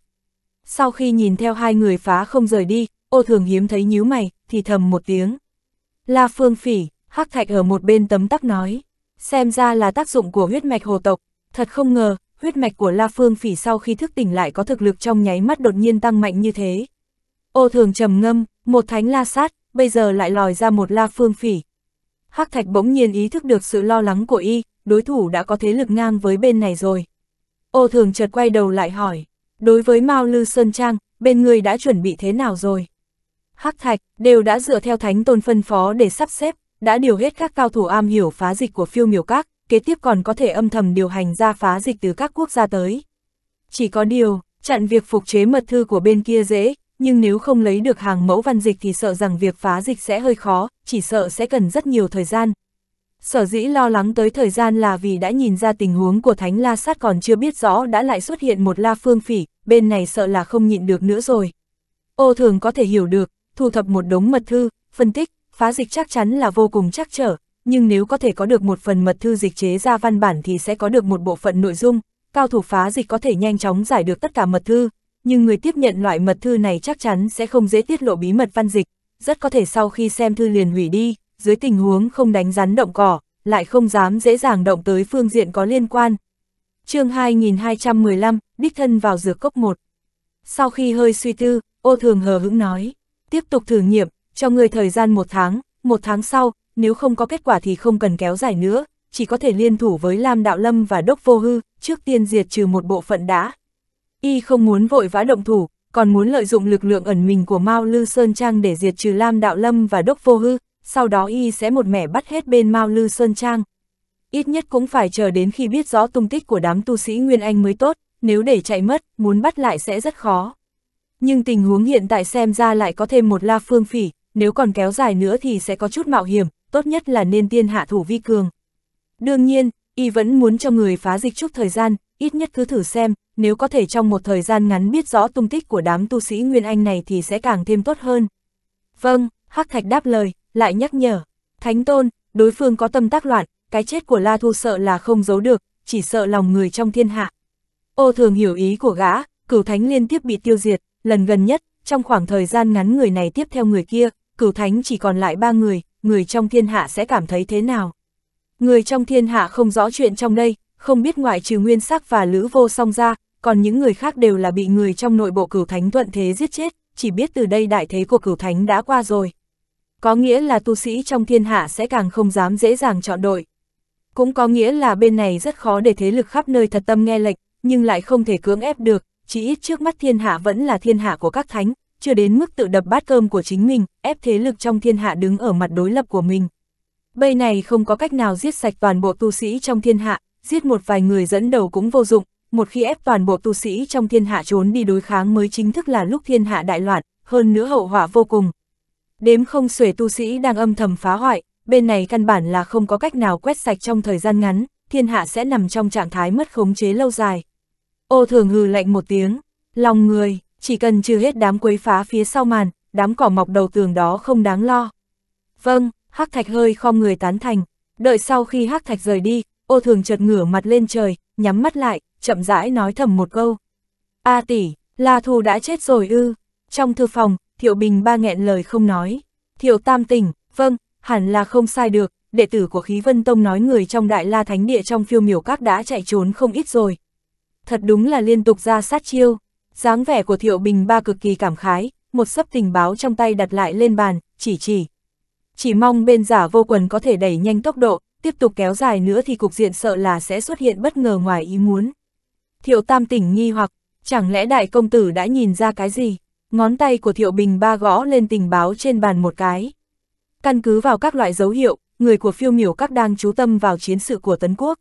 sau khi nhìn theo hai người phá không rời đi, ô thường hiếm thấy nhíu mày, thì thầm một tiếng. La phương phỉ, hắc thạch ở một bên tấm tắc nói, xem ra là tác dụng của huyết mạch hồ tộc, thật không ngờ, huyết mạch của La phương phỉ sau khi thức tỉnh lại có thực lực trong nháy mắt đột nhiên tăng mạnh như thế. Ô thường trầm ngâm, một thánh la sát, bây giờ lại lòi ra một La phương phỉ. Hắc thạch bỗng nhiên ý thức được sự lo lắng của y, đối thủ đã có thế lực ngang với bên này rồi. Ô thường chợt quay đầu lại hỏi, đối với Mao Lư Sơn Trang, bên người đã chuẩn bị thế nào rồi? Hắc Thạch, đều đã dựa theo thánh tôn phân phó để sắp xếp, đã điều hết các cao thủ am hiểu phá dịch của phiêu miểu các, kế tiếp còn có thể âm thầm điều hành ra phá dịch từ các quốc gia tới. Chỉ có điều, chặn việc phục chế mật thư của bên kia dễ, nhưng nếu không lấy được hàng mẫu văn dịch thì sợ rằng việc phá dịch sẽ hơi khó, chỉ sợ sẽ cần rất nhiều thời gian. Sở dĩ lo lắng tới thời gian là vì đã nhìn ra tình huống của Thánh La Sát còn chưa biết rõ đã lại xuất hiện một La Phương Phỉ, bên này sợ là không nhịn được nữa rồi. Ô thường có thể hiểu được, thu thập một đống mật thư, phân tích, phá dịch chắc chắn là vô cùng chắc trở, nhưng nếu có thể có được một phần mật thư dịch chế ra văn bản thì sẽ có được một bộ phận nội dung, cao thủ phá dịch có thể nhanh chóng giải được tất cả mật thư, nhưng người tiếp nhận loại mật thư này chắc chắn sẽ không dễ tiết lộ bí mật văn dịch, rất có thể sau khi xem thư liền hủy đi, dưới tình huống không đánh rắn động cỏ, lại không dám dễ dàng động tới phương diện có liên quan, chương 2215, đích thân vào dược cốc 1. Sau khi hơi suy tư, ô thường hờ hững nói, tiếp tục thử nghiệm, cho người thời gian một tháng, một tháng sau, nếu không có kết quả thì không cần kéo dài nữa, chỉ có thể liên thủ với Lam Đạo Lâm và Đốc Vô Hư, trước tiên diệt trừ một bộ phận đã. Y không muốn vội vã động thủ, còn muốn lợi dụng lực lượng ẩn mình của Mao Lư Sơn Trang để diệt trừ Lam Đạo Lâm và Đốc Vô Hư, sau đó Y sẽ một mẻ bắt hết bên Mao Lư Sơn Trang, ít nhất cũng phải chờ đến khi biết rõ tung tích của đám tu sĩ Nguyên Anh mới tốt, nếu để chạy mất, muốn bắt lại sẽ rất khó. Nhưng tình huống hiện tại xem ra lại có thêm một la phương phỉ, nếu còn kéo dài nữa thì sẽ có chút mạo hiểm, tốt nhất là nên tiên hạ thủ vi cường. Đương nhiên, y vẫn muốn cho người phá dịch chút thời gian, ít nhất cứ thử xem, nếu có thể trong một thời gian ngắn biết rõ tung tích của đám tu sĩ Nguyên Anh này thì sẽ càng thêm tốt hơn. Vâng, Hắc Thạch đáp lời, lại nhắc nhở. Thánh Tôn, đối phương có tâm tác loạn, cái chết của La Thu sợ là không giấu được, chỉ sợ lòng người trong thiên hạ. Ô thường hiểu ý của gã, cửu thánh liên tiếp bị tiêu diệt, lần gần nhất, trong khoảng thời gian ngắn người này tiếp theo người kia, cửu thánh chỉ còn lại ba người, người trong thiên hạ sẽ cảm thấy thế nào? Người trong thiên hạ không rõ chuyện trong đây, không biết ngoại trừ nguyên sắc và lữ vô song ra, còn những người khác đều là bị người trong nội bộ cửu thánh thuận thế giết chết, chỉ biết từ đây đại thế của cửu thánh đã qua rồi. Có nghĩa là tu sĩ trong thiên hạ sẽ càng không dám dễ dàng chọn đội. Cũng có nghĩa là bên này rất khó để thế lực khắp nơi thật tâm nghe lệnh, nhưng lại không thể cưỡng ép được, chỉ ít trước mắt thiên hạ vẫn là thiên hạ của các thánh, chưa đến mức tự đập bát cơm của chính mình, ép thế lực trong thiên hạ đứng ở mặt đối lập của mình. Bây này không có cách nào giết sạch toàn bộ tu sĩ trong thiên hạ, giết một vài người dẫn đầu cũng vô dụng, một khi ép toàn bộ tu sĩ trong thiên hạ trốn đi đối kháng mới chính thức là lúc thiên hạ đại loạn, hơn nữa hậu hỏa vô cùng. Đếm không xuể tu sĩ đang âm thầm phá hoại, bên này căn bản là không có cách nào quét sạch trong thời gian ngắn, thiên hạ sẽ nằm trong trạng thái mất khống chế lâu dài. Ô thường hừ lạnh một tiếng, lòng người, chỉ cần trừ hết đám quấy phá phía sau màn, đám cỏ mọc đầu tường đó không đáng lo. Vâng, Hắc Thạch hơi khom người tán thành, đợi sau khi Hắc Thạch rời đi, ô thường chợt ngửa mặt lên trời, nhắm mắt lại, chậm rãi nói thầm một câu. A tỷ, La Thù đã chết rồi ư. Trong thư phòng, Thiệu Bình ba nghẹn lời không nói. Thiệu Tam tỉnh, vâng, hẳn là không sai được, đệ tử của khí vân tông nói người trong đại la thánh địa trong phiêu miểu các đã chạy trốn không ít rồi. Thật đúng là liên tục ra sát chiêu, dáng vẻ của thiệu bình ba cực kỳ cảm khái, một sấp tình báo trong tay đặt lại lên bàn, chỉ chỉ. Chỉ mong bên giả vô quần có thể đẩy nhanh tốc độ, tiếp tục kéo dài nữa thì cục diện sợ là sẽ xuất hiện bất ngờ ngoài ý muốn. Thiệu tam tỉnh nghi hoặc, chẳng lẽ đại công tử đã nhìn ra cái gì? Ngón tay của thiệu bình ba gõ lên tình báo trên bàn một cái. Căn cứ vào các loại dấu hiệu, người của phiêu miểu các đang chú tâm vào chiến sự của Tấn Quốc.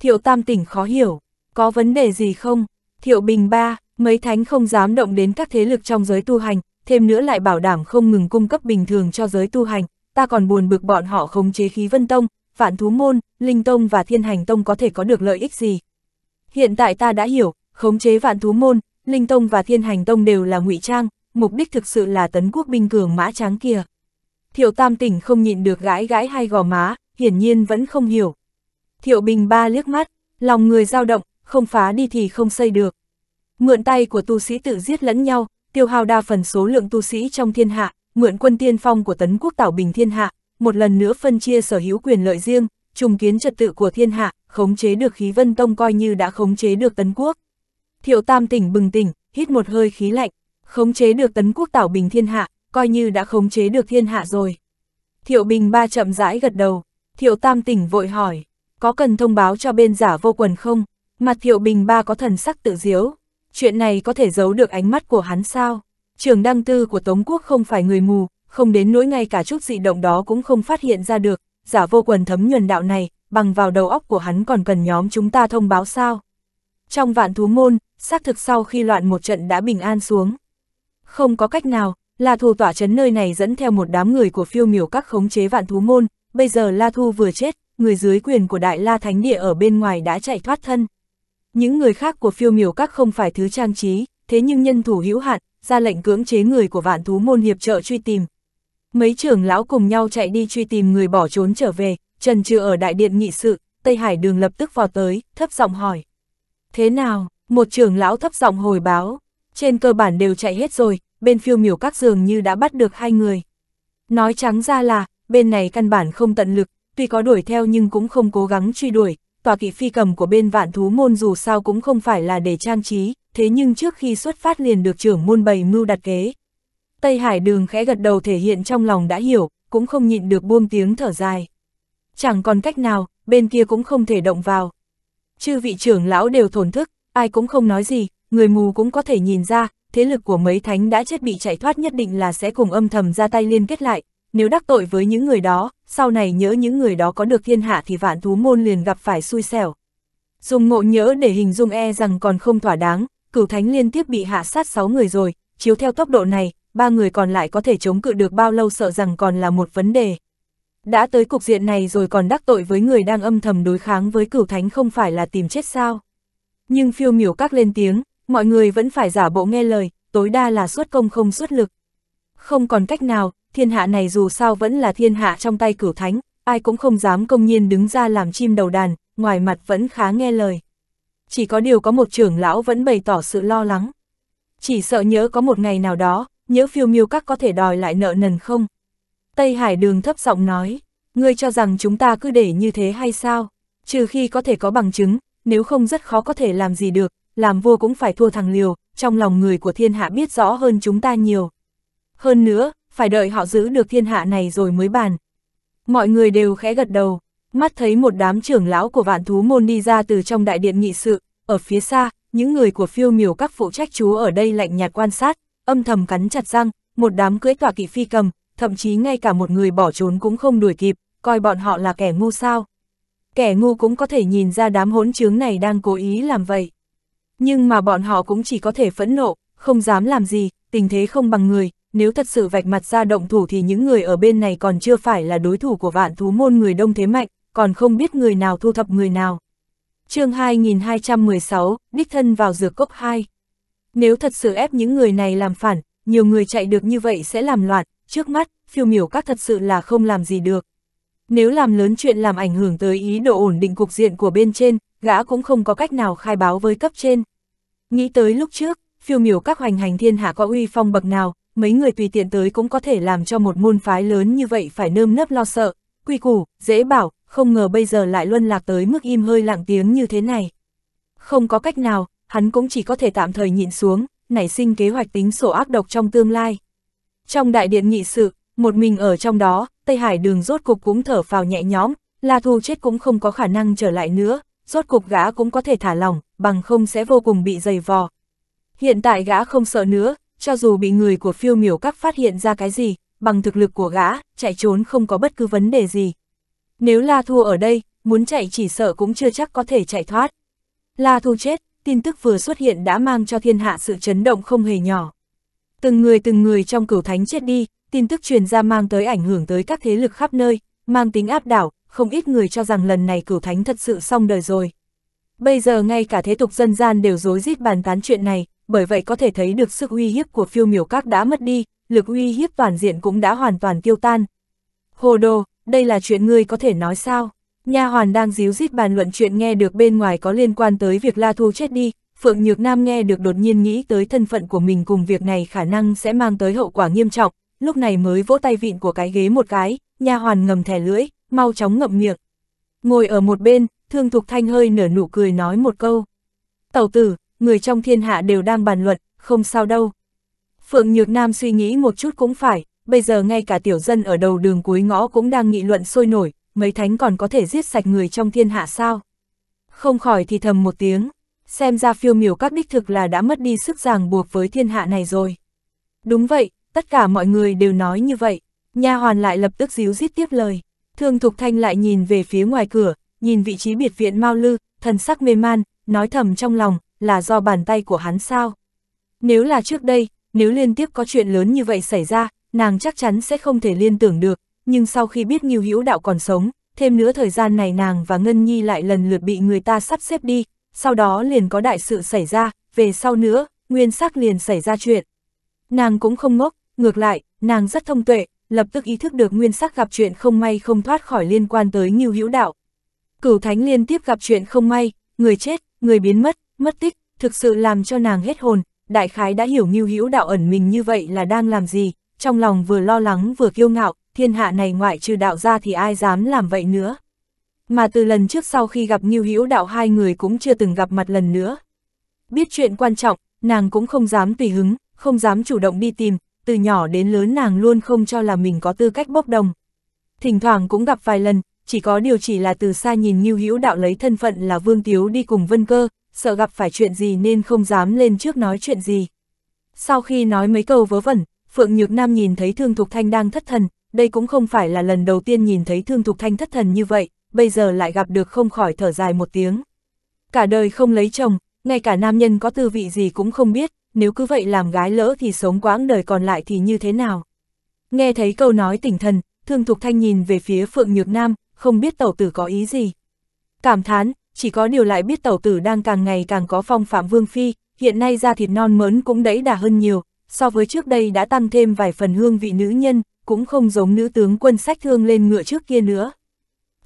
Thiệu Tam tỉnh khó hiểu, có vấn đề gì không? Thiệu Bình Ba, mấy thánh không dám động đến các thế lực trong giới tu hành, thêm nữa lại bảo đảm không ngừng cung cấp bình thường cho giới tu hành, ta còn buồn bực bọn họ khống chế khí vân tông, vạn thú môn, linh tông và thiên hành tông có thể có được lợi ích gì. Hiện tại ta đã hiểu, khống chế vạn thú môn, linh tông và thiên hành tông đều là ngụy trang, mục đích thực sự là tấn quốc binh cường mã trắng kia. Thiệu Tam Tỉnh không nhịn được gãi gãi hai gò má, hiển nhiên vẫn không hiểu. Thiệu Bình Ba liếc mắt, lòng người dao động, không phá đi thì không xây được. Mượn tay của tu sĩ tự giết lẫn nhau, tiêu hao đa phần số lượng tu sĩ trong thiên hạ, mượn quân tiên phong của tấn quốc tảo bình thiên hạ, một lần nữa phân chia sở hữu quyền lợi riêng, trùng kiến trật tự của thiên hạ, khống chế được khí vân tông coi như đã khống chế được tấn quốc. Thiệu Tam Tỉnh bừng tỉnh, hít một hơi khí lạnh, khống chế được tấn quốc tảo bình thiên hạ, coi như đã khống chế được thiên hạ rồi. Thiệu Bình Ba chậm rãi gật đầu, Thiệu Tam tỉnh vội hỏi, có cần thông báo cho bên giả vô quần không? Mặt Thiệu Bình Ba có thần sắc tự diếu, chuyện này có thể giấu được ánh mắt của hắn sao? Trường đăng tư của Tống Quốc không phải người mù, không đến nỗi ngay cả chút dị động đó cũng không phát hiện ra được, giả vô quần thấm nhuần đạo này, bằng vào đầu óc của hắn còn cần nhóm chúng ta thông báo sao? Trong vạn thú môn, xác thực sau khi loạn một trận đã bình an xuống. Không có cách nào, La Thu tỏa chấn nơi này dẫn theo một đám người của phiêu miểu các khống chế vạn thú môn, bây giờ La Thu vừa chết, người dưới quyền của Đại La Thánh Địa ở bên ngoài đã chạy thoát thân. Những người khác của phiêu miểu các không phải thứ trang trí, thế nhưng nhân thủ hữu hạn, ra lệnh cưỡng chế người của vạn thú môn hiệp trợ truy tìm. Mấy trưởng lão cùng nhau chạy đi truy tìm người bỏ trốn trở về, trần trừ ở đại điện nghị sự, Tây Hải đường lập tức vào tới, thấp giọng hỏi. Thế nào, một trưởng lão thấp giọng hồi báo, trên cơ bản đều chạy hết rồi, bên phiêu miểu các giường như đã bắt được hai người. Nói trắng ra là, bên này căn bản không tận lực, tuy có đuổi theo nhưng cũng không cố gắng truy đuổi, tòa kỵ phi cầm của bên vạn thú môn dù sao cũng không phải là để trang trí, thế nhưng trước khi xuất phát liền được trưởng môn bày mưu đặt kế. Tây Hải đường khẽ gật đầu thể hiện trong lòng đã hiểu, cũng không nhịn được buông tiếng thở dài. Chẳng còn cách nào, bên kia cũng không thể động vào. Chư vị trưởng lão đều thổn thức, ai cũng không nói gì, người mù cũng có thể nhìn ra, thế lực của mấy thánh đã chết bị chạy thoát nhất định là sẽ cùng âm thầm ra tay liên kết lại, nếu đắc tội với những người đó, sau này nhớ những người đó có được thiên hạ thì vạn thú môn liền gặp phải xui xẻo. Dùng ngộ nhớ để hình dung e rằng còn không thỏa đáng, cửu thánh liên tiếp bị hạ sát 6 người rồi, chiếu theo tốc độ này, ba người còn lại có thể chống cự được bao lâu sợ rằng còn là một vấn đề. Đã tới cục diện này rồi còn đắc tội với người đang âm thầm đối kháng với cửu thánh không phải là tìm chết sao. Nhưng phiêu miểu các lên tiếng, mọi người vẫn phải giả bộ nghe lời, tối đa là xuất công không xuất lực. Không còn cách nào, thiên hạ này dù sao vẫn là thiên hạ trong tay cửu thánh, ai cũng không dám công nhiên đứng ra làm chim đầu đàn, ngoài mặt vẫn khá nghe lời. Chỉ có điều có một trưởng lão vẫn bày tỏ sự lo lắng. Chỉ sợ nhớ có một ngày nào đó, nhớ phiêu miêu các có thể đòi lại nợ nần không? Tây Hải Đường thấp giọng nói, ngươi cho rằng chúng ta cứ để như thế hay sao? Trừ khi có thể có bằng chứng, nếu không rất khó có thể làm gì được, làm vua cũng phải thua thằng liều, trong lòng người của thiên hạ biết rõ hơn chúng ta nhiều. Hơn nữa, phải đợi họ giữ được thiên hạ này rồi mới bàn. Mọi người đều khẽ gật đầu, mắt thấy một đám trưởng lão của vạn thú môn đi ra từ trong đại điện nghị sự, ở phía xa, những người của phiêu miểu các phụ trách chú ở đây lạnh nhạt quan sát, âm thầm cắn chặt răng, một đám cưỡi tòa kỵ phi cầm, thậm chí ngay cả một người bỏ trốn cũng không đuổi kịp, coi bọn họ là kẻ ngu sao. Kẻ ngu cũng có thể nhìn ra đám hỗn trướng này đang cố ý làm vậy. Nhưng mà bọn họ cũng chỉ có thể phẫn nộ, không dám làm gì, tình thế không bằng người, nếu thật sự vạch mặt ra động thủ thì những người ở bên này còn chưa phải là đối thủ của vạn thú môn người đông thế mạnh, còn không biết người nào thu thập người nào. chương 2216, Đích Thân vào dược cốc 2 Nếu thật sự ép những người này làm phản, nhiều người chạy được như vậy sẽ làm loạn, trước mắt, phiêu miểu các thật sự là không làm gì được. Nếu làm lớn chuyện làm ảnh hưởng tới ý độ ổn định cục diện của bên trên, gã cũng không có cách nào khai báo với cấp trên. Nghĩ tới lúc trước, phiêu miểu các hoành hành thiên hạ có uy phong bậc nào, mấy người tùy tiện tới cũng có thể làm cho một môn phái lớn như vậy phải nơm nớp lo sợ, quy củ, dễ bảo, không ngờ bây giờ lại luân lạc tới mức im hơi lặng tiếng như thế này. Không có cách nào, hắn cũng chỉ có thể tạm thời nhịn xuống, nảy sinh kế hoạch tính sổ ác độc trong tương lai. Trong đại điện nghị sự, một mình ở trong đó, Tây Hải đường rốt cục cũng thở phào nhẹ nhõm, La Thu chết cũng không có khả năng trở lại nữa, rốt cục gã cũng có thể thả lỏng, bằng không sẽ vô cùng bị dày vò. Hiện tại gã không sợ nữa, cho dù bị người của phiêu miểu các phát hiện ra cái gì, bằng thực lực của gã, chạy trốn không có bất cứ vấn đề gì. Nếu La Thu ở đây, muốn chạy chỉ sợ cũng chưa chắc có thể chạy thoát. La Thu chết, tin tức vừa xuất hiện đã mang cho thiên hạ sự chấn động không hề nhỏ. Từng người từng người trong cửu thánh chết đi, tin tức truyền ra mang tới ảnh hưởng tới các thế lực khắp nơi, mang tính áp đảo, không ít người cho rằng lần này cửu thánh thật sự xong đời rồi. Bây giờ ngay cả thế tục dân gian đều rối rít bàn tán chuyện này, bởi vậy có thể thấy được sức uy hiếp của phiêu miểu các đã mất đi, lực uy hiếp toàn diện cũng đã hoàn toàn tiêu tan. Hồ đồ, đây là chuyện ngươi có thể nói sao? Nha hoàn đang díu dít bàn luận chuyện nghe được bên ngoài có liên quan tới việc La Thu chết đi, Phượng Nhược Nam nghe được đột nhiên nghĩ tới thân phận của mình cùng việc này khả năng sẽ mang tới hậu quả nghiêm trọng, lúc này mới vỗ tay vịn của cái ghế một cái, nha hoàn ngầm thẻ lưỡi, mau chóng ngậm miệng. Ngồi ở một bên, thương thục thanh hơi nở nụ cười nói một câu. Tẩu tử, người trong thiên hạ đều đang bàn luận, không sao đâu. Phượng Nhược Nam suy nghĩ một chút cũng phải, bây giờ ngay cả tiểu dân ở đầu đường cuối ngõ cũng đang nghị luận sôi nổi, mấy thánh còn có thể giết sạch người trong thiên hạ sao. Không khỏi thì thầm một tiếng, xem ra phiêu miểu các đích thực là đã mất đi sức ràng buộc với thiên hạ này rồi. Đúng vậy, tất cả mọi người đều nói như vậy, nha hoàn lại lập tức díu dít tiếp lời. Thương Thục Thanh lại nhìn về phía ngoài cửa, nhìn vị trí biệt viện Mao Lư, thần sắc mê man, nói thầm trong lòng, là do bàn tay của hắn sao. Nếu là trước đây, nếu liên tiếp có chuyện lớn như vậy xảy ra, nàng chắc chắn sẽ không thể liên tưởng được, nhưng sau khi biết Nghiêu Hữu Đạo còn sống, thêm nữa thời gian này nàng và Ngân Nhi lại lần lượt bị người ta sắp xếp đi, sau đó liền có đại sự xảy ra, về sau nữa, nguyên sắc liền xảy ra chuyện. Nàng cũng không ngốc, ngược lại, nàng rất thông tuệ, lập tức ý thức được nguyên sắc gặp chuyện không may không thoát khỏi liên quan tới Ngưu Hữu Đạo. Cửu Thánh liên tiếp gặp chuyện không may, người chết, người biến mất, mất tích, thực sự làm cho nàng hết hồn, đại khái đã hiểu Ngưu Hữu Đạo ẩn mình như vậy là đang làm gì, trong lòng vừa lo lắng vừa kiêu ngạo, thiên hạ này ngoại trừ đạo ra thì ai dám làm vậy nữa. Mà từ lần trước sau khi gặp Ngưu Hữu Đạo hai người cũng chưa từng gặp mặt lần nữa. Biết chuyện quan trọng, nàng cũng không dám tùy hứng, không dám chủ động đi tìm, từ nhỏ đến lớn nàng luôn không cho là mình có tư cách bốc đồng. Thỉnh thoảng cũng gặp vài lần, chỉ có điều chỉ là từ xa nhìn Ngưu Hữu Đạo lấy thân phận là Vương Tiếu đi cùng Vân Cơ, sợ gặp phải chuyện gì nên không dám lên trước nói chuyện gì. Sau khi nói mấy câu vớ vẩn, Phượng Nhược Nam nhìn thấy Thương Thục Thanh đang thất thần, đây cũng không phải là lần đầu tiên nhìn thấy Thương Thục Thanh thất thần như vậy, bây giờ lại gặp được không khỏi thở dài một tiếng. Cả đời không lấy chồng, ngay cả nam nhân có tư vị gì cũng không biết, nếu cứ vậy làm gái lỡ thì sống quãng đời còn lại thì như thế nào. Nghe thấy câu nói tỉnh thần, Thương Thục Thanh nhìn về phía Phượng Nhược Nam, không biết tẩu tử có ý gì. Cảm thán, chỉ có điều lại biết tẩu tử đang càng ngày càng có phong phạm vương phi, hiện nay da thịt non mớn cũng đẫy đà hơn nhiều, so với trước đây đã tăng thêm vài phần hương vị nữ nhân, cũng không giống nữ tướng quân sách thương lên ngựa trước kia nữa.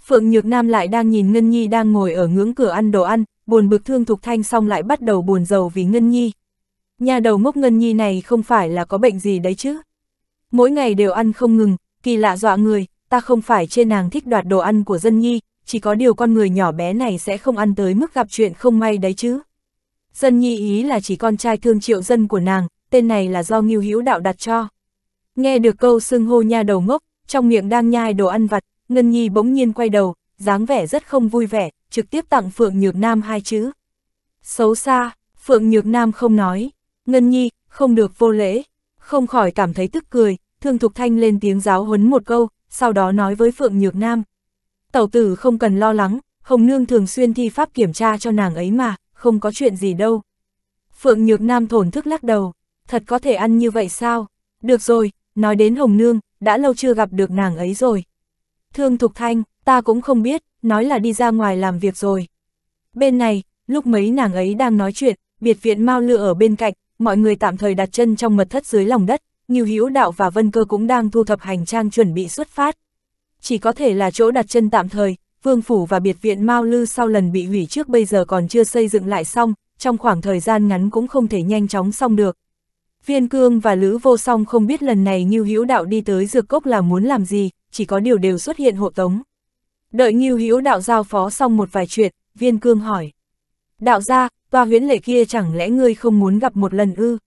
Phượng Nhược Nam lại đang nhìn Ngân Nhi đang ngồi ở ngưỡng cửa ăn đồ ăn, buồn bực Thương Thục Thanh xong lại bắt đầu buồn rầu vì Ngân Nhi, Nhà đầu ngốc ngân nhi này không phải là có bệnh gì đấy chứ. Mỗi ngày đều ăn không ngừng, kỳ lạ dọa người, ta không phải trên nàng thích đoạt đồ ăn của dân nhi, chỉ có điều con người nhỏ bé này sẽ không ăn tới mức gặp chuyện không may đấy chứ. Dân nhi ý là chỉ con trai thương triệu dân của nàng, tên này là do nghiêu hữu đạo đặt cho. Nghe được câu xưng hô nha đầu ngốc, trong miệng đang nhai đồ ăn vặt, Ngân Nhi bỗng nhiên quay đầu, dáng vẻ rất không vui vẻ, trực tiếp tặng Phượng Nhược Nam hai chữ. Xấu xa, Phượng Nhược Nam không nói, Ngân Nhi, không được vô lễ, không khỏi cảm thấy tức cười, Thương Thục Thanh lên tiếng giáo huấn một câu, sau đó nói với Phượng Nhược Nam. Tẩu tử không cần lo lắng, Hồng Nương thường xuyên thi pháp kiểm tra cho nàng ấy mà, không có chuyện gì đâu. Phượng Nhược Nam thổn thức lắc đầu, thật có thể ăn như vậy sao? Được rồi, nói đến Hồng Nương, đã lâu chưa gặp được nàng ấy rồi. Thương Thục Thanh, ta cũng không biết, nói là đi ra ngoài làm việc rồi. Bên này, lúc mấy nàng ấy đang nói chuyện, biệt viện mau lựa ở bên cạnh, mọi người tạm thời đặt chân trong mật thất dưới lòng đất, Ngưu Hữu Đạo và Vân Cơ cũng đang thu thập hành trang chuẩn bị xuất phát. Chỉ có thể là chỗ đặt chân tạm thời, Vương Phủ và Biệt viện Mao Lư sau lần bị hủy trước bây giờ còn chưa xây dựng lại xong, trong khoảng thời gian ngắn cũng không thể nhanh chóng xong được. Viên Cương và Lữ Vô Song không biết lần này Ngưu Hữu Đạo đi tới dược cốc là muốn làm gì, chỉ có điều đều xuất hiện hộ tống. Đợi Ngưu Hữu Đạo giao phó xong một vài chuyện, Viên Cương hỏi. Đạo gia, tòa huyến lệ kia chẳng lẽ ngươi không muốn gặp một lần ư?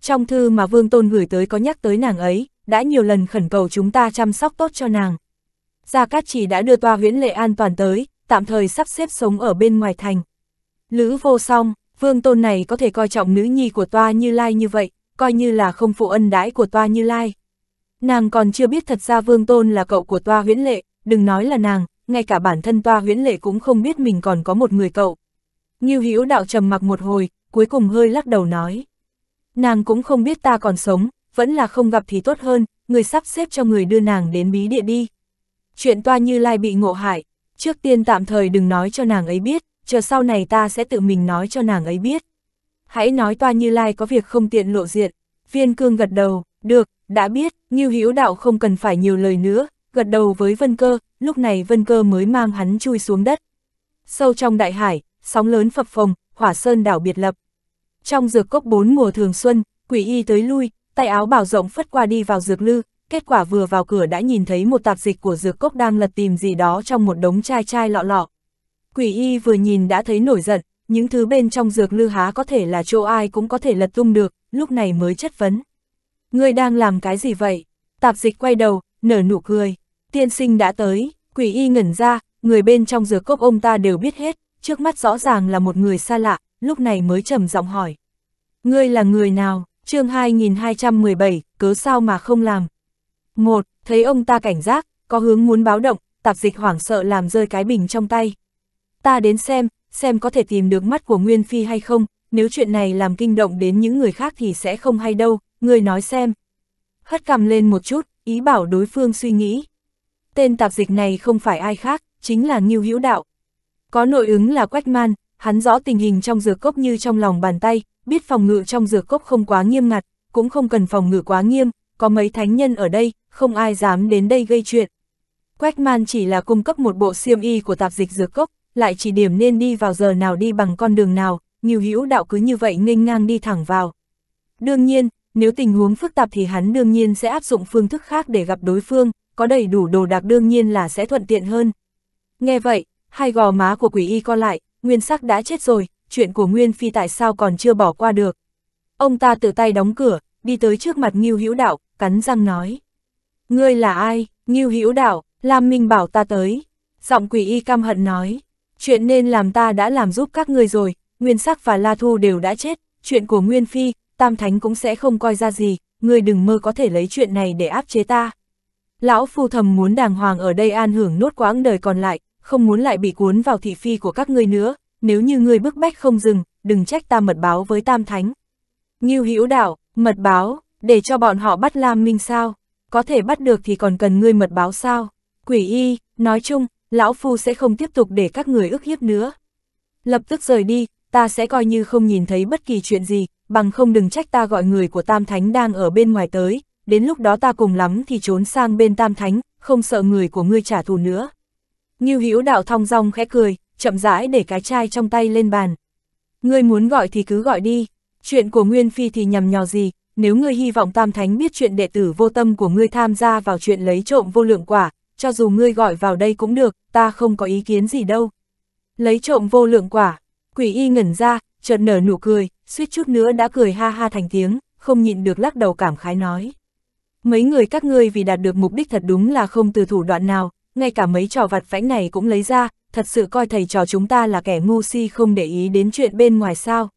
Trong thư mà Vương Tôn gửi tới có nhắc tới nàng ấy, đã nhiều lần khẩn cầu chúng ta chăm sóc tốt cho nàng. Gia Cát chỉ đã đưa tòa huyễn lệ an toàn tới, tạm thời sắp xếp sống ở bên ngoài thành. Lữ vô song, vương tôn này có thể coi trọng nữ nhi của toa như lai như vậy, coi như là không phụ ân đãi của toa như lai. Nàng còn chưa biết thật ra vương tôn là cậu của toa huyễn lệ, đừng nói là nàng, ngay cả bản thân toa huyễn lệ cũng không biết mình còn có một người cậu, Ngưu Hữu Đạo trầm mặc một hồi, cuối cùng hơi lắc đầu nói. Nàng cũng không biết ta còn sống, vẫn là không gặp thì tốt hơn, người sắp xếp cho người đưa nàng đến bí địa đi. Chuyện toa như lai bị ngộ hại, trước tiên tạm thời đừng nói cho nàng ấy biết, chờ sau này ta sẽ tự mình nói cho nàng ấy biết. Hãy nói toa như lai có việc không tiện lộ diện. Viên cương gật đầu, được, đã biết, Ngưu Hữu Đạo không cần phải nhiều lời nữa, gật đầu với Vân Cơ, lúc này Vân Cơ mới mang hắn chui xuống đất. Sâu trong đại hải, sóng lớn phập phồng, hỏa sơn đảo biệt lập. Trong dược cốc bốn mùa thường xuân, quỷ y tới lui, tay áo bảo rộng phất qua đi vào dược lư, kết quả vừa vào cửa đã nhìn thấy một tạp dịch của dược cốc đang lật tìm gì đó trong một đống chai chai lọ lọ. Quỷ y vừa nhìn đã thấy nổi giận, những thứ bên trong dược lư há có thể là chỗ ai cũng có thể lật tung được, lúc này mới chất vấn. Ngươi đang làm cái gì vậy? Tạp dịch quay đầu, nở nụ cười. Tiên sinh đã tới, quỷ y ngẩn ra, người bên trong dược cốc ông ta đều biết hết, trước mắt rõ ràng là một người xa lạ, lúc này mới trầm giọng hỏi. Ngươi là người nào? chương 2217, cớ sao mà không làm? Một, thấy ông ta cảnh giác, có hướng muốn báo động, tạp dịch hoảng sợ làm rơi cái bình trong tay. Ta đến xem, xem có thể tìm được mắt của Nguyên Phi hay không, nếu chuyện này làm kinh động đến những người khác thì sẽ không hay đâu, ngươi nói xem. Hất cầm lên một chút, ý bảo đối phương suy nghĩ. Tên tạp dịch này không phải ai khác, chính là Nghiêu Hữu Đạo, có nội ứng là Quách Man, hắn rõ tình hình trong dược cốc như trong lòng bàn tay, biết phòng ngự trong dược cốc không quá nghiêm ngặt, cũng không cần phòng ngự quá nghiêm, có mấy thánh nhân ở đây, không ai dám đến đây gây chuyện. Quách Man chỉ là cung cấp một bộ siêm y của tạp dịch dược cốc, lại chỉ điểm nên đi vào giờ nào đi bằng con đường nào, nhiều hữu đạo cứ như vậy nghênh ngang đi thẳng vào. Đương nhiên, nếu tình huống phức tạp thì hắn đương nhiên sẽ áp dụng phương thức khác để gặp đối phương, có đầy đủ đồ đạc đương nhiên là sẽ thuận tiện hơn. Nghe vậy, hai gò má của quỷ y co lại, nguyên sắc đã chết rồi, chuyện của Nguyên Phi tại sao còn chưa bỏ qua được. Ông ta tự tay đóng cửa, đi tới trước mặt Ngưu Hữu Đạo, cắn răng nói. Ngươi là ai, Ngưu Hữu Đạo, Lam Minh bảo ta tới. Giọng quỷ y căm hận nói, chuyện nên làm ta đã làm giúp các ngươi rồi, Nguyên Sắc và La Thu đều đã chết, chuyện của Nguyên Phi, Tam Thánh cũng sẽ không coi ra gì, ngươi đừng mơ có thể lấy chuyện này để áp chế ta. Lão phu thầm muốn đàng hoàng ở đây an hưởng nốt quãng đời còn lại, không muốn lại bị cuốn vào thị phi của các ngươi nữa, nếu như ngươi bức bách không dừng, đừng trách ta mật báo với Tam Thánh. Ngưu Hữu Đạo, mật báo, để cho bọn họ bắt Lam Minh sao? Có thể bắt được thì còn cần ngươi mật báo sao? Quỷ y, nói chung, lão phu sẽ không tiếp tục để các người ức hiếp nữa. Lập tức rời đi, ta sẽ coi như không nhìn thấy bất kỳ chuyện gì, bằng không đừng trách ta gọi người của Tam Thánh đang ở bên ngoài tới, đến lúc đó ta cùng lắm thì trốn sang bên Tam Thánh, không sợ người của ngươi trả thù nữa. Ngưu Hữu Đạo thong dong khẽ cười, chậm rãi để cái chai trong tay lên bàn. Ngươi muốn gọi thì cứ gọi đi, chuyện của Nguyên Phi thì nhầm nhò gì, nếu ngươi hy vọng Tam Thánh biết chuyện đệ tử vô tâm của ngươi tham gia vào chuyện lấy trộm vô lượng quả, cho dù ngươi gọi vào đây cũng được, ta không có ý kiến gì đâu. Lấy trộm vô lượng quả, quỷ y ngẩn ra, chợt nở nụ cười, suýt chút nữa đã cười ha ha thành tiếng, không nhịn được lắc đầu cảm khái nói. Mấy người các ngươi vì đạt được mục đích thật đúng là không từ thủ đoạn nào, ngay cả mấy trò vặt vãnh này cũng lấy ra, thật sự coi thầy trò chúng ta là kẻ ngu si không để ý đến chuyện bên ngoài sao.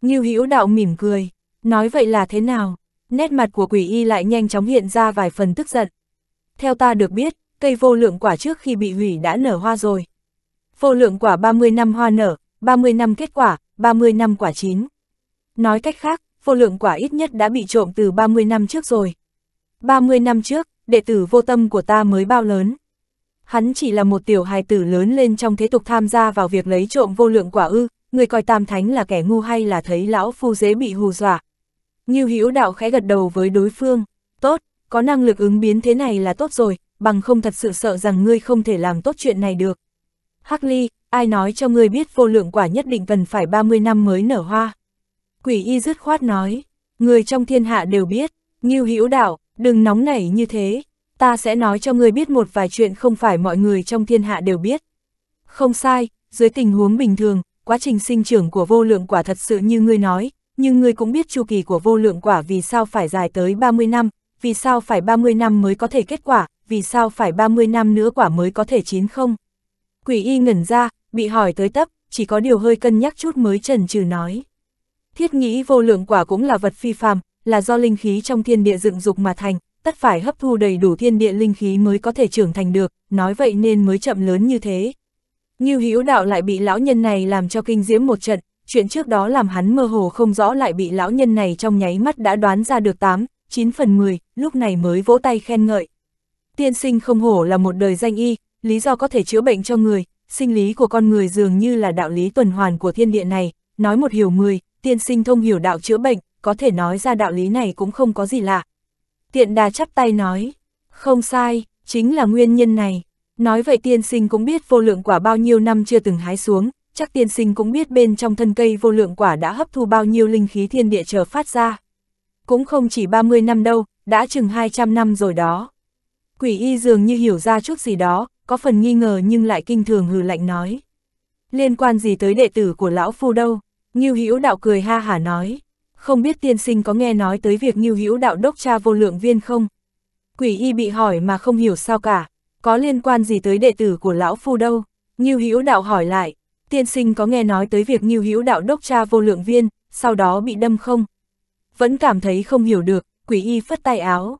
Ngưu Hữu đạo mỉm cười, nói vậy là thế nào? Nét mặt của quỷ y lại nhanh chóng hiện ra vài phần tức giận. Theo ta được biết, cây vô lượng quả trước khi bị hủy đã nở hoa rồi. Vô lượng quả 30 năm hoa nở, 30 năm kết quả, 30 năm quả chín. Nói cách khác, vô lượng quả ít nhất đã bị trộm từ 30 năm trước rồi. 30 năm trước, đệ tử vô tâm của ta mới bao lớn hắn chỉ là một tiểu hài tử lớn lên trong thế tục tham gia vào việc lấy trộm vô lượng quả ư, người coi tam thánh là kẻ ngu hay là thấy lão phu dễ bị hù dọa. Như hữu đạo khẽ gật đầu với đối phương, tốt, có năng lực ứng biến thế này là tốt rồi, bằng không thật sự sợ rằng ngươi không thể làm tốt chuyện này được. Hắc ly, ai nói cho ngươi biết vô lượng quả nhất định cần phải 30 năm mới nở hoa. Quỷ y dứt khoát nói, người trong thiên hạ đều biết, như Hữu Đạo, đừng nóng nảy như thế, ta sẽ nói cho ngươi biết một vài chuyện không phải mọi người trong thiên hạ đều biết. Không sai, dưới tình huống bình thường, quá trình sinh trưởng của vô lượng quả thật sự như ngươi nói, nhưng ngươi cũng biết chu kỳ của vô lượng quả vì sao phải dài tới 30 năm, vì sao phải 30 năm mới có thể kết quả, vì sao phải 30 năm nữa quả mới có thể chín không. Quỷ y ngẩn ra, bị hỏi tới tấp, chỉ có điều hơi cân nhắc chút mới trần trừ nói. Thiết nghĩ vô lượng quả cũng là vật phi phàm, là do linh khí trong thiên địa dựng dục mà thành, tất phải hấp thu đầy đủ thiên địa linh khí mới có thể trưởng thành được, nói vậy nên mới chậm lớn như thế. Ngưu Hữu Đạo lại bị lão nhân này làm cho kinh diễm một trận, chuyện trước đó làm hắn mơ hồ không rõ lại bị lão nhân này trong nháy mắt đã đoán ra được 8, 9 phần 10, lúc này mới vỗ tay khen ngợi. Tiên sinh không hổ là một đời danh y, lý do có thể chữa bệnh cho người, sinh lý của con người dường như là đạo lý tuần hoàn của thiên địa này, nói một hiểu 10, tiên sinh thông hiểu đạo chữa bệnh, có thể nói ra đạo lý này cũng không có gì lạ, Tiện đà chắp tay nói, không sai, chính là nguyên nhân này. Nói vậy tiên sinh cũng biết vô lượng quả bao nhiêu năm chưa từng hái xuống, chắc tiên sinh cũng biết bên trong thân cây vô lượng quả đã hấp thu bao nhiêu linh khí thiên địa chờ phát ra. Cũng không chỉ 30 năm đâu, đã chừng 200 năm rồi đó. Quỷ y dường như hiểu ra chút gì đó, có phần nghi ngờ nhưng lại kinh thường hừ lạnh nói. Liên quan gì tới đệ tử của lão phu đâu? Ngưu Hữu đạo cười ha hả nói không biết tiên sinh có nghe nói tới việc nghiêu hữu đạo đốc cha vô lượng viên không? Quỷ y bị hỏi mà không hiểu sao cả, có liên quan gì tới đệ tử của lão phu đâu? Nghiêu hữu đạo hỏi lại, tiên sinh có nghe nói tới việc nghiêu hữu đạo đốc cha vô lượng viên, sau đó bị đâm không? Vẫn cảm thấy không hiểu được, quỷ y phất tay áo.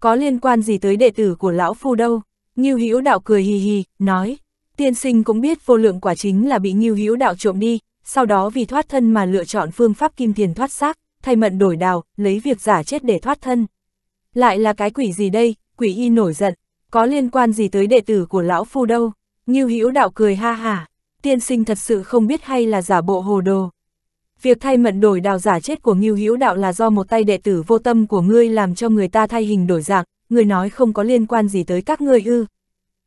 Có liên quan gì tới đệ tử của lão phu đâu? Nghiêu hữu đạo cười hì hì, nói, tiên sinh cũng biết vô lượng quả chính là bị nghiêu hữu đạo trộm đi, sau đó vì thoát thân mà lựa chọn phương pháp kim thiền thoát xác, thay mận đổi đào, lấy việc giả chết để thoát thân. Lại là cái quỷ gì đây, quỷ y nổi giận, có liên quan gì tới đệ tử của lão phu đâu, Ngưu Hữu đạo cười ha hả, tiên sinh thật sự không biết hay là giả bộ hồ đồ. Việc thay mận đổi đào giả chết của Ngưu Hữu đạo là do một tay đệ tử vô tâm của ngươi làm cho người ta thay hình đổi dạng, người nói không có liên quan gì tới các ngươi ư?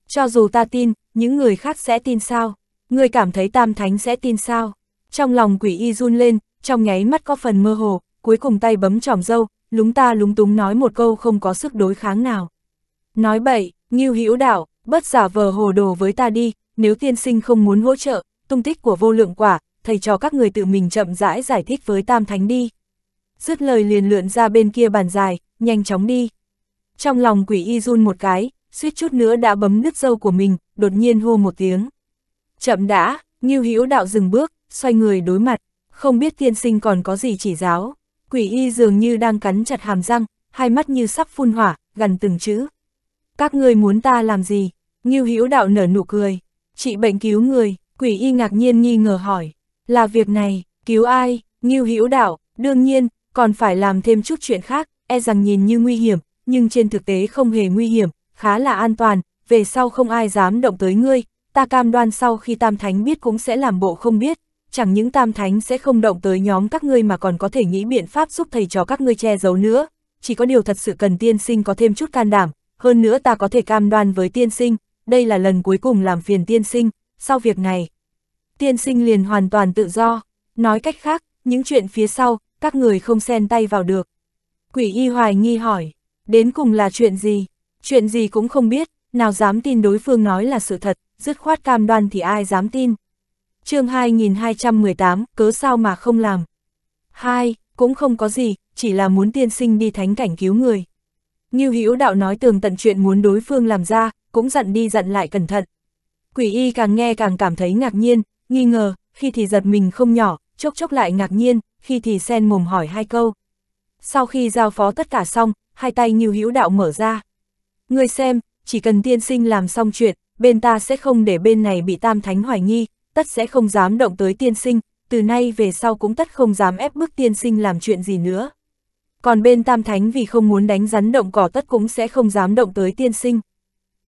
Cho dù ta tin, những người khác sẽ tin sao? Ngươi cảm thấy Tam Thánh sẽ tin sao? Trong lòng quỷ y run lên, trong nháy mắt có phần mơ hồ, cuối cùng tay bấm trỏm dâu, lúng ta lúng túng nói một câu không có sức đối kháng nào. Nói bậy, nghiêu hữu đạo, bất giả vờ hồ đồ với ta đi, nếu tiên sinh không muốn hỗ trợ, tung tích của vô lượng quả, thầy cho các người tự mình chậm rãi giải thích với tam thánh đi. Dứt lời liền lượn ra bên kia bàn dài, nhanh chóng đi. Trong lòng quỷ y run một cái, suýt chút nữa đã bấm nứt dâu của mình, đột nhiên hô một tiếng. Chậm đã, nghiêu hữu đạo dừng bước, xoay người đối mặt, không biết tiên sinh còn có gì chỉ giáo. Quỷ y dường như đang cắn chặt hàm răng, hai mắt như sắp phun hỏa, gần từng chữ. Các ngươi muốn ta làm gì? Ngưu Hữu Đạo nở nụ cười. Chị bệnh cứu người, quỷ y ngạc nhiên nghi ngờ hỏi. Là việc này, cứu ai? Ngưu Hữu Đạo, đương nhiên, còn phải làm thêm chút chuyện khác, e rằng nhìn như nguy hiểm, nhưng trên thực tế không hề nguy hiểm, khá là an toàn, về sau không ai dám động tới ngươi, ta cam đoan sau khi Tam Thánh biết cũng sẽ làm bộ không biết, chẳng những tam thánh sẽ không động tới nhóm các ngươi mà còn có thể nghĩ biện pháp giúp thầy trò các ngươi che giấu nữa, chỉ có điều thật sự cần tiên sinh có thêm chút can đảm, hơn nữa ta có thể cam đoan với tiên sinh, đây là lần cuối cùng làm phiền tiên sinh, sau việc này. Tiên sinh liền hoàn toàn tự do, nói cách khác, những chuyện phía sau, các người không xen tay vào được. Quỷ y hoài nghi hỏi, đến cùng là chuyện gì? Chuyện gì cũng không biết, nào dám tin đối phương nói là sự thật, dứt khoát cam đoan thì ai dám tin chương 2218, cớ sao mà không làm. Hai, cũng không có gì, chỉ là muốn tiên sinh đi thánh cảnh cứu người. Như Hữu đạo nói tường tận chuyện muốn đối phương làm ra, cũng dặn đi dặn lại cẩn thận. Quỷ y càng nghe càng cảm thấy ngạc nhiên, nghi ngờ, khi thì giật mình không nhỏ, chốc chốc lại ngạc nhiên, khi thì sen mồm hỏi hai câu. Sau khi giao phó tất cả xong, hai tay Như Hữu đạo mở ra. Người xem, chỉ cần tiên sinh làm xong chuyện, bên ta sẽ không để bên này bị tam thánh hoài nghi, tất sẽ không dám động tới tiên sinh, từ nay về sau cũng tất không dám ép bức tiên sinh làm chuyện gì nữa. Còn bên Tam Thánh vì không muốn đánh rắn động cỏ tất cũng sẽ không dám động tới tiên sinh.